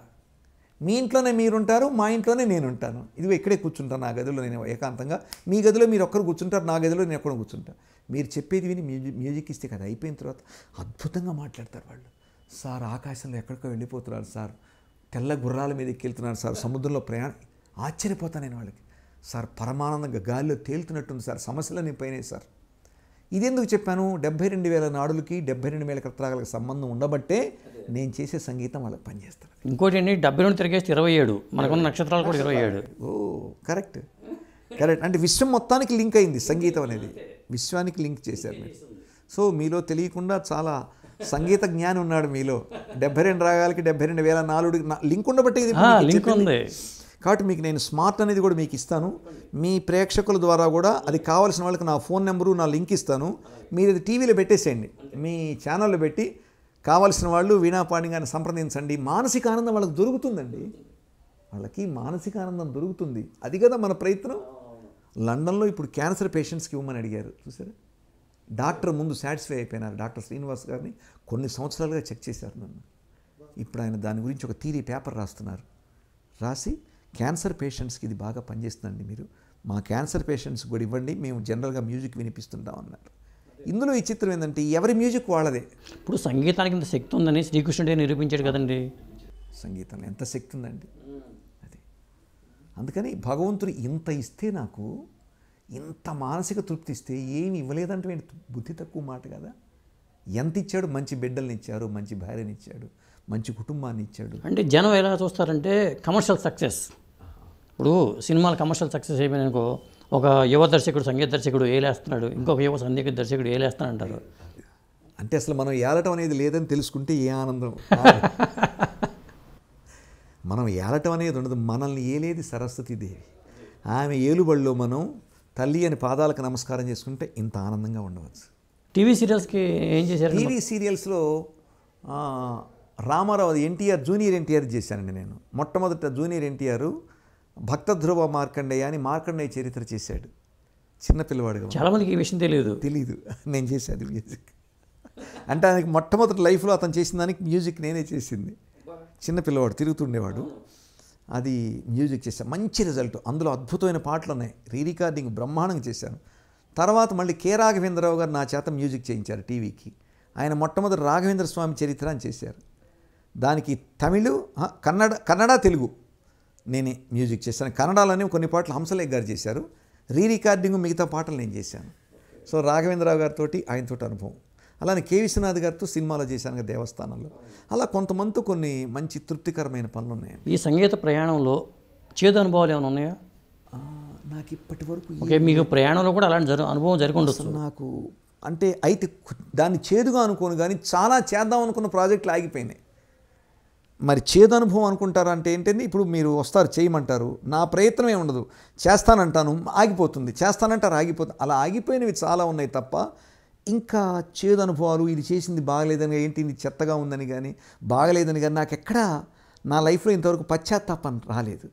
మీ ఇంట్లోనే మీరుంటారు మా ఇంట్లోనే నేనుంటాను ఇదిగో ఇక్కడే కూర్చుంటాను నా గదిలో నేను ఏకాంతంగా మీ గదిలో మీరు ఒక్కరు కూర్చుంటారు నా గదిలో నేను ఎక్కడ కూర్చుంటాను మీరు చెప్పేది విని మ్యూజిక్ మ్యూజిక్ ఇస్తే కదా అయిపోయిన తర్వాత అద్భుతంగా మాట్లాడతారు వాళ్ళు సార్ ఆకాశంలో ఎక్కడికో వెళ్ళిపోతున్నారు సార్ తెల్ల గుర్రాల మీద ఎక్కెళ్తున్నారు సార్ సముద్రంలో ప్రయాణం ఆశ్చర్యపోతాను నేను వాళ్ళకి సార్ పరమానందంగా గాలిలో తేలుతున్నట్టుంది సార్ సమస్యలన్నీ పోయినాయి సార్ ఇది ఎందుకు చెప్పాను డెబ్బై రెండు వేల నాడులకి డెబ్బై రెండు వేల కర్తరాగలకు సంబంధం ఉండబట్టే నేను చేసే సంగీతం వాళ్ళకి పనిచేస్తాను ఇంకోటి అండి డెబ్బై రెండు తిరిగేస్తే ఇరవై ఏడు మనకున్న నక్షత్రాలు కూడా ఇరవై ఏడు ఓ కరెక్ట్ కరెక్ట్ అంటే విశ్వం మొత్తానికి లింక్ అయింది సంగీతం అనేది విశ్వానికి లింక్ చేశారు మీరు సో మీలో తెలియకుండా చాలా సంగీత జ్ఞానం ఉన్నాడు మీలో డెబ్బై రెండు రాగాలకి డెబ్బై రెండు వేల నాలుగు లింక్ ఉండబట్టే ఇది లింక్ ఉంది కాబట్టి మీకు నేను స్మార్ట్ అనేది కూడా మీకు ఇస్తాను మీ ప్రేక్షకుల ద్వారా కూడా అది కావాల్సిన వాళ్ళకి నా ఫోన్ నెంబరు నా లింక్ ఇస్తాను మీరు అది టీవీలో పెట్టేసేయండి మీ ఛానల్లో పెట్టి కావాల్సిన వాళ్ళు వీణాపాణి గారిని సంప్రదించండి మానసిక ఆనందం వాళ్ళకి దొరుకుతుందండి వాళ్ళకి మానసిక ఆనందం దొరుకుతుంది అది కదా మన ప్రయత్నం లండన్లో ఇప్పుడు క్యాన్సర్ పేషెంట్స్కి ఇవ్వమని అడిగారు చూసారా డాక్టర్ ముందు సాటిస్ఫై అయిపోయినారు డాక్టర్ శ్రీనివాస్ గారిని కొన్ని సంవత్సరాలుగా చెక్ చేశారు నన్ను ఇప్పుడు ఆయన దాని గురించి ఒక థీరీ పేపర్ రాస్తున్నారు రాసి క్యాన్సర్ పేషెంట్స్కి ఇది బాగా పనిచేస్తుందండి మీరు మా క్యాన్సర్ పేషెంట్స్ కూడా ఇవ్వండి మేము జనరల్గా మ్యూజిక్ వినిపిస్తుంటాం అన్నారు ఇందులో ఈ చిత్రం ఏంటంటే ఎవరి మ్యూజిక్ వాళ్ళదే ఇప్పుడు సంగీతానికి ఇంత శక్తి ఉందని శ్రీకృష్ణుడే నిరూపించాడు కదండి సంగీతంలో ఎంత శక్తి ఉందండి అది అందుకని భగవంతుడు ఇంత ఇస్తే నాకు ఇంత మానసిక తృప్తి ఇస్తే ఏమి ఇవ్వలేదంటే బుద్ధి తక్కువ మాట కదా ఎంత ఇచ్చాడు మంచి బిడ్డల్ని ఇచ్చారు మంచి భార్యని ఇచ్చాడు మంచి కుటుంబాన్ని ఇచ్చాడు అంటే జనం ఎలా చూస్తారంటే కమర్షియల్ సక్సెస్ ఇప్పుడు సినిమాలు కమర్షియల్ సక్సెస్ అయిపోయినకో ఒక యువ దర్శకుడు సంగీత దర్శకుడు ఏలేస్తున్నాడు ఇంకొక యువ సంగీత దర్శకుడు ఏలేస్తాడు అంటారు అంటే అసలు మనం ఏలటం అనేది లేదని తెలుసుకుంటే ఏ ఆనందం మనం ఏలటం అనేది ఉండదు మనల్ని ఏలేది దేవి ఆమె ఏలుబడిలో మనం తల్లి అని పాదాలకు నమస్కారం చేసుకుంటే ఇంత ఆనందంగా ఉండవచ్చు టీవీ సీరియల్స్కి ఏం చేశారు టీవీ సీరియల్స్లో రామారావు ఎన్టీఆర్ జూనియర్ ఎన్టీఆర్ చేశానండి నేను మొట్టమొదట జూనియర్ ఎన్టీఆర్ భక్త ధ్రువ మార్కండేయ అని మార్కండేయ చరిత్ర చేశాడు చిన్న పిల్లవాడుగా చాలామందికి ఈ విషయం తెలియదు తెలియదు నేను చేశాను మ్యూజిక్ అంటే ఆయనకి మొట్టమొదటి లైఫ్లో అతను చేసిన దానికి మ్యూజిక్ నేనే చేసింది చిన్న పిల్లవాడు తిరుగుతుండేవాడు అది మ్యూజిక్ చేశాను మంచి రిజల్ట్ అందులో అద్భుతమైన పాటలు ఉన్నాయి రీ రికార్డింగ్ బ్రహ్మాండంగా చేశాను తర్వాత మళ్ళీ కే రాఘవేంద్రరావు గారు నా చేత మ్యూజిక్ చేయించారు టీవీకి ఆయన మొట్టమొదటి రాఘవేంద్ర స్వామి చరిత్ర అని చేశారు దానికి తమిళ కన్నడ కన్నడ తెలుగు నేనే మ్యూజిక్ చేశాను కన్నడలోనే కొన్ని పాటలు హంసలేఖ గారు చేశారు రీ రికార్డింగ్ మిగతా పాటలు నేను చేశాను సో రాఘవేంద్రరావు గారితో ఆయనతో అనుభవం అలానే కే విశ్వనాథ్ గారితో సినిమాలో చేశాను కదా దేవస్థానంలో అలా కొంతమంది కొన్ని మంచి తృప్తికరమైన పనులు ఉన్నాయి ఈ సంగీత ప్రయాణంలో చేదు అనుభవాలు ఏమైనా ఉన్నాయా నాకు ఇప్పటి వరకు మీకు ప్రయాణంలో కూడా అలాంటి అనుభవం జరగకుండా నాకు అంటే అయితే దాన్ని చేదుగా అనుకోను కానీ చాలా చేద్దాం అనుకున్న ప్రాజెక్టులు ఆగిపోయినాయి మరి చేదు అనుభవం అనుకుంటారా అంటే ఏంటంటే ఇప్పుడు మీరు వస్తారు చేయమంటారు నా ప్రయత్నమే ఉండదు చేస్తానంటాను ఆగిపోతుంది చేస్తానంటారు ఆగిపోతుంది అలా ఆగిపోయినవి చాలా ఉన్నాయి తప్ప ఇంకా చేదు అనుభవాలు ఇది చేసింది బాగలేదని ఏంటి ఇది చెత్తగా ఉందని కానీ బాగలేదని కానీ నాకు ఎక్కడా నా లైఫ్లో ఇంతవరకు పశ్చాత్తాపం రాలేదు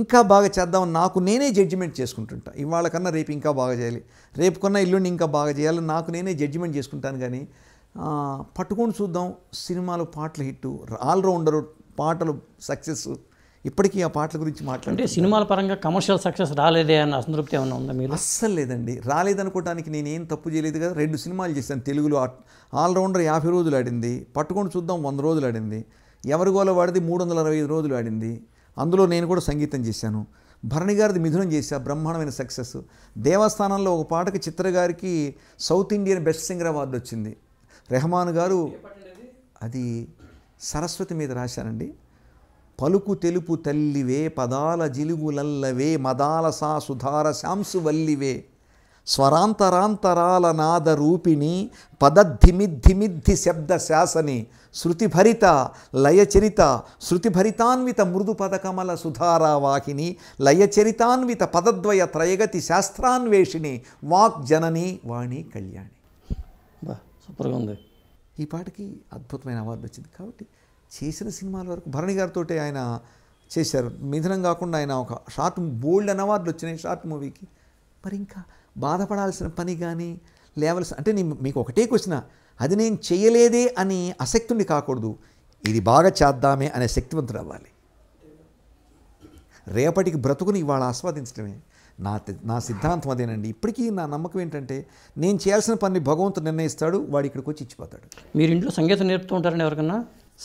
ఇంకా బాగా చేద్దామని నాకు నేనే జడ్జిమెంట్ చేసుకుంటుంటా ఇవాళ కన్నా రేపు ఇంకా బాగా చేయాలి రేపు కన్నా ఇల్లుండి ఇంకా బాగా చేయాలి నాకు నేనే జడ్జిమెంట్ చేసుకుంటాను కానీ పట్టుకొని చూద్దాం సినిమాలు పాటలు హిట్ ఆల్రౌండరు పాటలు సక్సెస్ ఇప్పటికీ ఆ పాటల గురించి మాట్లాడే సినిమాల పరంగా కమర్షియల్ సక్సెస్ రాలేదే అన్న అసంతృప్తి ఏమైనా ఉందా మీరు అస్సలు లేదండి రాలేదనుకోవడానికి నేనేం తప్పు చేయలేదు కదా రెండు సినిమాలు చేశాను తెలుగులో ఆల్రౌండర్ యాభై రోజులు ఆడింది పట్టుకొని చూద్దాం వంద రోజులు ఆడింది ఎవరి గోల వాడిది మూడు వందల అరవై ఐదు రోజులు ఆడింది అందులో నేను కూడా సంగీతం చేశాను భరణి గారిది మిథునం చేశా బ్రహ్మాండమైన సక్సెస్ దేవస్థానంలో ఒక పాటకి చిత్ర గారికి south Indian best singer award వచ్చింది రెహమాన్ గారు అది సరస్వతి మీద రాశానండి పలుకు తెలుపు తల్లివే పదాల జిలుగులల్లవే మదాల సా సుధార శాంసు వల్లివే స్వరాంతరాంతరాల నాద రూపిణి పదద్ధిమిద్ధిమిద్ధి శబ్ద శాసని శృతిభరిత లయచరిత శృతిభరితాన్విత మృదు పదకమల వాహిని లయచరితాన్విత పదద్వయ త్రయగతి శాస్త్రాన్వేషిణి వాక్ జనని వాణి కళ్యాణి సూపర్గా ఉంది ఈ పాటకి అద్భుతమైన అవార్డు వచ్చింది కాబట్టి చేసిన సినిమాల వరకు భరణి గారితో ఆయన చేశారు మిథనం కాకుండా ఆయన ఒక షార్ట్ బోల్డ్ అన్న అవార్డులు వచ్చినాయి షార్ట్ మూవీకి మరి ఇంకా బాధపడాల్సిన పని కానీ లేవలసిన అంటే నేను మీకు ఒకటే క్వశ్చన్ అది నేను చేయలేదే అని అసక్తుండి కాకూడదు ఇది బాగా చేద్దామే అనే శక్తివంతుడు అవ్వాలి రేపటికి బ్రతుకుని ఇవాళ ఆస్వాదించడమే నా నా సిద్ధాంతం అదేనండి ఇప్పటికీ నా నమ్మకం ఏంటంటే నేను చేయాల్సిన పని భగవంతుడు నిర్ణయిస్తాడు వాడు ఇక్కడికి వచ్చి ఇచ్చిపోతాడు మీరు ఇంట్లో సంగీతం నేర్పుతూ ఉంటారండి ఎవరికన్నా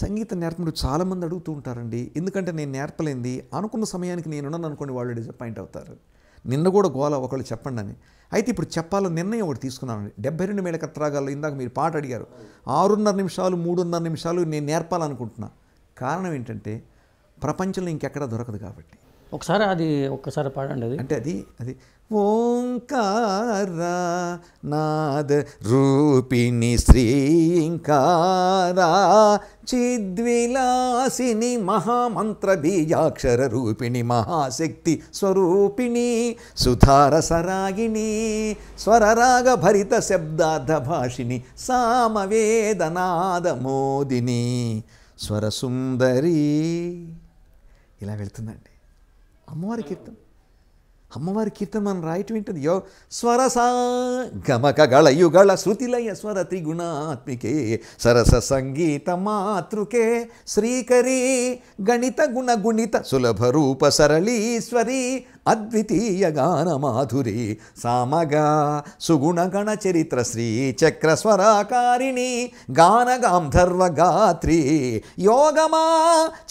సంగీతం నేర్పడు చాలామంది అడుగుతూ ఉంటారండి ఎందుకంటే నేను నేర్పలేంది అనుకున్న సమయానికి నేనున్నాను అనుకోండి వాళ్ళు డిసప్పాయింట్ అవుతారు నిన్న కూడా గోల ఒకళ్ళు చెప్పండి అని అయితే ఇప్పుడు చెప్పాలని నిర్ణయం ఒకటి తీసుకున్నాను డెబ్బై రెండు వేల కత్రాగాల్లో ఇందాక మీరు పాట అడిగారు ఆరున్నర నిమిషాలు మూడున్నర నిమిషాలు నేను నేర్పాలనుకుంటున్నా కారణం ఏంటంటే ప్రపంచంలో ఇంకెక్కడా దొరకదు కాబట్టి ఒకసారి అది ఒక్కసారి పాడండి అది అంటే అది అది ఓంకార నాద రూపిణి శ్రీంకారా చిద్విలాసిని మహామంత్ర బీజాక్షర రూపిణి మహాశక్తి స్వరూపిణి సుధారసరాగిణి స్వరరాగ భరిత శబ్దార్థ భాషిణి సామవేదనాద మోదిని స్వరసుందరి ఇలా వెళ్తుందండి అమ్మవారి కీర్తన అమ్మవారి కీర్తన మనం రాయటం ఏంటది యో స్వరసా గమక గళయుగళ శృతిలయ స్వర త్రిగుణాత్మికే సరస సంగీత మాతృకే శ్రీకరి గణిత గుణ గుణిత సులభ రూప సరళీశ్వరి అద్వితీయ గానమాధురి సామగా సుగుణగణ చరిత్ర శ్రీ చక్రస్వరాకారిణి గానగాంధర్వ గాత్రి యోగమా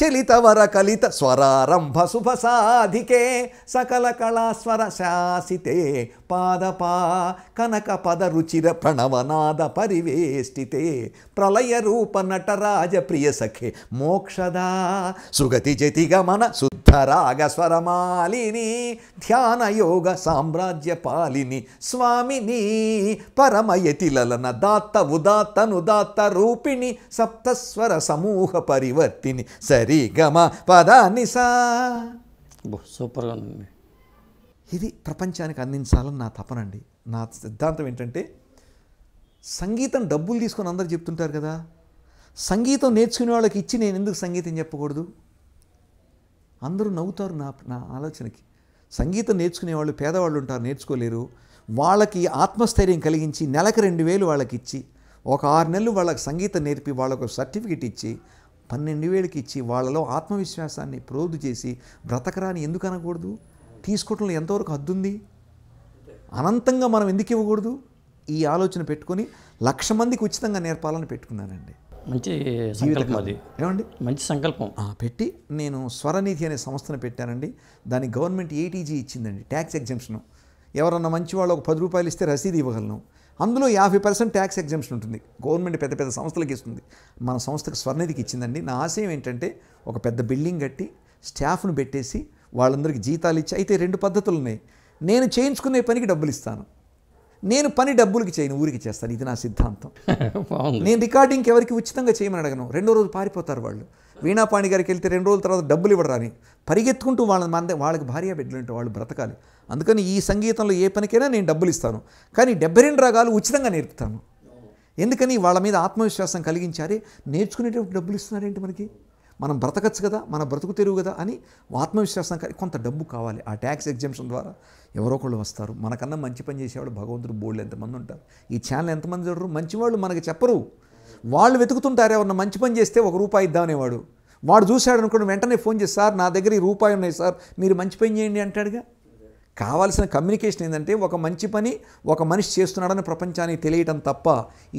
చలితవర కలిత స్వరారంభ శుభ సాధికే సకల కళాస్వర శాసితే పాదపా కనక పద రుచిర ప్రణవనాద పరివేష్టితే ప్రళయ రూప నటరాజ ప్రియ సఖే మోక్షదా సుగతి జతిగమన రాగ స్వరమాలిని ధ్యాన యోగ సామ్రాజ్య పాలిని స్వామిని పరమయతిలలన దాత్త ఉదాత్తను దాత్త రూపిణి సప్తస్వర సమూహ పరివర్తిని సరిగమ పదానిసా సూపర్గా ఉంది ఇది ప్రపంచానికి అందించాలని నా తపనండి నా సిద్ధాంతం ఏంటంటే సంగీతం డబ్బులు తీసుకొని అందరు చెప్తుంటారు కదా సంగీతం నేర్చుకునే వాళ్ళకి ఇచ్చి నేను ఎందుకు సంగీతం చెప్పకూడదు అందరూ నవ్వుతారు నా నా ఆలోచనకి సంగీతం నేర్చుకునే వాళ్ళు పేదవాళ్ళు ఉంటారు నేర్చుకోలేరు వాళ్ళకి ఆత్మస్థైర్యం కలిగించి నెలకు రెండు వేలు వాళ్ళకి ఇచ్చి ఒక ఆరు నెలలు వాళ్ళకి సంగీతం నేర్పి వాళ్ళకు సర్టిఫికెట్ ఇచ్చి పన్నెండు వేలకి ఇచ్చి వాళ్ళలో ఆత్మవిశ్వాసాన్ని ప్రోదు చేసి బ్రతకరాని ఎందుకు అనకూడదు తీసుకోవటంలో ఎంతవరకు హద్దుంది అనంతంగా మనం ఎందుకు ఇవ్వకూడదు ఈ ఆలోచన పెట్టుకొని లక్ష మందికి ఉచితంగా నేర్పాలని పెట్టుకున్నానండి మంచి సంకల్పం అది ఏమండి మంచి సంకల్పం పెట్టి నేను స్వరనిధి అనే సంస్థను పెట్టానండి దాన్ని గవర్నమెంట్ ఏటీజీ ఇచ్చిందండి ట్యాక్స్ ఎగ్జామ్షన్ ఎవరన్నా మంచి వాళ్ళు ఒక పది రూపాయలు ఇస్తే రసీదు ఇవ్వగలను అందులో యాభై పర్సెంట్ ట్యాక్స్ ఎగ్జామ్షన్ ఉంటుంది గవర్నమెంట్ పెద్ద పెద్ద సంస్థలకు ఇస్తుంది మన సంస్థకు స్వర్ణిధికి ఇచ్చిందండి నా ఆశయం ఏంటంటే ఒక పెద్ద బిల్డింగ్ కట్టి స్టాఫ్ను పెట్టేసి వాళ్ళందరికీ జీతాలు ఇచ్చి అయితే రెండు పద్ధతులు ఉన్నాయి నేను చేయించుకునే పనికి డబ్బులు ఇస్తాను నేను పని డబ్బులకి చేయను ఊరికి చేస్తాను ఇది నా సిద్ధాంతం నేను రికార్డింగ్కి ఎవరికి ఉచితంగా చేయమని అడగను రెండో రోజు పారిపోతారు వాళ్ళు వీణాపాణి గారికి వెళ్తే రెండు రోజుల తర్వాత డబ్బులు ఇవ్వడరాని పరిగెత్తుకుంటూ వాళ్ళ మంద వాళ్ళకి భార్య బిడ్డలు ఉంటే వాళ్ళు బ్రతకాలి అందుకని ఈ సంగీతంలో ఏ పనికైనా నేను డబ్బులు ఇస్తాను కానీ డెబ్బై రెండు రాగాలు ఉచితంగా నేర్పుతాను ఎందుకని వాళ్ళ మీద ఆత్మవిశ్వాసం కలిగించారే నేర్చుకునేటప్పుడు డబ్బులు ఇస్తున్నారేంటి మనకి మనం బ్రతకచ్చు కదా మన బ్రతుకు తెరువు కదా అని ఆత్మవిశ్వాసం కానీ కొంత డబ్బు కావాలి ఆ ట్యాక్స్ ఎగ్జామ్షన్ ద్వారా ఎవరో ఒకళ్ళు వస్తారు మనకన్నా మంచి పని చేసేవాడు భగవంతుడు బోర్డులు ఎంతమంది ఉంటారు ఈ ఛానల్ ఎంతమంది చూడరు మంచివాళ్ళు మనకి చెప్పరు వాళ్ళు వెతుకుతుంటారు ఎవరన్నా మంచి పని చేస్తే ఒక రూపాయి ఇద్దామనేవాడు వాడు చూశాడు అనుకోండి వెంటనే ఫోన్ చేసి సార్ నా దగ్గర ఈ రూపాయి ఉన్నాయి సార్ మీరు మంచి పని చేయండి అంటాడుగా కావాల్సిన కమ్యూనికేషన్ ఏంటంటే ఒక మంచి పని ఒక మనిషి చేస్తున్నాడని ప్రపంచానికి తెలియటం తప్ప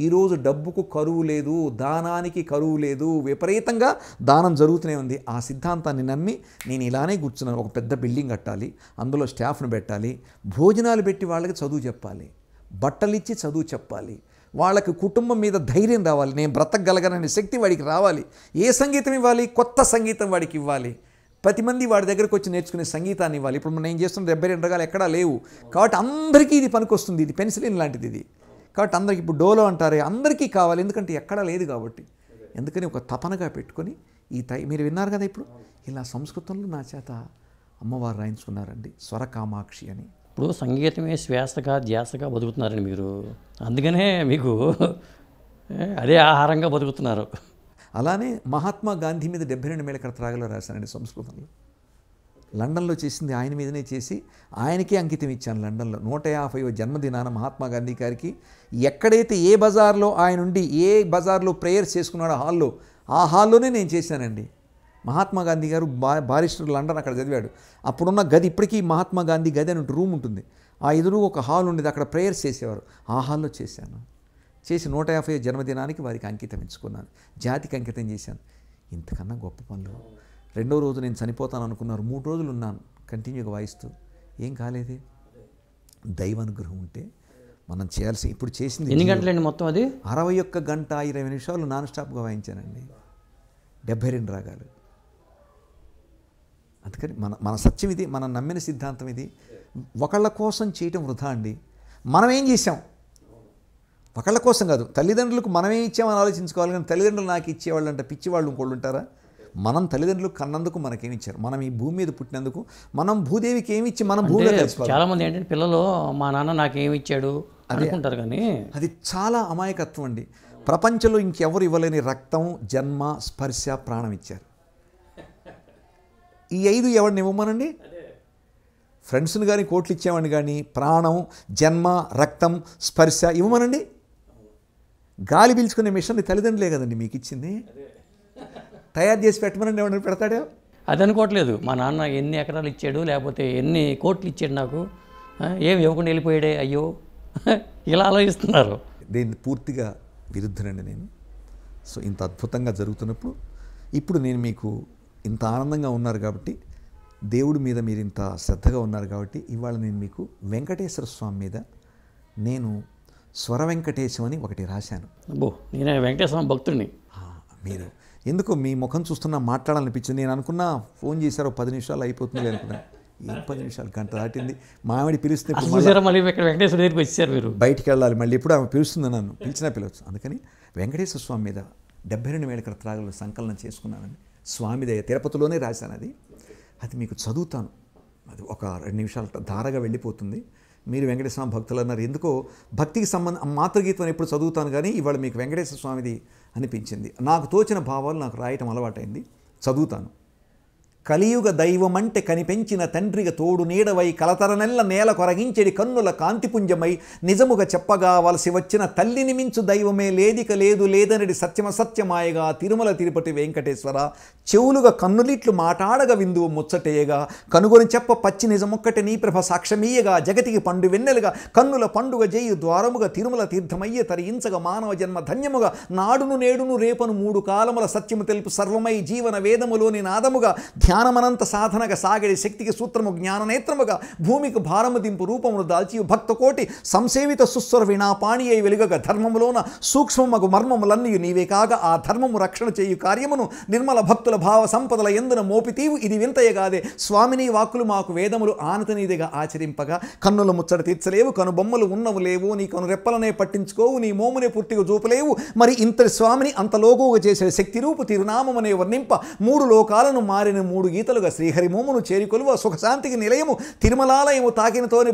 ఈరోజు డబ్బుకు కరువు లేదు దానానికి కరువు లేదు విపరీతంగా దానం జరుగుతూనే ఉంది ఆ సిద్ధాంతాన్ని నమ్మి నేను ఇలానే కూర్చున్నాను ఒక పెద్ద బిల్డింగ్ కట్టాలి అందులో స్టాఫ్ను పెట్టాలి భోజనాలు పెట్టి వాళ్ళకి చదువు చెప్పాలి బట్టలు ఇచ్చి చదువు చెప్పాలి వాళ్ళకి కుటుంబం మీద ధైర్యం రావాలి నేను బ్రతకగలగననే శక్తి వాడికి రావాలి ఏ సంగీతం ఇవ్వాలి కొత్త సంగీతం వాడికి ఇవ్వాలి ప్రతి మంది వాడి దగ్గరకు వచ్చి నేర్చుకునే సంగీతాన్ని ఇవ్వాలి ఇప్పుడు మనం ఏం చేస్తున్న డెబ్బై రెండు రకాలు ఎక్కడా లేవు కాబట్టి అందరికీ ఇది పనికొస్తుంది ఇది పెన్సిలిన్ లాంటిది ఇది కాబట్టి అందరికి ఇప్పుడు డోలో అంటారే అందరికీ కావాలి ఎందుకంటే ఎక్కడా లేదు కాబట్టి ఎందుకని ఒక తపనగా పెట్టుకొని ఈ తై మీరు విన్నారు కదా ఇప్పుడు ఇలా సంస్కృతంలో నా చేత అమ్మవారు రాయించుకున్నారండి స్వర కామాక్షి అని ఇప్పుడు సంగీతమే శ్వాసగా ధ్యాసగా బతుకుతున్నారండి మీరు అందుకనే మీకు అదే ఆహారంగా బతుకుతున్నారు అలానే మహాత్మా గాంధీ మీద డెబ్బై రెండు మేళకర్త రాగలో రాశానండి సంస్కృతంలో లండన్లో చేసింది ఆయన మీదనే చేసి ఆయనకే అంకితం ఇచ్చాను లండన్లో నూట యాభై జన్మదినాన మహాత్మా గాంధీ గారికి ఎక్కడైతే ఏ బజార్లో ఆయన ఉండి ఏ బజార్లో ప్రేయర్స్ చేసుకున్నాడో హాల్లో ఆ హాల్లోనే నేను చేశానండి మహాత్మా గాంధీ గారు బా బారిస్టర్ లండన్ అక్కడ చదివాడు అప్పుడున్న గది ఇప్పటికీ మహాత్మా గాంధీ గది అని రూమ్ ఉంటుంది ఆ ఎదురు ఒక హాల్ ఉండేది అక్కడ ప్రేయర్స్ చేసేవారు ఆ హాల్లో చేశాను చేసి నూట యాభై జన్మదినానికి వారికి అంకితం ఇచ్చుకున్నాను జాతికి అంకితం చేశాను ఇంతకన్నా గొప్ప పనులు రెండో రోజు నేను చనిపోతాను అనుకున్నారు మూడు రోజులు ఉన్నాను కంటిన్యూగా వాయిస్తూ ఏం కాలేదే దైవ అనుగ్రహం ఉంటే మనం చేయాల్సి ఇప్పుడు చేసింది ఎన్ని గంటలండి మొత్తం అది అరవై ఒక్క గంట ఇరవై నిమిషాలు నాన్ స్టాప్గా వాయించానండి డెబ్బై రెండు రాగాలు అందుకని మన మన సత్యం ఇది మనం నమ్మిన సిద్ధాంతం ఇది ఒకళ్ళ కోసం చేయటం వృధా అండి మనం ఏం చేసాం ఒకళ్ళ కోసం కాదు తల్లిదండ్రులకు మనమే ఇచ్చామని ఆలోచించుకోవాలి కానీ తల్లిదండ్రులు నాకు ఇచ్చేవాళ్ళు అంటే పిచ్చివాళ్ళు ఇంకోళ్ళు ఉంటారా మనం తల్లిదండ్రులు కన్నందుకు మనకేమిచ్చారు మనం ఈ భూమి మీద పుట్టినందుకు మనం భూదేవికి ఏమి ఇచ్చి మనం భూమి చాలా మంది ఏంటంటే పిల్లలు మా నాన్న నాకు ఏమి ఇచ్చాడు అనుకుంటారు కానీ అది చాలా అమాయకత్వం అండి ప్రపంచంలో ఇంకెవరు ఇవ్వలేని రక్తం జన్మ స్పర్శ ప్రాణం ఇచ్చారు ఈ ఐదు ఎవరిని ఇవ్వమనండి ఫ్రెండ్స్ని కానీ కోట్లు ఇచ్చేవాడిని కానీ ప్రాణం జన్మ రక్తం స్పర్శ ఇవ్వమనండి గాలి పీల్చుకునే మిషన్ తల్లిదండ్రులే కదండి మీకు ఇచ్చింది తయారు చేసి పెట్టమని ఎవరైనా పెడతాడు అది అనుకోవట్లేదు మా నాన్న ఎన్ని ఎకరాలు ఇచ్చాడు లేకపోతే ఎన్ని కోట్లు ఇచ్చాడు నాకు ఏమి ఇవ్వకుండా వెళ్ళిపోయాడే అయ్యో ఇలా ఆలోచిస్తున్నారు దీన్ని పూర్తిగా విరుద్ధనండి నేను సో ఇంత అద్భుతంగా జరుగుతున్నప్పుడు ఇప్పుడు నేను మీకు ఇంత ఆనందంగా ఉన్నారు కాబట్టి దేవుడి మీద మీరు ఇంత శ్రద్ధగా ఉన్నారు కాబట్టి ఇవాళ నేను మీకు వెంకటేశ్వర స్వామి మీద నేను స్వర వెంకటేశం అని ఒకటి రాశాను అబ్బో నేను వెంకటేశ్వర భక్తుడిని మీరు ఎందుకు మీ ముఖం చూస్తున్నా మాట్లాడాలనిపించింది నేను అనుకున్నా ఫోన్ చేశారు పది నిమిషాలు అయిపోతుంది అనుకున్నా ఏం పది నిమిషాలు గంట దాటింది మామిడి పిలిస్తే వెంకటేశ్వర దగ్గరికి వచ్చారు మీరు బయటికి వెళ్ళాలి మళ్ళీ ఇప్పుడు ఆమె పిలుస్తుంది నన్ను పిలిచినా పిలవచ్చు అందుకని వెంకటేశ్వర స్వామి మీద డెబ్బై రెండు వేల త్రాగులు సంకలనం చేసుకున్నానని స్వామి దయ తిరుపతిలోనే రాశాను అది అది మీకు చదువుతాను అది ఒక రెండు నిమిషాల ధారగా వెళ్ళిపోతుంది మీరు వెంకటేశ్వర భక్తులు అన్నారు ఎందుకో భక్తికి సంబంధం మాతృగీతం ఎప్పుడు చదువుతాను కానీ ఇవాళ మీకు వెంకటేశ్వర స్వామిది అనిపించింది నాకు తోచిన భావాలు నాకు రాయటం అలవాటైంది చదువుతాను కలియుగ దైవమంటే కనిపెంచిన తండ్రిగ తోడు నీడవై కలతరనెల్ల నేల కొరగించడి కన్నుల కాంతిపుంజమై నిజముగా చెప్పగావలసి వచ్చిన తల్లిని మించు దైవమే లేదిక లేదు లేదనడి సత్యమసత్యమాయగా తిరుమల తిరుపతి వెంకటేశ్వర చెవులుగా కన్నులిట్లు మాటాడగ విందువు ముచ్చటేయగా కనుగొని చెప్ప పచ్చి నిజముక్కటి నీ ప్రభ సాక్ష్యమీయగా జగతికి పండు వెన్నెలుగా కన్నుల పండుగ జయు ద్వారముగా తిరుమల తీర్థమయ్యే తరించగ మానవ జన్మ ధన్యముగా నాడును నేడును రేపను మూడు కాలముల సత్యము తెలుపు సర్వమై జీవన వేదములోని నాదముగా ధ్యాన జ్ఞానమనంత సాధనగా సాగడి శక్తికి సూత్రము జ్ఞాననేత్రముగా భూమికి భారము దింపు రూపమును దాల్చి కోటి సంసేవిత సుస్వర వినాపాణి అయి వెలుగగ ధర్మములోన సూక్ష్మమగు మర్మములన్నీ నీవే కాగా ఆ ధర్మము రక్షణ చేయు కార్యమును నిర్మల భక్తుల భావ సంపదల ఎందున మోపితీవు ఇది వింతయగాదే స్వామిని వాక్కులు మాకు వేదములు ఆనతనీదిగా ఆచరింపగా కన్నుల ముచ్చట తీర్చలేవు కను బొమ్మలు ఉన్నవు లేవు నీ కను రెప్పలనే పట్టించుకోవు నీ మోమునే పూర్తిగా చూపలేవు మరి ఇంత స్వామిని అంత లోగుగా చేసే రూపు తిరునామమనే వర్ణింప మూడు లోకాలను మారిన మూడు మూడు గీతలుగా శ్రీహరి మోమును చేరికొలువ సుఖశాంతికి నిలయము తిరుమలాలయము తాకినతోని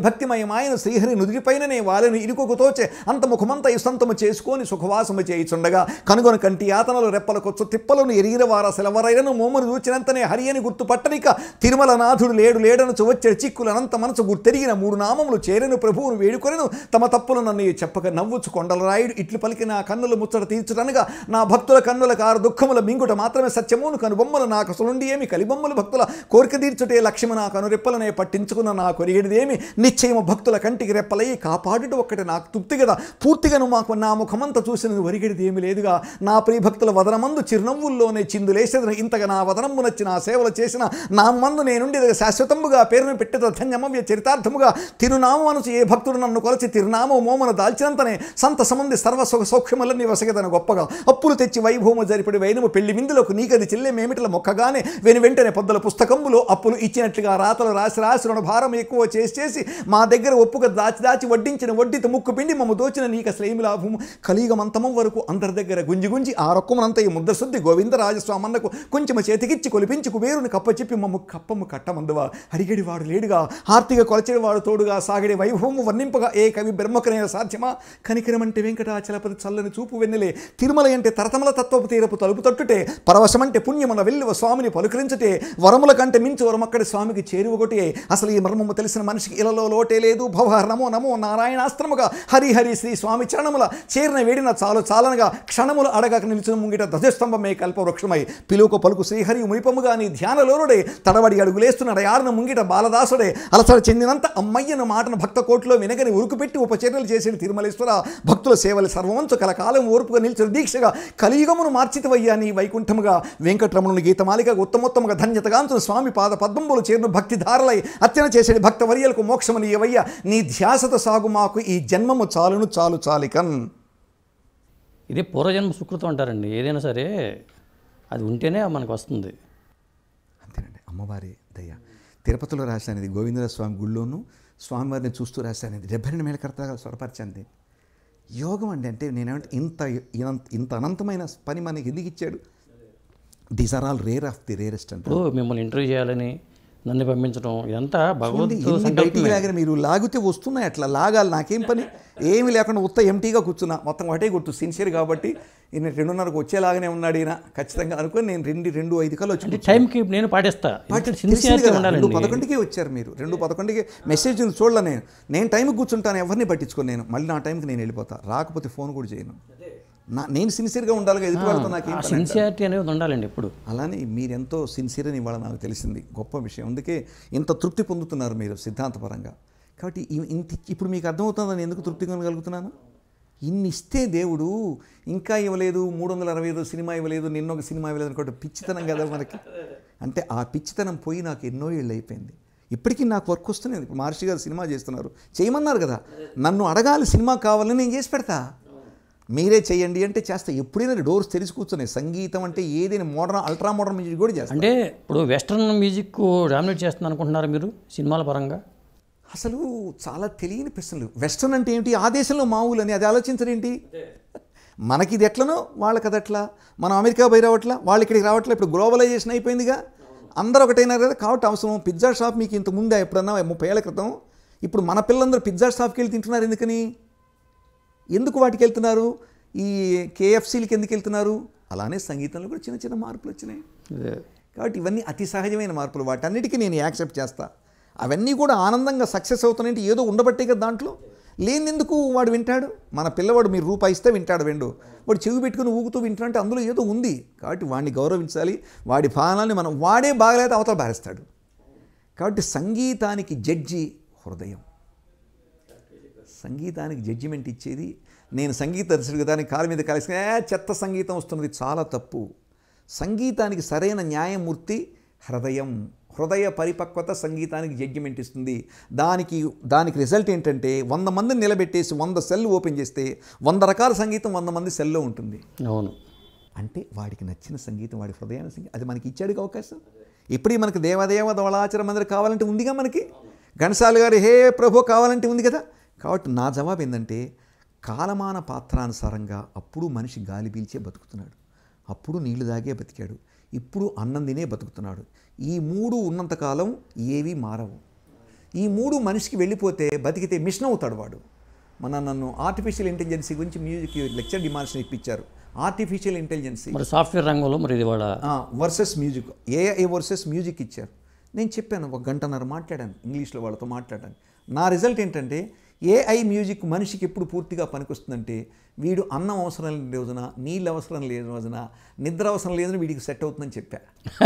ఆయన శ్రీహరి నుదిరిపైననే వాలని ఇరుకొకు తోచే అంత ముఖమంత ఇసంతము చేసుకొని సుఖవాసము చేయిచుండగా కనుగొన కంటి యాతనలు రెప్పలకొచ్చు తిప్పలను ఎరిగిన వార సెలవరైనను మోమును చూచినంతనే హరి అని గుర్తుపట్టనిక తిరుమల నాథుడు లేడు లేడను చిక్కులు చిక్కులనంత మనసు గుర్తెరిగిన మూడు నామములు చేరను ప్రభువును వేడుకొనను తమ తప్పులు నన్ను చెప్పక నవ్వుచు కొండలరాయుడు ఇట్లు పలికి నా కన్నులు ముచ్చట తీర్చుటనగా నా భక్తుల కన్నుల కారు దుఃఖముల మింగుట మాత్రమే సత్యమును కనుబొమ్మలు నాకు సులుండి ఏమి కలిబొమ్మ మమ్ములు భక్తుల కోరిక తీర్చుటే లక్ష్మి నా అనురెప్పలనే పట్టించుకున్న నా కొరిగేదేమి నిశ్చయము భక్తుల కంటికి రెప్పలై కాపాడుట ఒక్కటి నాకు తృప్తి కదా పూర్తిగాను మాకు నా ముఖమంతా చూసిన ఒరిగిడిదేమి లేదుగా నా ప్రియభక్తుల వదనమందు చిరునవ్వుల్లోనే చిందులేసేదని ఇంతగా నా వదనము నచ్చి నా సేవలు చేసిన నా మందు నేనుండి శాశ్వతంబుగా పేరును పెట్టేద ధన్యమవ్య చరితార్థముగా తిరునామనుచి ఏ భక్తుడు నన్ను కొలచి తిరునామ మోమను దాల్చినంతనే సంత సమంది సర్వ సుఖ సౌఖ్యములన్నీ వసగదన గొప్పగా అప్పులు తెచ్చి వైభవము జరిపడి వైనము పెళ్లి విందులకు నీకది చెల్లెమేమిటల మొక్కగానే వెను వెంట అందుకనే పొద్దుల పుస్తకంలో అప్పులు ఇచ్చినట్లుగా రాతలు రాసి రాసి రుణ భారం ఎక్కువ చేసి చేసి మా దగ్గర ఒప్పుగా దాచి దాచి వడ్డించిన వడ్డీతో ముక్కు పిండి మమ్మ దోచిన నీకు అసలు లాభం కలియుగమంతమం వరకు అందరి దగ్గర గుంజి గుంజి ఆ రొక్కమనంత ఈ ముద్దశుద్ధి గోవిందరాజస్వామన్నకు కొంచెం చేతికిచ్చి కొలిపించి కుబేరుని కప్పచెప్పి మమ్మ కప్పము కట్టమందువా అడిగడివాడు లేడుగా హార్తిగా వాడు తోడుగా సాగడి వైభవము వర్ణింపగా ఏ కవి బ్రహ్మకనైన సాధ్యమా కనికరమంటే వెంకటాచలపతి చల్లని చూపు వెన్నెలే తిరుమల అంటే తరతమల తత్వపు తీరపు తలుపు తట్టుటే పరవశమంటే పుణ్యమన వెల్లువ స్వామిని పలుకరించటే వరముల కంటే మించి వరం అక్కడి స్వామికి ఒకటి అసలు ఈ మర్మము తెలిసిన మనిషికి ఇలలో లోటే లేదు భవ నమో నమో నారాయణాస్త్రముగా హరిహరి శ్రీ స్వామి చరణముల చేరిన వేడిన చాలు చాలనగా క్షణములు అడగక నిలిచిన ముంగిట ధ్వజస్తంభమే కల్పవృక్షమై పిలువక పలుకు శ్రీహరి మునిపముగా నీ ధ్యానలోనుడే తడబడి అడుగులేస్తున్నాడు ఆరిన ముంగిట బాలదాసుడే అలసడ చెందినంత అమ్మయ్యను మాటను భక్త కోట్లో వినగని ఉరుకుపెట్టి ఉపచర్యలు చేసిన తిరుమలేశ్వర భక్తుల సేవలు సర్వవంతు కలకాలం ఓర్పుగా నిలిచిన దీక్షగా కలియుగమును మార్చితవయ్యా నీ వైకుంఠముగా వెంకటరమణుని గీతమాలిక ఉత్తమోత్తముగా ధన్యతగాంతులు స్వామి పాద పద్మంబులు చేరును భక్తిధారలై అర్చన భక్త భక్తవర్యలకు మోక్షమని ఏవయ్య నీ ధ్యాసత సాగు మాకు ఈ జన్మము చాలును చాలు చాలికన్ ఇది పూర్వజన్మ సుకృతం అంటారండి ఏదైనా సరే అది ఉంటేనే మనకు వస్తుంది అంతేనండి అమ్మవారి దయ తిరుపతిలో ఇది గోవిందరాజ స్వామి గుళ్ళోనూ స్వామివారిని చూస్తూ రాశానిది డెబ్బై రెండు వేల కర్తగా స్వరపరిచింది యోగం అండి అంటే నేనేమంటే ఇంత ఇంత అనంతమైన పని మనకి ఎందుకు ఇచ్చాడు these are all rare of the rarest అంటే మిమ్మల్ని ఇంటర్వ్యూ చేయాలని నన్ను పంపించడం ఇదంతా బాగుంది మీరు లాగితే వస్తున్నాయి అట్లా లాగాలి నాకేం పని ఏమి లేకుండా ఉత్త ఎంటీగా కూర్చున్నా మొత్తం ఒకటే గుర్తు సిన్సియర్ కాబట్టి నేను రెండున్నరకు వచ్చేలాగానే ఉన్నాడు ఈయన ఖచ్చితంగా అనుకుని నేను రెండు రెండు ఐదు కల్లా వచ్చి టైంకి నేను పాటిస్తా రెండు పదకొండుకే వచ్చారు మీరు రెండు పదకొండుకి మెసేజ్ చూడలే నేను నేను టైంకి కూర్చుంటాను ఎవరిని పట్టించుకోను నేను మళ్ళీ నా టైంకి నేను వెళ్ళిపోతా రాకపోతే ఫోన్ కూడా చేయను నా నేను సిన్సియర్గా ఉండాలి ఎదుటివాళ్ళతో నాకు సిన్సియారిటీ అనేది ఉండాలండి ఎప్పుడు అలానే మీరెంతో సిన్సియర్ అని ఇవాళ నాకు తెలిసింది గొప్ప విషయం అందుకే ఇంత తృప్తి పొందుతున్నారు మీరు సిద్ధాంతపరంగా కాబట్టి ఇంత ఇప్పుడు మీకు అర్థమవుతుంది నేను ఎందుకు తృప్తి కొనగలుగుతున్నాను ఇన్ని ఇస్తే దేవుడు ఇంకా ఇవ్వలేదు మూడు వందల అరవై ఐదు సినిమా ఇవ్వలేదు నిన్న ఒక సినిమా ఇవ్వలేదు అనుకోండి పిచ్చితనం కదా మనకి అంటే ఆ పిచ్చితనం పోయి నాకు ఎన్నో ఏళ్ళు అయిపోయింది ఇప్పటికీ నాకు వర్క్ వస్తున్నాయి మహర్షి గారు సినిమా చేస్తున్నారు చేయమన్నారు కదా నన్ను అడగాలి సినిమా కావాలని నేను చేసి పెడతా మీరే చేయండి అంటే చేస్తా ఎప్పుడైనా డోర్స్ తెరిచి కూర్చున్నాయి సంగీతం అంటే ఏదైనా మోడర్న్ అల్ట్రా మోడర్న్ మ్యూజిక్ కూడా చేస్తా అంటే ఇప్పుడు వెస్ట్రన్ మ్యూజిక్ డామినేట్ చేస్తుంది అనుకుంటున్నారు మీరు సినిమాల పరంగా అసలు చాలా తెలియని ప్రశ్నలు వెస్ట్రన్ అంటే ఏంటి ఆ దేశంలో మామూలు అని అది ఆలోచించరేంటి మనకి ఇది ఎట్లనో వాళ్ళకి అది అట్లా మనం అమెరికా పోయి రావట్లా వాళ్ళు ఇక్కడికి రావట్లే ఇప్పుడు గ్లోబలైజేషన్ అయిపోయిందిగా అందరు ఒకటైనా కదా కాబట్టి అవసరం పిజ్జా షాప్ మీకు ఇంత ముందే ఎప్పుడన్నా ముప్పై ఏళ్ళ క్రితం ఇప్పుడు మన పిల్లలందరూ పిజ్జా షాప్కి వెళ్ళి తింటున్నారు ఎందుకని ఎందుకు వాటికి వెళ్తున్నారు ఈ కేఎఫ్సీలకి ఎందుకు వెళ్తున్నారు అలానే సంగీతంలో కూడా చిన్న చిన్న మార్పులు వచ్చినాయి కాబట్టి ఇవన్నీ అతి సహజమైన మార్పులు వాటన్నిటికీ నేను యాక్సెప్ట్ చేస్తా అవన్నీ కూడా ఆనందంగా సక్సెస్ అవుతున్నాయంటే ఏదో ఉండబట్టే కదా దాంట్లో లేనిందుకు వాడు వింటాడు మన పిల్లవాడు మీరు రూపాయి ఇస్తే వింటాడు వెండు వాడు చెవి పెట్టుకుని ఊగుతూ అంటే అందులో ఏదో ఉంది కాబట్టి వాడిని గౌరవించాలి వాడి భావనల్ని మనం వాడే బాగలేదు అవతల భారిస్తాడు కాబట్టి సంగీతానికి జడ్జి హృదయం సంగీతానికి జడ్జిమెంట్ ఇచ్చేది నేను సంగీత దర్శకుడు దానికి కాలు మీద కలిసి చెత్త సంగీతం వస్తున్నది చాలా తప్పు సంగీతానికి సరైన న్యాయమూర్తి హృదయం హృదయ పరిపక్వత సంగీతానికి జడ్జిమెంట్ ఇస్తుంది దానికి దానికి రిజల్ట్ ఏంటంటే వంద మందిని నిలబెట్టేసి వంద సెల్ ఓపెన్ చేస్తే వంద రకాల సంగీతం వంద మంది సెల్లో ఉంటుంది అవును అంటే వాడికి నచ్చిన సంగీతం వాడి హృదయాన్ని సంగీతం అది మనకి ఇచ్చాడికి అవకాశం ఇప్పుడే మనకి దేవదేవ ధవళాచర మందిరం కావాలంటే ఉందిగా మనకి ఘనసాల గారు హే ప్రభు కావాలంటే ఉంది కదా కాబట్టి నా జవాబు ఏంటంటే కాలమాన పాత్రానుసారంగా అప్పుడు మనిషి గాలి పీల్చే బతుకుతున్నాడు అప్పుడు నీళ్లు తాగే బతికాడు ఇప్పుడు అన్నం తినే బతుకుతున్నాడు ఈ మూడు ఉన్నంతకాలం ఏవి మారవు ఈ మూడు మనిషికి వెళ్ళిపోతే బతికితే మిషన్ అవుతాడు వాడు మన నన్ను ఆర్టిఫిషియల్ ఇంటెలిజెన్సీ గురించి మ్యూజిక్ లెక్చర్ డిమాండ్స్ ఇప్పించారు ఆర్టిఫిషియల్ ఇంటెలిజెన్సీ మరి సాఫ్ట్వేర్ రంగంలో మరి ఇది versus music AI versus music ఇచ్చారు నేను చెప్పాను ఒక గంటన్నర మాట్లాడాను ఇంగ్లీష్లో వాళ్ళతో మాట్లాడాను నా రిజల్ట్ ఏంటంటే ఏఐ మ్యూజిక్ మనిషికి ఎప్పుడు పూర్తిగా పనికొస్తుందంటే వీడు అన్నం అవసరం లేని రోజున నీళ్ళు అవసరం లేని రోజున నిద్ర అవసరం లేదని వీడికి సెట్ అవుతుందని చెప్పా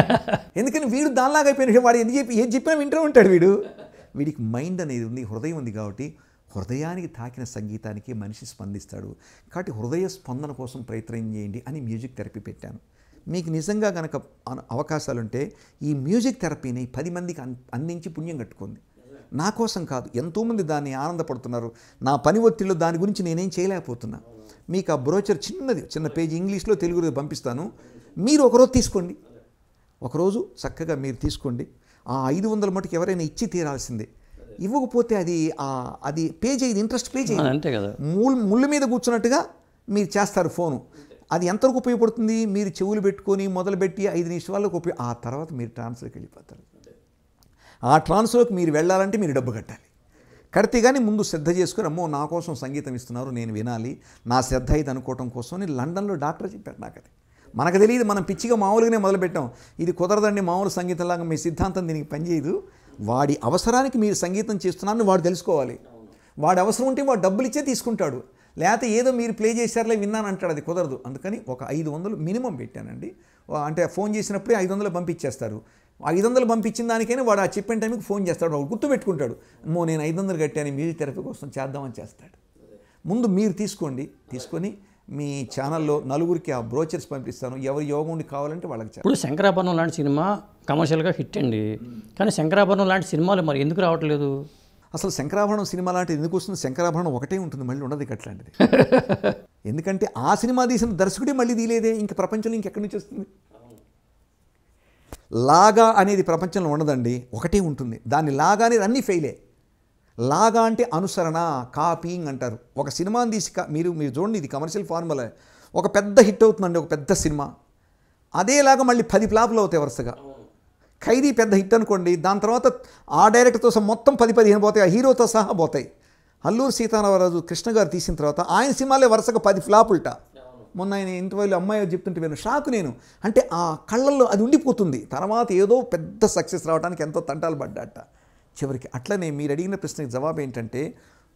ఎందుకని వీడు దానిలాగా అయిపోయిన వాడు ఎందుకు చెప్పి ఏం చెప్పినా వింటూ ఉంటాడు వీడు వీడికి మైండ్ అనేది ఉంది హృదయం ఉంది కాబట్టి హృదయానికి తాకిన సంగీతానికి మనిషి స్పందిస్తాడు కాబట్టి హృదయ స్పందన కోసం ప్రయత్నం చేయండి అని మ్యూజిక్ థెరపీ పెట్టాను మీకు నిజంగా కనుక అవకాశాలుంటే ఈ మ్యూజిక్ థెరపీని పది మందికి అందించి పుణ్యం కట్టుకుంది నా కోసం కాదు ఎంతోమంది దాన్ని ఆనందపడుతున్నారు నా పని ఒత్తిడిలో దాని గురించి నేనేం చేయలేకపోతున్నా మీకు ఆ బ్రోచర్ చిన్నది చిన్న పేజీ ఇంగ్లీష్లో తెలుగులో పంపిస్తాను మీరు ఒకరోజు తీసుకోండి ఒకరోజు చక్కగా మీరు తీసుకోండి ఆ ఐదు వందల మటుకు ఎవరైనా ఇచ్చి తీరాల్సిందే ఇవ్వకపోతే అది అది పే చేయదు ఇంట్రెస్ట్ పే చేయదు అంతే కదా ముళ్ళు ముళ్ళు మీద కూర్చున్నట్టుగా మీరు చేస్తారు ఫోను అది ఎంతవరకు ఉపయోగపడుతుంది మీరు చెవులు పెట్టుకొని మొదలుపెట్టి ఐదు నిమిషాలకు ఉపయోగ ఆ తర్వాత మీరు ట్రాన్స్ఫర్కి వెళ్ళిపోతారు ఆ ట్రాన్స్లోకి మీరు వెళ్ళాలంటే మీరు డబ్బు కట్టాలి కడితే కానీ ముందు శ్రద్ధ చేసుకుని అమ్మో నా కోసం సంగీతం ఇస్తున్నారు నేను వినాలి నా శ్రద్ధ ఇది అనుకోవటం కోసం అని లండన్లో డాక్టర్ చెప్పాడు నాకు అది మనకు తెలియదు మనం పిచ్చిగా మామూలుగానే మొదలుపెట్టాం ఇది కుదరదండి మామూలు సంగీతంలాగా మీ సిద్ధాంతం దీనికి పనిచేయదు వాడి అవసరానికి మీరు సంగీతం చేస్తున్నారని వాడు తెలుసుకోవాలి వాడి అవసరం ఉంటే వాడు డబ్బులు ఇచ్చే తీసుకుంటాడు లేకపోతే ఏదో మీరు ప్లే చేశారులే విన్నాను అంటాడు అది కుదరదు అందుకని ఒక ఐదు వందలు మినిమం పెట్టానండి అంటే ఫోన్ చేసినప్పుడే ఐదు వందలు పంపించేస్తారు ఐదు వందలు పంపించిన దానికైనా వాడు ఆ చెప్పిన టైంకి ఫోన్ చేస్తాడు వాడు గుర్తుపెట్టుకుంటాడు మో నేను ఐదు వందలు కట్టాను మ్యూజిక్ థెరపీ కోసం చేద్దామని చేస్తాడు ముందు మీరు తీసుకోండి తీసుకొని మీ ఛానల్లో నలుగురికి ఆ బ్రోచర్స్ పంపిస్తాను ఎవరు యోగం కావాలంటే వాళ్ళకి ఇప్పుడు శంకరాభరణం లాంటి సినిమా కమర్షియల్గా హిట్ అండి కానీ శంకరాభరణం లాంటి సినిమాలు మరి ఎందుకు రావట్లేదు అసలు శంకరాభరణం సినిమా లాంటిది ఎందుకు వస్తుంది శంకరాభరణం ఒకటే ఉంటుంది మళ్ళీ ఉండదు అట్లాంటిది ఎందుకంటే ఆ సినిమా తీసిన దర్శకుడే మళ్ళీ తీలేదే ఇంక ప్రపంచంలో ఇంకెక్కడి నుంచి వస్తుంది లాగా అనేది ప్రపంచంలో ఉండదండి ఒకటే ఉంటుంది దాన్ని లాగా అనేది అన్నీ ఫెయిలే లాగా అంటే అనుసరణ కాపీయింగ్ అంటారు ఒక సినిమాని తీసి మీరు మీరు చూడండి ఇది కమర్షియల్ ఫార్ములా ఒక పెద్ద హిట్ అవుతుందండి ఒక పెద్ద సినిమా అదేలాగా మళ్ళీ పది ఫ్లాపులు అవుతాయి వరుసగా ఖైదీ పెద్ద హిట్ అనుకోండి దాని తర్వాత ఆ డైరెక్టర్తో సహా మొత్తం పది పదిహేను పోతాయి ఆ హీరోతో సహా పోతాయి అల్లూరు సీతారామరాజు కృష్ణ గారు తీసిన తర్వాత ఆయన సినిమాలే వరుసగా పది ఫ్లాపులట మొన్న ఆయన ఇంటర్వ్యూలో అమ్మాయి చెప్తుంటే నేను షాక్ నేను అంటే ఆ కళ్ళల్లో అది ఉండిపోతుంది తర్వాత ఏదో పెద్ద సక్సెస్ రావడానికి ఎంతో తంటాలు పడ్డాట చివరికి అట్లనే మీరు అడిగిన ప్రశ్నకి జవాబు ఏంటంటే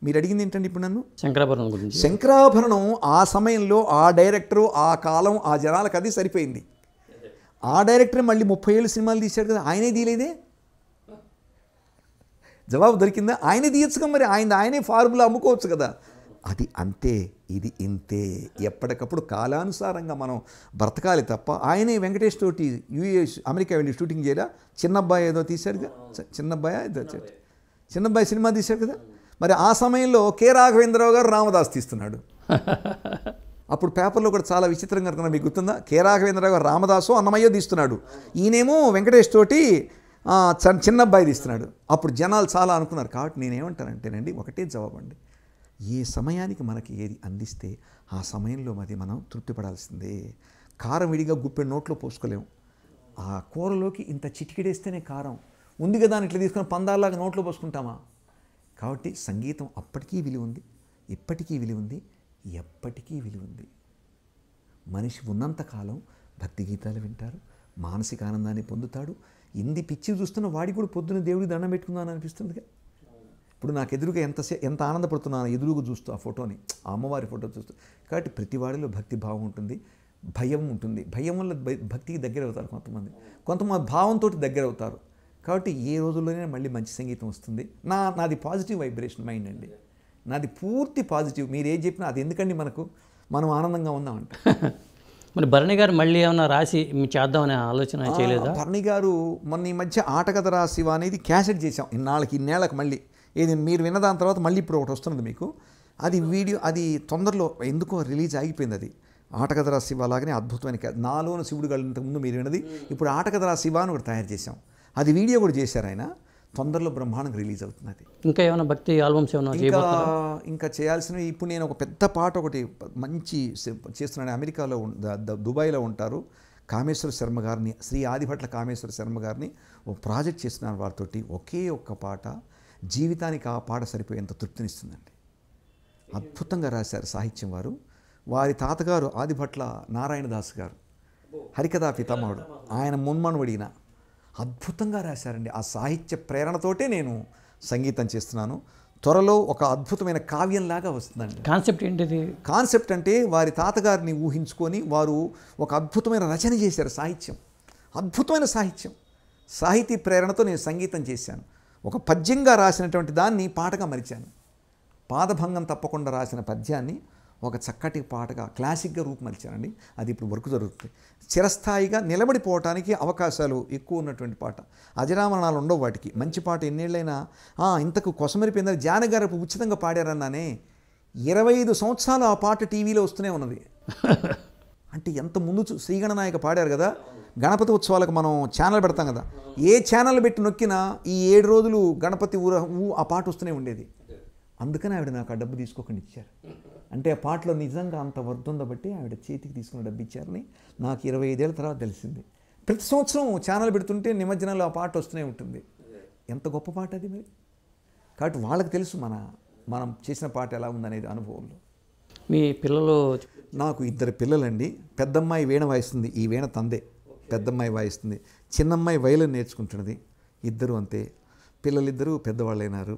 మీరు అడిగింది ఏంటండి ఇప్పుడు నన్ను శంకరాభరణం గురించి శంకరాభరణం ఆ సమయంలో ఆ డైరెక్టరు ఆ కాలం ఆ జనాలకు అది సరిపోయింది ఆ డైరెక్టర్ మళ్ళీ ముప్పై ఏళ్ళు సినిమాలు తీశాడు కదా ఆయనే తీయలేదే జవాబు దొరికిందా ఆయనే తీయచ్చు కదా మరి ఆయన ఆయనే ఫార్ములా అమ్ముకోవచ్చు కదా అది అంతే ఇది ఇంతే ఎప్పటికప్పుడు కాలానుసారంగా మనం బ్రతకాలి తప్ప ఆయనే వెంకటేష్ తోటి యూఎస్ అమెరికా వెళ్ళి షూటింగ్ చేయడా చిన్నబ్బాయి ఏదో తీశాడుగా చిన్నబ్బాయి ఏదో చిన్నబ్బాయి సినిమా తీశారు కదా మరి ఆ సమయంలో కె రాఘవేంద్రరావు గారు రామదాస్ తీస్తున్నాడు అప్పుడు పేపర్లో కూడా చాలా విచిత్రంగా కనుక మీకు గుర్తుందా కె రాఘవేంద్రరావు గారు రామదాసు అన్నమయ్యో తీస్తున్నాడు ఈయనేమో వెంకటేష్ తోటి చిన్నబ్బాయి తీస్తున్నాడు అప్పుడు జనాలు చాలా అనుకున్నారు కాబట్టి నేనేమంటానంటేనండి ఒకటే జవాబు అండి ఏ సమయానికి మనకి ఏది అందిస్తే ఆ సమయంలో మరి మనం తృప్తిపడాల్సిందే కారం విడిగా గుప్పెడు నోట్లో పోసుకోలేము ఆ కూరలోకి ఇంత చిటికిడేస్తేనే కారం ఉంది కదా ఇట్లా తీసుకుని పందాలాగా నోట్లో పోసుకుంటామా కాబట్టి సంగీతం అప్పటికీ విలువ ఉంది ఇప్పటికీ విలువ ఉంది ఎప్పటికీ విలువ ఉంది మనిషి ఉన్నంతకాలం భక్తి గీతాలు వింటారు మానసిక ఆనందాన్ని పొందుతాడు ఇంది పిచ్చి చూస్తున్న వాడి కూడా పొద్దున దేవుడికి దండం పెట్టుకుందాం అనిపిస్తుందిగా ఇప్పుడు నాకు ఎదురుగా ఎంత ఎంత ఆనందపడుతున్నాను ఎదురుగా చూస్తూ ఆ ఫోటోని అమ్మవారి ఫోటో చూస్తూ కాబట్టి ప్రతి వాడిలో భక్తి భావం ఉంటుంది భయం ఉంటుంది భయం వల్ల భక్తికి దగ్గర అవుతారు కొంతమంది కొంతమంది భావంతో దగ్గర అవుతారు కాబట్టి ఏ రోజుల్లోనే మళ్ళీ మంచి సంగీతం వస్తుంది నా నాది పాజిటివ్ వైబ్రేషన్ మైండ్ అండి నాది పూర్తి పాజిటివ్ మీరు ఏం చెప్పినా అది ఎందుకండి మనకు మనం ఆనందంగా ఉందామంట మరి భరణి గారు మళ్ళీ ఏమైనా రాసి చేద్దామనే ఆలోచన చేయలేదు భరణి గారు మొన్న ఈ మధ్య ఆటకథ రాసివా అనేది క్యాసెట్ చేసాం ఇన్నాళ్ళకి ఇన్నేళ్ళకి మళ్ళీ ఏది మీరు విన్న దాని తర్వాత మళ్ళీ ఇప్పుడు ఒకటి వస్తున్నది మీకు అది వీడియో అది తొందరలో ఎందుకో రిలీజ్ ఆగిపోయింది అది ఆటగదరా శివ లాగానే అద్భుతమైన నాలో శివుడు ముందు మీరు విన్నది ఇప్పుడు ఆటగదరా శివ అని ఒకటి తయారు చేశాం అది వీడియో కూడా చేశారు ఆయన తొందరలో బ్రహ్మాండంగా రిలీజ్ అవుతున్నది ఇంకా ఏమైనా భక్తి ఆల్బమ్స్ ఏమైనా ఇంకా ఇంకా చేయాల్సినవి ఇప్పుడు నేను ఒక పెద్ద పాట ఒకటి మంచి చేస్తున్నాను అమెరికాలో దుబాయ్లో ఉంటారు కామేశ్వర శర్మ గారిని శ్రీ ఆదిభట్ల కామేశ్వర శర్మ గారిని ఒక ప్రాజెక్ట్ చేస్తున్నాను వారితోటి ఒకే ఒక్క పాట జీవితానికి ఆ పాట సరిపోయేంత తృప్తినిస్తుందండి అద్భుతంగా రాశారు సాహిత్యం వారు వారి తాతగారు ఆదిభట్ల నారాయణదాస్ గారు హరికథా పితామహుడు ఆయన మున్మనువడిగిన అద్భుతంగా రాశారండి ఆ సాహిత్య ప్రేరణతోటే నేను సంగీతం చేస్తున్నాను త్వరలో ఒక అద్భుతమైన కావ్యంలాగా వస్తుందండి కాన్సెప్ట్ ఏంటిది కాన్సెప్ట్ అంటే వారి తాతగారిని ఊహించుకొని వారు ఒక అద్భుతమైన రచన చేశారు సాహిత్యం అద్భుతమైన సాహిత్యం సాహితీ ప్రేరణతో నేను సంగీతం చేశాను ఒక పద్యంగా రాసినటువంటి దాన్ని పాటగా మరిచాను పాదభంగం తప్పకుండా రాసిన పద్యాన్ని ఒక చక్కటి పాటగా క్లాసిక్గా రూపుమలిచానండి అది ఇప్పుడు వర్క్ జరుగుతుంది చిరస్థాయిగా నిలబడిపోవటానికి అవకాశాలు ఎక్కువ ఉన్నటువంటి పాట అజరామరణాలు ఉండవు వాటికి మంచి పాట ఎన్నేళ్ళైనా ఇంతకు కొసమరిపోయిందని జానగారపు ఉచితంగా పాడారన్నానే ఇరవై ఐదు సంవత్సరాలు ఆ పాట టీవీలో వస్తూనే ఉన్నది అంటే ఎంత ముందు శ్రీగణనాయక పాడారు కదా గణపతి ఉత్సవాలకు మనం ఛానల్ పెడతాం కదా ఏ ఛానల్ పెట్టి నొక్కినా ఈ ఏడు రోజులు గణపతి ఊర ఊ ఆ పాట వస్తూనే ఉండేది అందుకని ఆవిడ నాకు ఆ డబ్బు తీసుకోకుండా ఇచ్చారు అంటే ఆ పాటలో నిజంగా అంత వర్ధుందో బట్టి ఆవిడ చేతికి తీసుకున్న డబ్బు ఇచ్చారని నాకు ఇరవై ఐదేళ్ళ తర్వాత తెలిసింది ప్రతి సంవత్సరం ఛానల్ పెడుతుంటే నిమజ్జనంలో ఆ పాట వస్తూనే ఉంటుంది ఎంత గొప్ప పాట అది మరి కాబట్టి వాళ్ళకి తెలుసు మన మనం చేసిన పాట ఎలా ఉందనేది అనుభవంలో మీ పిల్లలు నాకు ఇద్దరు పిల్లలండి పెద్దమ్మాయి వీణ వాయిస్తుంది ఈ వీణ తందే పెద్దమ్మాయి వాయిస్తుంది చిన్నమ్మాయి వయలు నేర్చుకుంటున్నది ఇద్దరు అంతే పిల్లలిద్దరూ పెద్దవాళ్ళైనారు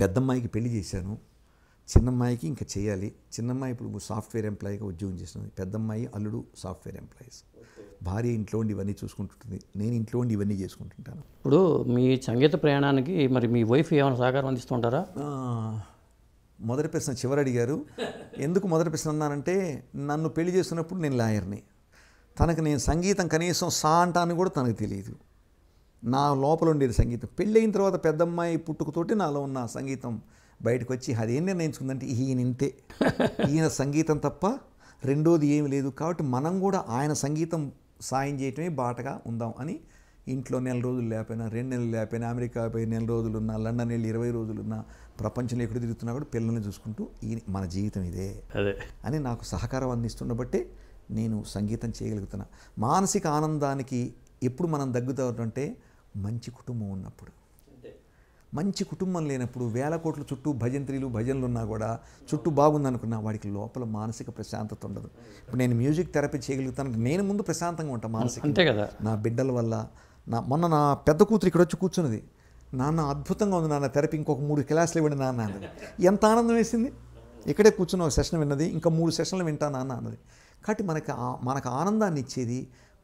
పెద్దమ్మాయికి పెళ్లి చేశాను చిన్నమ్మాయికి ఇంకా చేయాలి చిన్నమ్మాయి ఇప్పుడు సాఫ్ట్వేర్ ఎంప్లాయీగా ఉద్యోగం చేస్తుంది పెద్దమ్మాయి అల్లుడు సాఫ్ట్వేర్ ఎంప్లాయీస్ భార్య ఇంట్లో ఉండి ఇవన్నీ చూసుకుంటుంటుంది నేను ఇంట్లో ఉండి ఇవన్నీ చేసుకుంటుంటాను ఇప్పుడు మీ సంగీత ప్రయాణానికి మరి మీ వైఫ్ ఏమైనా సహకారం అందిస్తుంటారా మొదటి ప్రశ్న చివరి అడిగారు ఎందుకు మొదటి ప్రశ్న అన్నానంటే నన్ను పెళ్లి చేసుకున్నప్పుడు నేను లాయర్ని తనకు నేను సంగీతం కనీసం సా అంటాను కూడా తనకు తెలియదు నా లోపల ఉండేది సంగీతం అయిన తర్వాత పెద్దమ్మాయి పుట్టుకతోటి నాలో ఉన్న సంగీతం బయటకు వచ్చి అది ఏం నిర్ణయించుకుందంటే ఈయన ఇంతే ఈయన సంగీతం తప్ప రెండోది ఏమి లేదు కాబట్టి మనం కూడా ఆయన సంగీతం సాయం చేయటమే బాటగా ఉందాం అని ఇంట్లో నెల రోజులు లేకపోయినా రెండు నెలలు లేకపోయినా అమెరికా పోయి నెల రోజులున్నా లండన్ వెళ్ళి ఇరవై రోజులున్నా ప్రపంచంలో ఎక్కడ తిరుగుతున్నా కూడా పిల్లల్ని చూసుకుంటూ ఈ మన జీవితం ఇదే అని నాకు సహకారం అందిస్తున్న బట్టి నేను సంగీతం చేయగలుగుతున్నా మానసిక ఆనందానికి ఎప్పుడు మనం దగ్గుతామంటే మంచి కుటుంబం ఉన్నప్పుడు మంచి కుటుంబం లేనప్పుడు వేల కోట్ల చుట్టూ భజంత్రీలు భజనలు ఉన్నా కూడా చుట్టూ బాగుందనుకున్నా వాడికి లోపల మానసిక ప్రశాంతత ఉండదు ఇప్పుడు నేను మ్యూజిక్ థెరపీ చేయగలుగుతాను నేను ముందు ప్రశాంతంగా ఉంటాను మానసిక నా బిడ్డల వల్ల నా మొన్న నా పెద్ద కూతురు ఇక్కడ వచ్చి కూర్చున్నది నాన్న అద్భుతంగా ఉంది నాన్న థెరపీ ఇంకొక మూడు క్లాసులు ఇవ్వండి నాన్న అన్నది ఎంత ఆనందం వేసింది ఇక్కడే కూర్చున్న ఒక సెషన్ విన్నది ఇంకా మూడు సెషన్లు వింటా నాన్న అన్నది కాబట్టి మనకి మనకు ఆనందాన్ని ఇచ్చేది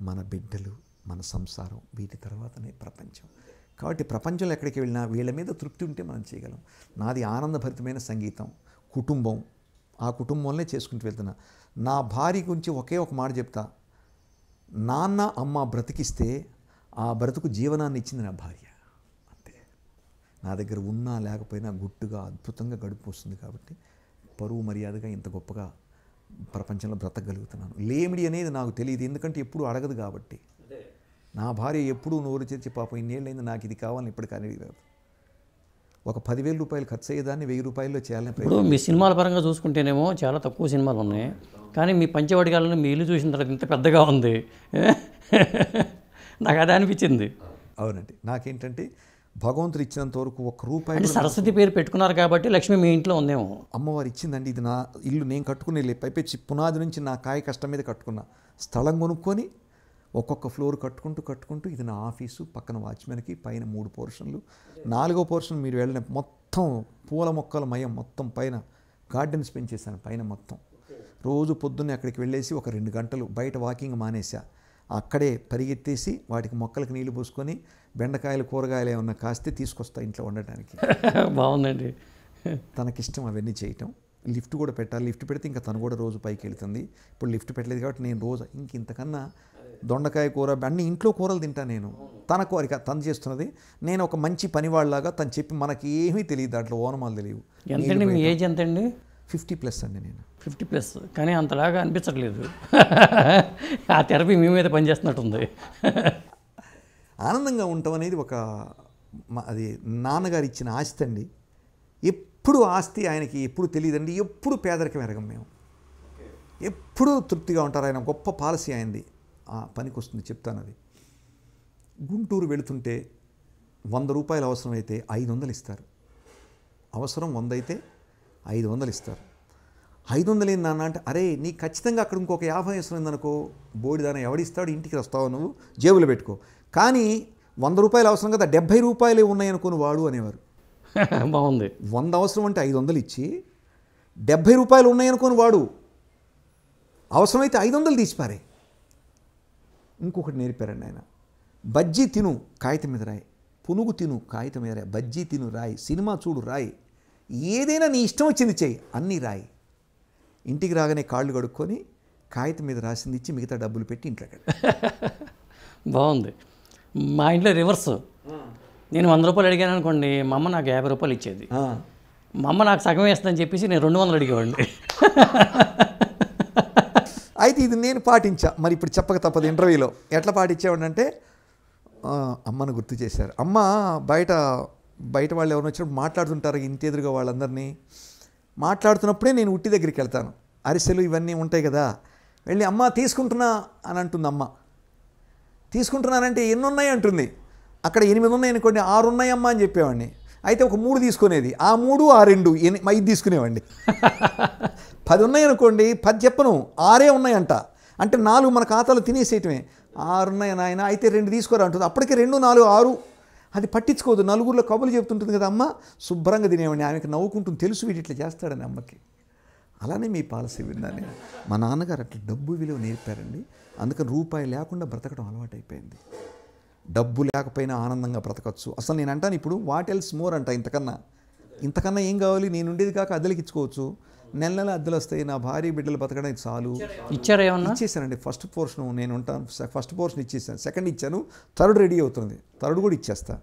మన బిడ్డలు మన సంసారం వీటి తర్వాతనే ప్రపంచం కాబట్టి ప్రపంచంలో ఎక్కడికి వెళ్ళినా వీళ్ళ మీద తృప్తి ఉంటే మనం చేయగలం నాది ఆనందభరితమైన సంగీతం కుటుంబం ఆ కుటుంబంలోనే చేసుకుంటూ వెళ్తున్నా నా భార్య గురించి ఒకే ఒక మాట చెప్తా నాన్న అమ్మ బ్రతికిస్తే ఆ భరతుకు జీవనాన్ని ఇచ్చింది నా భార్య అంతే నా దగ్గర ఉన్నా లేకపోయినా గుట్టుగా అద్భుతంగా గడుపు వస్తుంది కాబట్టి పరువు మర్యాదగా ఇంత గొప్పగా ప్రపంచంలో బ్రతకగలుగుతున్నాను లేమిడి అనేది నాకు తెలియదు ఎందుకంటే ఎప్పుడు అడగదు కాబట్టి నా భార్య ఎప్పుడూ నోరు చేర్చి పాపం ఇన్నేళ్ళైంది నాకు ఇది కావాలని ఇప్పుడు కానీ కాదు ఒక పదివేల రూపాయలు ఖర్చు అయ్యేదాన్ని వెయ్యి రూపాయల్లో చేయాలని ఇప్పుడు మీ సినిమాల పరంగా చూసుకుంటేనేమో చాలా తక్కువ సినిమాలు ఉన్నాయి కానీ మీ పంచవడిగాలను మీ ఇల్లు చూసిన తర్వాత ఇంత పెద్దగా ఉంది నాకు అదే అనిపించింది అవునండి నాకేంటంటే భగవంతుడు ఇచ్చినంత వరకు ఒక రూపాయి సరస్వతి పేరు పెట్టుకున్నారు కాబట్టి లక్ష్మి మీ ఇంట్లో ఉందేమో అమ్మవారు ఇచ్చిందండి ఇది నా ఇల్లు నేను కట్టుకుని పైపెచ్చి పునాది నుంచి నా కాయ కష్టం మీద కట్టుకున్నా స్థలం కొనుక్కొని ఒక్కొక్క ఫ్లోర్ కట్టుకుంటూ కట్టుకుంటూ ఇది నా ఆఫీసు పక్కన వాచ్మెన్కి పైన మూడు పోర్షన్లు నాలుగో పోర్షన్ మీరు వెళ్ళిన మొత్తం పూల మొక్కల మయం మొత్తం పైన గార్డెన్స్ చేశాను పైన మొత్తం రోజు పొద్దున్నే అక్కడికి వెళ్ళేసి ఒక రెండు గంటలు బయట వాకింగ్ మానేసా అక్కడే పరిగెత్తేసి వాటికి మొక్కలకు నీళ్లు పోసుకొని బెండకాయలు కూరగాయలు ఏమన్నా కాస్తే తీసుకొస్తా ఇంట్లో ఉండటానికి బాగుందండి తనకిష్టం అవన్నీ చేయటం లిఫ్ట్ కూడా పెట్టాలి లిఫ్ట్ పెడితే ఇంకా తను కూడా రోజు పైకి వెళ్తుంది ఇప్పుడు లిఫ్ట్ పెట్టలేదు కాబట్టి నేను రోజు ఇంక ఇంతకన్నా దొండకాయ కూర అన్ని ఇంట్లో కూరలు తింటాను నేను తన కోరిక తను చేస్తున్నది నేను ఒక మంచి పనివాళ్ళలాగా తను చెప్పి మనకి ఏమీ తెలియదు దాంట్లో ఓనమాలు తెలియవు ఎంతండి మీ ఏజ్ ఎంతండి ఫిఫ్టీ ప్లస్ అండి నేను ఫిఫ్టీ ప్లస్ కానీ అంతలాగా అనిపించట్లేదు ఆ థెరపీ మీ మీద పనిచేస్తున్నట్టుంది ఆనందంగా ఉండటం అనేది ఒక అది నాన్నగారు ఇచ్చిన ఆస్తి అండి ఎప్పుడు ఆస్తి ఆయనకి ఎప్పుడు తెలియదండి ఎప్పుడు పేదరికం ఎరగం మేము ఎప్పుడు తృప్తిగా ఉంటారు ఆయన గొప్ప పాలసీ అయింది పనికి వస్తుంది చెప్తాను అది గుంటూరు వెళుతుంటే వంద రూపాయలు అవసరమైతే ఐదు వందలు ఇస్తారు అవసరం వంద అయితే ఐదు వందలు ఇస్తారు ఐదు వందలు ఏంది నాన్న అంటే అరే నీ ఖచ్చితంగా అక్కడ ఇంకొక యాభై ఇస్తుంది అనుకో బోడిదాన ఎవడిస్తాడు ఇంటికి వస్తావు నువ్వు జేబులో పెట్టుకో కానీ వంద రూపాయలు అవసరం కదా డెబ్బై రూపాయలే ఉన్నాయనుకోని వాడు అనేవారు బాగుంది వంద అవసరం అంటే ఐదు వందలు ఇచ్చి డెబ్బై రూపాయలు ఉన్నాయనుకోని వాడు అవసరమైతే ఐదు వందలు తీసిపారే ఇంకొకటి నేర్పారండి ఆయన బజ్జీ తిను కాగితం మీద రాయి పునుగు తిను కాగితం మీద రాయి బజ్జీ తిను రాయి సినిమా చూడు రాయి ఏదైనా నీ ఇష్టం వచ్చింది చెయ్యి అన్నీ రాయి ఇంటికి రాగానే కాళ్ళు కడుక్కొని కాగితం మీద రాసింది ఇచ్చి మిగతా డబ్బులు పెట్టి ఇంట్లోకి బాగుంది మా ఇంట్లో రివర్స్ నేను వంద రూపాయలు అడిగాను అనుకోండి మా అమ్మ నాకు యాభై రూపాయలు ఇచ్చేది మా అమ్మ నాకు సగం వేస్తుందని చెప్పేసి నేను రెండు వందలు అడిగేవాడిని అయితే ఇది నేను పాటించా మరి ఇప్పుడు చెప్పక తప్పదు ఇంటర్వ్యూలో ఎట్లా అంటే అమ్మను గుర్తు చేశారు అమ్మ బయట బయట వాళ్ళు ఎవరైనా వచ్చినప్పుడు మాట్లాడుతుంటారు ఇంటి ఎదురుగా వాళ్ళందరినీ మాట్లాడుతున్నప్పుడే నేను ఉట్టి దగ్గరికి వెళ్తాను అరిసెలు ఇవన్నీ ఉంటాయి కదా వెళ్ళి అమ్మ తీసుకుంటున్నా అని అంటుంది అమ్మ తీసుకుంటున్నానంటే ఎన్ని ఉన్నాయి అంటుంది అక్కడ ఎనిమిది ఉన్నాయి అనుకోండి ఆరు ఉన్నాయమ్మా అని చెప్పేవాడిని అయితే ఒక మూడు తీసుకునేది ఆ మూడు ఆ రెండు ఐదు తీసుకునేవాడిని పది ఉన్నాయి అనుకోండి పది చెప్పను ఆరే ఉన్నాయంట అంటే నాలుగు మన ఖాతాలో తినేసేయటమే ఆరున్నాయి నాయన అయితే రెండు తీసుకోరా అంటుంది అప్పటికి రెండు నాలుగు ఆరు అది పట్టించుకోదు నలుగురిలో కబులు చెబుతుంటుంది కదా అమ్మ శుభ్రంగా తినేవాడిని ఆమెకి నవ్వుకుంటుంది తెలుసు వీటి ఇట్లా చేస్తాడని అమ్మకి అలానే మీ పాలసీ విన్నాను మా నాన్నగారు అట్లా డబ్బు విలువ నేర్పారండి అందుకని రూపాయి లేకుండా బ్రతకడం అలవాటైపోయింది డబ్బు లేకపోయినా ఆనందంగా బ్రతకచ్చు అసలు నేను అంటాను ఇప్పుడు వాట్ ఎల్స్ మోర్ అంట ఇంతకన్నా ఇంతకన్నా ఏం కావాలి నేను ఉండేది కాక అద్దెలకిచ్చుకోవచ్చు నెల నెల అద్దెలు వస్తాయి నా భార్య బిడ్డలు బతకడానికి చాలు ఇచ్చారా ఏమన్నా ఇచ్చేసానండి ఫస్ట్ పోర్షన్ నేను ఉంటాను ఫస్ట్ పోర్షన్ ఇచ్చేసాను సెకండ్ ఇచ్చాను థర్డ్ రెడీ అవుతుంది థర్డ్ కూడా ఇచ్చేస్తా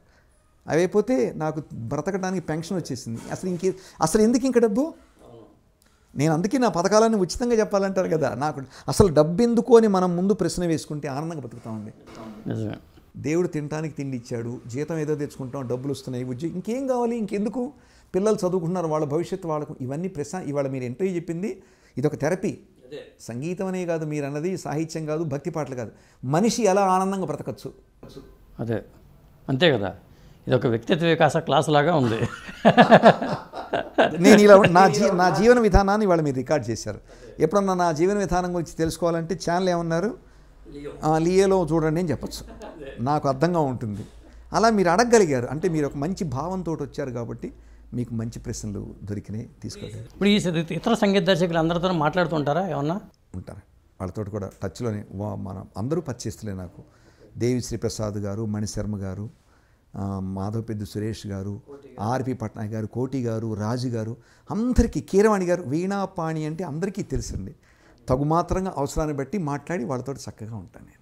అవైపోతే నాకు బ్రతకడానికి పెన్షన్ వచ్చేసింది అసలు ఇంకే అసలు ఎందుకు ఇంక డబ్బు నేను అందుకే నా పథకాలను ఉచితంగా చెప్పాలంటారు కదా నాకు అసలు డబ్బు ఎందుకు అని మనం ముందు ప్రశ్న వేసుకుంటే ఆనందంగా బ్రతుకుతామండి దేవుడు తినడానికి తిండి ఇచ్చాడు జీతం ఏదో తెచ్చుకుంటాం డబ్బులు వస్తున్నాయి ఉద్యోగం ఇంకేం కావాలి ఇంకెందుకు పిల్లలు చదువుకుంటున్నారు వాళ్ళ భవిష్యత్తు వాళ్ళకు ఇవన్నీ ప్రశ్న ఇవాళ మీరు ఇంటర్వ్యూ చెప్పింది ఇదొక థెరపీ సంగీతం అనే కాదు మీరు అన్నది సాహిత్యం కాదు భక్తి పాటలు కాదు మనిషి ఎలా ఆనందంగా బ్రతకచ్చు అదే అంతే కదా ఇది ఒక వ్యక్తిత్వ వికాస క్లాస్ లాగా ఉంది నేను ఇలా నా జీ నా జీవన విధానాన్ని ఇవాళ మీరు రికార్డ్ చేశారు ఎప్పుడన్నా నా జీవన విధానం గురించి తెలుసుకోవాలంటే ఛానల్ ఏమన్నారు లియోలో చూడండి అని చెప్పచ్చు నాకు అర్థంగా ఉంటుంది అలా మీరు అడగగలిగారు అంటే మీరు ఒక మంచి భావంతో వచ్చారు కాబట్టి మీకు మంచి ప్రశ్నలు దొరికినాయి తీసుకోవాలి ఇప్పుడు ఈ ఇతర సంగీత దర్శకులు అందరితో మాట్లాడుతుంటారా ఏమన్నా ఉంటారా వాళ్ళతో కూడా టచ్లోనే మనం అందరూ పరిచయిస్తులే నాకు దేవిశ్రీ ప్రసాద్ గారు మణిశర్మ గారు మాధవ్ పెద్ద సురేష్ గారు ఆర్పి పట్నాయక్ గారు కోటి గారు రాజు గారు అందరికీ కీరవాణి గారు వీణాపాణి అంటే అందరికీ తెలిసింది తగు మాత్రంగా అవసరాన్ని బట్టి మాట్లాడి వాళ్ళతో చక్కగా ఉంటాను నేను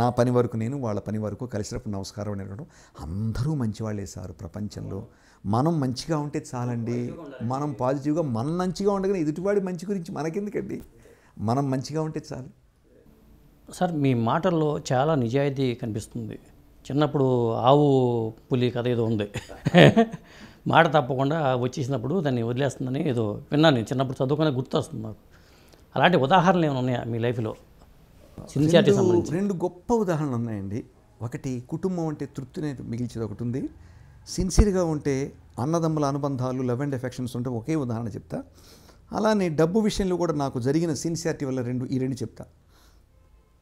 నా పని వరకు నేను వాళ్ళ పని వరకు కలిసినప్పుడు నమస్కారం అనేటువంటి అందరూ మంచివాళ్ళే సారు ప్రపంచంలో మనం మంచిగా ఉంటే చాలండి మనం పాజిటివ్గా మనం మంచిగా ఉండగానే ఎదుటివాడి మంచి గురించి మనకెందుకండి మనం మంచిగా ఉంటే చాలు సార్ మీ మాటల్లో చాలా నిజాయితీ కనిపిస్తుంది చిన్నప్పుడు ఆవు పులి కథ ఏదో ఉంది మాట తప్పకుండా వచ్చేసినప్పుడు దాన్ని వదిలేస్తుందని ఏదో విన్నాను నేను చిన్నప్పుడు చదువుకునే గుర్తు నాకు అలాంటి ఉదాహరణలు ఏమైనా ఉన్నాయా మీ లైఫ్లో సిన్సియారిటీ సంబంధించి రెండు గొప్ప ఉదాహరణలు ఉన్నాయండి ఒకటి కుటుంబం అంటే తృప్తిని మిగిల్చేది ఒకటి ఉంది సిన్సియర్గా ఉంటే అన్నదమ్ముల అనుబంధాలు లవ్ అండ్ ఎఫెక్షన్స్ ఉంటే ఒకే ఉదాహరణ చెప్తా అలానే డబ్బు విషయంలో కూడా నాకు జరిగిన సిన్సియారిటీ వల్ల రెండు ఈ రెండు చెప్తా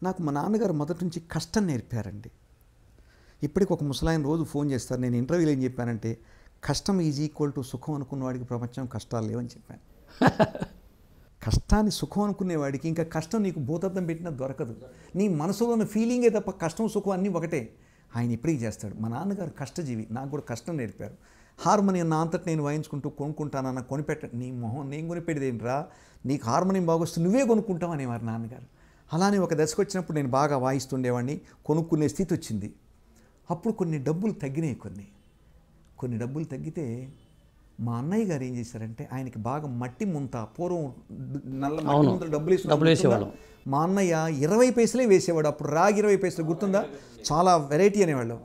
నాకు మా నాన్నగారు మొదటి నుంచి కష్టం నేర్పారండి ఇప్పటికి ఒక ముసలాయన రోజు ఫోన్ చేస్తారు నేను ఇంటర్వ్యూలో ఏం చెప్పానంటే కష్టం ఈజ్ ఈక్వల్ టు సుఖం అనుకున్నవాడికి ప్రపంచం కష్టాలు లేవని చెప్పాను కష్టాన్ని సుఖం అనుకునేవాడికి ఇంకా కష్టం నీకు భూతత్వం పెట్టినా దొరకదు నీ మనసులో ఉన్న ఫీలింగే తప్ప కష్టం సుఖం అన్నీ ఒకటే ఆయన ఇప్పటికీ చేస్తాడు మా నాన్నగారు కష్టజీవి నాకు కూడా కష్టం నేర్పారు హార్మోనియం నా అంతటి నేను వాయించుకుంటూ కొనుక్కుంటానన్న కొనిపెట్ట నీ మొహం నేను కొనిపెట్టేది ఏంట్రా నీకు హార్మోనియం బాగొస్తే నువ్వే కొనుక్కుంటావు అనేవారు నాన్నగారు అలానే ఒక దశకు వచ్చినప్పుడు నేను బాగా వాయిస్తుండేవాడిని కొనుక్కునే స్థితి వచ్చింది అప్పుడు కొన్ని డబ్బులు తగ్గినాయి కొన్ని కొన్ని డబ్బులు తగ్గితే మా అన్నయ్య గారు ఏం చేశారంటే ఆయనకి బాగా మట్టి ముంత పూర్వం నల్ల డబ్బులు డబ్బులు వేసేవాళ్ళం మా అన్నయ్య ఇరవై పైసలే వేసేవాడు అప్పుడు రాగి ఇరవై పైసలు గుర్తుందా చాలా వెరైటీ అనేవాళ్ళు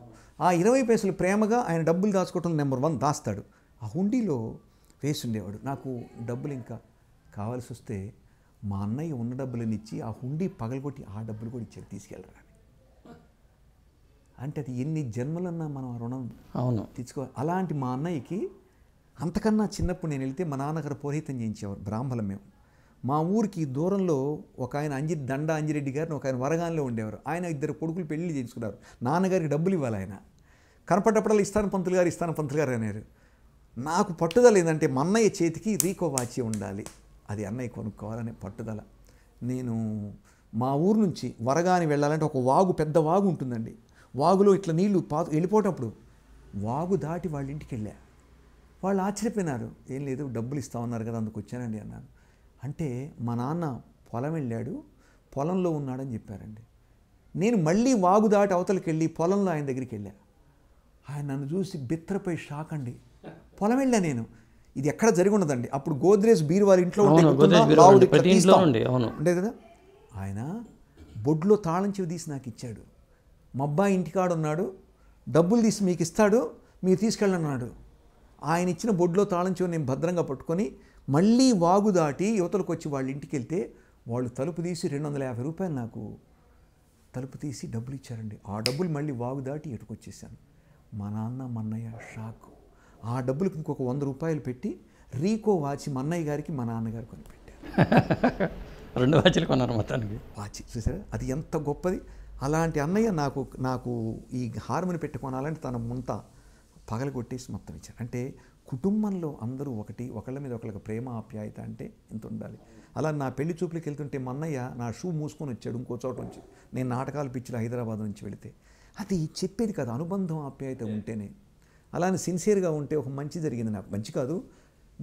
ఆ ఇరవై పైసలు ప్రేమగా ఆయన డబ్బులు దాచుకోవటం నెంబర్ వన్ దాస్తాడు ఆ హుండీలో వేసుండేవాడు నాకు డబ్బులు ఇంకా కావాల్సి వస్తే మా అన్నయ్య ఉన్న డబ్బులను ఇచ్చి ఆ హుండీ పగలగొట్టి ఆ డబ్బులు కూడా ఇచ్చాడు తీసుకెళ్ళరా అంటే అది ఎన్ని జన్మలన్నా మనం ఆ రుణం అవును తీసుకో అలాంటి మా అన్నయ్యకి అంతకన్నా చిన్నప్పుడు నేను వెళ్తే మా నాన్నగారు పురోహితం చేయించేవారు బ్రాహ్మణం మేము మా ఊరికి దూరంలో ఒక ఆయన అంజి దండ అంజిరెడ్డి గారిని ఒక ఆయన వరగాన్లో ఉండేవారు ఆయన ఇద్దరు కొడుకులు పెళ్లి చేయించుకున్నారు నాన్నగారికి డబ్బులు ఇవ్వాలి ఆయన కనపడ్డప్పుడల్లా ఇస్తాను పంతులు గారు ఇస్తాను పంతులు గారు అనేరు నాకు పట్టుదల ఏంటంటే మా అన్నయ్య చేతికి రీకో వాచి ఉండాలి అది అన్నయ్య కొనుక్కోవాలనే పట్టుదల నేను మా ఊరు నుంచి వరగాని వెళ్ళాలంటే ఒక వాగు పెద్ద వాగు ఉంటుందండి వాగులో ఇట్లా నీళ్లు పా వెళ్ళిపోవటప్పుడు వాగు దాటి వాళ్ళ ఇంటికి వెళ్ళా వాళ్ళు ఆశ్చర్యపోయినారు ఏం లేదు డబ్బులు ఇస్తా ఉన్నారు కదా అందుకు వచ్చానండి అన్నారు అంటే మా నాన్న పొలం వెళ్ళాడు పొలంలో ఉన్నాడని చెప్పారండి నేను మళ్ళీ వాగు దాటి అవతలకి వెళ్ళి పొలంలో ఆయన దగ్గరికి వెళ్ళా ఆయన నన్ను చూసి బిత్రపై షాక్ అండి పొలం వెళ్ళా నేను ఇది ఎక్కడ జరిగి ఉండదండి అప్పుడు గోద్రేజ్ బీరువారి ఇంట్లో ఉండేది కదా ఆయన బొడ్లో తాళం చెవి తీసి నాకు ఇచ్చాడు మా అబ్బాయి ఇంటికాడున్నాడు డబ్బులు తీసి మీకు ఇస్తాడు మీరు తీసుకెళ్ళన్నాడు ఆయన ఇచ్చిన బొడ్లో తాళం చెవి నేను భద్రంగా పట్టుకొని మళ్ళీ వాగు దాటి యువతలకు వచ్చి వాళ్ళ ఇంటికి వెళ్తే వాళ్ళు తలుపు తీసి రెండు వందల యాభై రూపాయలు నాకు తలుపు తీసి డబ్బులు ఇచ్చారండి ఆ డబ్బులు మళ్ళీ వాగు దాటి ఎటుకొచ్చేసాను మా నాన్న మన్నయ్య షాక్ ఆ డబ్బులకు ఇంకొక వంద రూపాయలు పెట్టి రీకో వాచి మన్నయ్య గారికి మా నాన్నగారు కొనిపెట్టారు రెండు వాచీలు కొన్నారు మొత్తానికి వాచి చూసారా అది ఎంత గొప్పది అలాంటి అన్నయ్య నాకు నాకు ఈ హార్మోని పెట్టుకోనాలంటే తన ముంత కొట్టేసి మొత్తం ఇచ్చారు అంటే కుటుంబంలో అందరూ ఒకటి ఒకళ్ళ మీద ఒకళ్ళకి ప్రేమ ఆప్యాయత అంటే ఇంత ఉండాలి అలా నా పెళ్లి చూపులకి వెళ్తుంటే మన్నయ్య నా షూ మూసుకొని వచ్చాడు ఇంకో చోట నుంచి నేను నాటకాలు పిచ్చిన హైదరాబాద్ నుంచి వెళితే అది చెప్పేది కాదు అనుబంధం ఆప్యాయత ఉంటేనే అలానే సిన్సియర్గా ఉంటే ఒక మంచి జరిగింది నాకు మంచి కాదు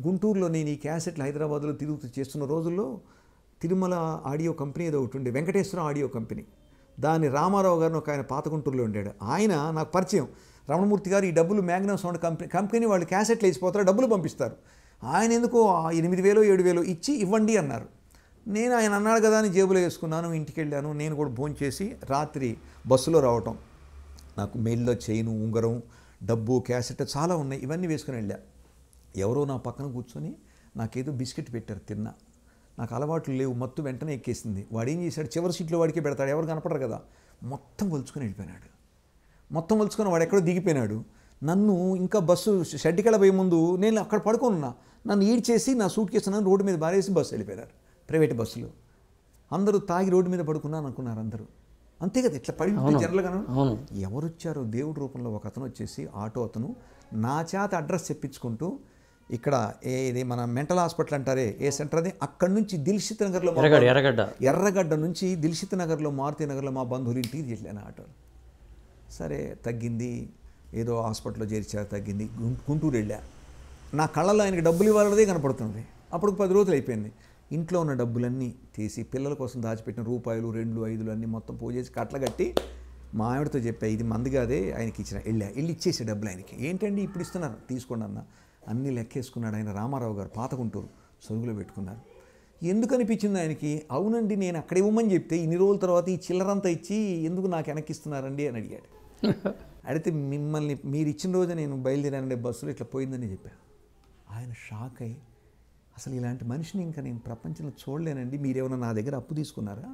గుంటూరులో నేను ఈ క్యాసెట్లు హైదరాబాద్లో తిరుగుతూ చేస్తున్న రోజుల్లో తిరుమల ఆడియో కంపెనీ ఏదో ఒకటి ఉండే వెంకటేశ్వర ఆడియో కంపెనీ దాని రామారావు గారిని ఒక ఆయన పాత గుంటూరులో ఉండాడు ఆయన నాకు పరిచయం రమణమూర్తి గారు ఈ డబ్బులు మ్యాగ్నమ్ సౌండ్ కంపెనీ కంపెనీ వాళ్ళు క్యాసెట్లు వేసిపోతారు డబ్బులు పంపిస్తారు ఆయన ఎందుకు ఎనిమిది వేలు ఏడు వేలు ఇచ్చి ఇవ్వండి అన్నారు నేను ఆయన అన్నాడు కదా అని జేబులో వేసుకున్నాను ఇంటికి వెళ్ళాను నేను కూడా భోజనం చేసి రాత్రి బస్సులో రావటం నాకు మెయిల్లో చైను ఉంగరం డబ్బు క్యాసెట్ చాలా ఉన్నాయి ఇవన్నీ వేసుకుని వెళ్ళా ఎవరో నా పక్కన కూర్చొని నాకేదో బిస్కెట్ పెట్టారు తిన్నా నాకు అలవాట్లు లేవు మత్తు వెంటనే ఎక్కేసింది వాడు ఏం చేశాడు చివరి సీట్లో వాడికి పెడతాడు ఎవరు కనపడరు కదా మొత్తం కొలుచుకొని వెళ్ళిపోయినాడు మొత్తం వలుచుకొని వాడు ఎక్కడో దిగిపోయినాడు నన్ను ఇంకా బస్సు షెడ్డుకెళ్ళ పోయే ముందు నేను అక్కడ పడుకొని ఉన్నా నన్ను ఈడ్చేసి నా సూట్ కేసు నన్ను రోడ్డు మీద బారేసి బస్సు వెళ్ళిపోయారు ప్రైవేట్ బస్సులు అందరూ తాగి రోడ్డు మీద పడుకున్నాను అనుకున్నారు అందరూ అంతే కదా ఇట్లా పడి జనరల్గాను ఎవరు వచ్చారు దేవుడి రూపంలో ఒక అతను వచ్చేసి ఆటో అతను నా చేత అడ్రస్ చెప్పించుకుంటూ ఇక్కడ ఏ ఇది మన మెంటల్ హాస్పిటల్ అంటారే ఏ సెంటర్ అది అక్కడి నుంచి దిల్షిత్ నగర్లో ఎర్రగడ్డ ఎర్రగడ్డ నుంచి దిల్షిత్ నగర్లో మారుతి నగర్లో మా బంధువులు ఇంటికి వెళ్ళాను ఆటోలు సరే తగ్గింది ఏదో హాస్పిటల్లో చేర్చారు తగ్గింది గుంటూరు వెళ్ళా నా కళ్ళలో ఆయనకి డబ్బులు ఇవ్వాలన్నదే కనపడుతుంది అప్పుడు పది రోజులు అయిపోయింది ఇంట్లో ఉన్న డబ్బులన్నీ తీసి పిల్లల కోసం దాచిపెట్టిన రూపాయలు రెండు ఐదులు అన్నీ మొత్తం పూజ చేసి కట్ల కట్టి మా ఆవిడతో చెప్పా ఇది మంది కాదే ఆయనకి ఇచ్చిన వెళ్ళా వెళ్ళి ఇచ్చేసే డబ్బులు ఆయనకి ఏంటండి ఇప్పుడు ఇస్తున్నారు తీసుకోండి అన్న అన్నీ లెక్కేసుకున్నాడు ఆయన రామారావు గారు పాత గుంటూరు సొరుగులో పెట్టుకున్నారు ఎందుకు అనిపించింది ఆయనకి అవునండి నేను అక్కడ ఇవ్వమని చెప్తే ఇన్ని రోజుల తర్వాత ఈ చిల్లరంతా ఇచ్చి ఎందుకు నాకు వెనక్కి ఇస్తున్నారండి అని అడిగాడు అడిగితే మిమ్మల్ని మీరు ఇచ్చిన రోజు నేను బయలుదేరానంటే బస్సులో ఇట్లా పోయిందని చెప్పాను ఆయన షాక్ అయ్యి అసలు ఇలాంటి మనిషిని ఇంకా నేను ప్రపంచంలో చూడలేనండి మీరేమైనా నా దగ్గర అప్పు తీసుకున్నారా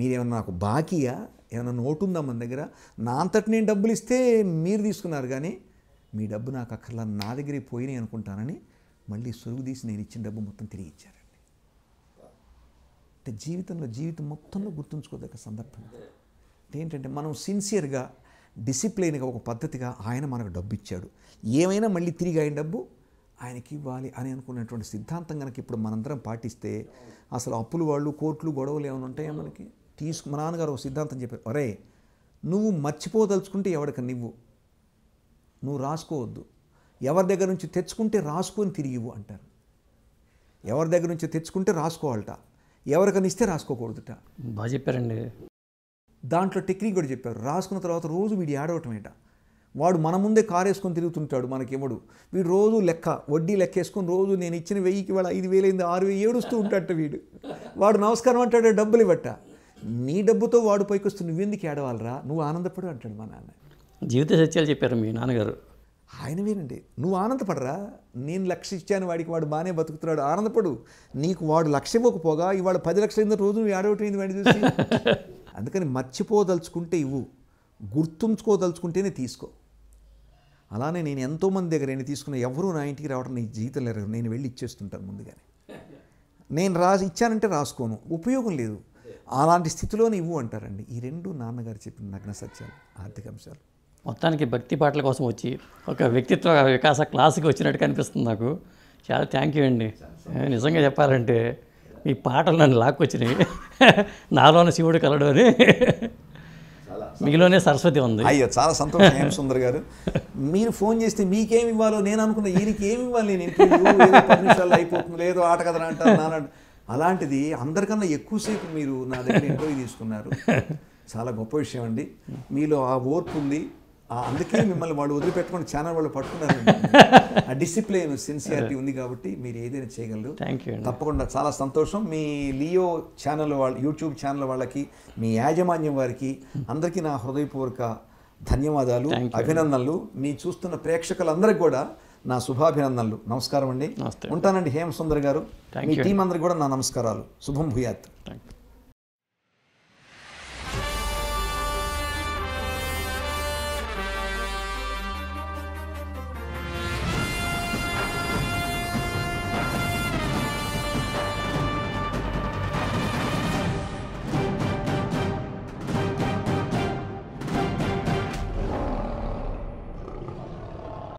మీరేమైనా నాకు బాకీయా ఏమైనా నోటు ఉందా మన దగ్గర నా అంతటి నేను డబ్బులు ఇస్తే మీరు తీసుకున్నారు కానీ మీ డబ్బు నాకు అక్కర్లా నా దగ్గరే పోయినాయి అనుకుంటానని మళ్ళీ సురుగు తీసి నేను ఇచ్చిన డబ్బు మొత్తం తిరిగి ఇచ్చారండి అంటే జీవితంలో జీవితం మొత్తంలో గుర్తుంచుకోదగ్గ సందర్భం ఏంటంటే మనం సిన్సియర్గా డిసిప్లైన్గా ఒక పద్ధతిగా ఆయన మనకు డబ్బు ఇచ్చాడు ఏమైనా మళ్ళీ తిరిగి ఆయన డబ్బు ఆయనకి ఇవ్వాలి అని అనుకున్నటువంటి సిద్ధాంతం కనుక ఇప్పుడు మనందరం పాటిస్తే అసలు అప్పులు వాళ్ళు కోట్లు గొడవలు ఏమైనా ఉంటాయా మనకి తీసుకు మా నాన్నగారు ఒక సిద్ధాంతం చెప్పారు అరే నువ్వు మర్చిపోదలుచుకుంటే ఎవరికి నువ్వు నువ్వు రాసుకోవద్దు ఎవరి దగ్గర నుంచి తెచ్చుకుంటే రాసుకొని ఇవ్వు అంటారు ఎవరి దగ్గర నుంచి తెచ్చుకుంటే రాసుకోవాలట ఎవరికనిస్తే రాసుకోకూడదుట బాగా చెప్పారండి దాంట్లో టెక్నిక్ కూడా చెప్పారు రాసుకున్న తర్వాత రోజు వీడి ఆడవటం ఏంట వాడు మన ముందే కారు వేసుకొని తిరుగుతుంటాడు మనకివ్వడు వీడు రోజు లెక్క వడ్డీ లెక్క వేసుకొని రోజు నేను ఇచ్చిన వెయ్యికి వాళ్ళ ఐదు వేలైంది ఆరు వేలు ఏడుస్తూ ఉంటాడట వీడు వాడు నమస్కారం అంటాడు డబ్బులు ఇవ్వట నీ డబ్బుతో వాడు పైకి నువ్వు నువ్వెందుకు ఏడవాలరా నువ్వు ఆనందపడు అంటాడు మా నాన్న జీవిత సత్యాలు చెప్పారు మీ నాన్నగారు ఆయన వేనండి నువ్వు ఆనందపడరా నేను లక్ష ఇచ్చాను వాడికి వాడు బాగానే బతుకుతున్నాడు ఆనందపడు నీకు వాడు లక్ష ఇవ్వకపోగా ఇవాడు పది లక్షలైన రోజు నువ్వు ఏడవటం వాడిని చూసి అందుకని మర్చిపోదలుచుకుంటే ఇవ్వు గుర్తుంచుకోదలుచుకుంటేనే తీసుకో అలానే నేను ఎంతోమంది దగ్గర నేను తీసుకున్న ఎవరూ నా ఇంటికి రావడం నీ జీవితం లేరు నేను వెళ్ళి ఇచ్చేస్తుంటాను ముందుగానే నేను రా ఇచ్చానంటే రాసుకోను ఉపయోగం లేదు అలాంటి స్థితిలోనే ఇవ్వు అంటారండి ఈ రెండు నాన్నగారు చెప్పిన నగ్న సత్యాలు ఆర్థిక అంశాలు మొత్తానికి భక్తి పాటల కోసం వచ్చి ఒక వ్యక్తిత్వ వికాస క్లాసుకి వచ్చినట్టు కనిపిస్తుంది నాకు చాలా థ్యాంక్ యూ అండి నిజంగా చెప్పాలంటే మీ పాటలు నన్ను లాక్కొచ్చినాయి నాలోన శివుడు కలడు అని మీలోనే సరస్వతి ఉంది అయ్యో చాలా సంతోషం ఏం సుందర్ గారు మీరు ఫోన్ చేస్తే మీకేమి ఇవ్వాలో నేను అనుకున్న ఈయనకి ఏమి ఇవ్వాలి నేను అయిపోతుంది లేదో ఆట కదా అంటారు అలాంటిది అందరికన్నా ఎక్కువసేపు మీరు నా దగ్గర ఇంటర్వ్యూ తీసుకున్నారు చాలా గొప్ప విషయం అండి మీలో ఆ ఓర్పు ఉంది అందుకే మిమ్మల్ని వాళ్ళు వదిలిపెట్టుకుని చాలా వాళ్ళు పట్టుకున్నారు ఆ డిసిప్లిన్ సిన్సియారిటీ ఉంది కాబట్టి మీరు ఏదైనా చేయగలరు తప్పకుండా చాలా సంతోషం మీ లియో ఛానల్ వాళ్ళ యూట్యూబ్ ఛానల్ వాళ్ళకి మీ యాజమాన్యం వారికి అందరికీ నా హృదయపూర్వక ధన్యవాదాలు అభినందనలు మీ చూస్తున్న ప్రేక్షకులందరికీ కూడా నా శుభాభినందనలు నమస్కారం అండి ఉంటానండి హేమసుందర్ గారు మీ టీం అందరికి కూడా నా నమస్కారాలు శుభం భూయాత్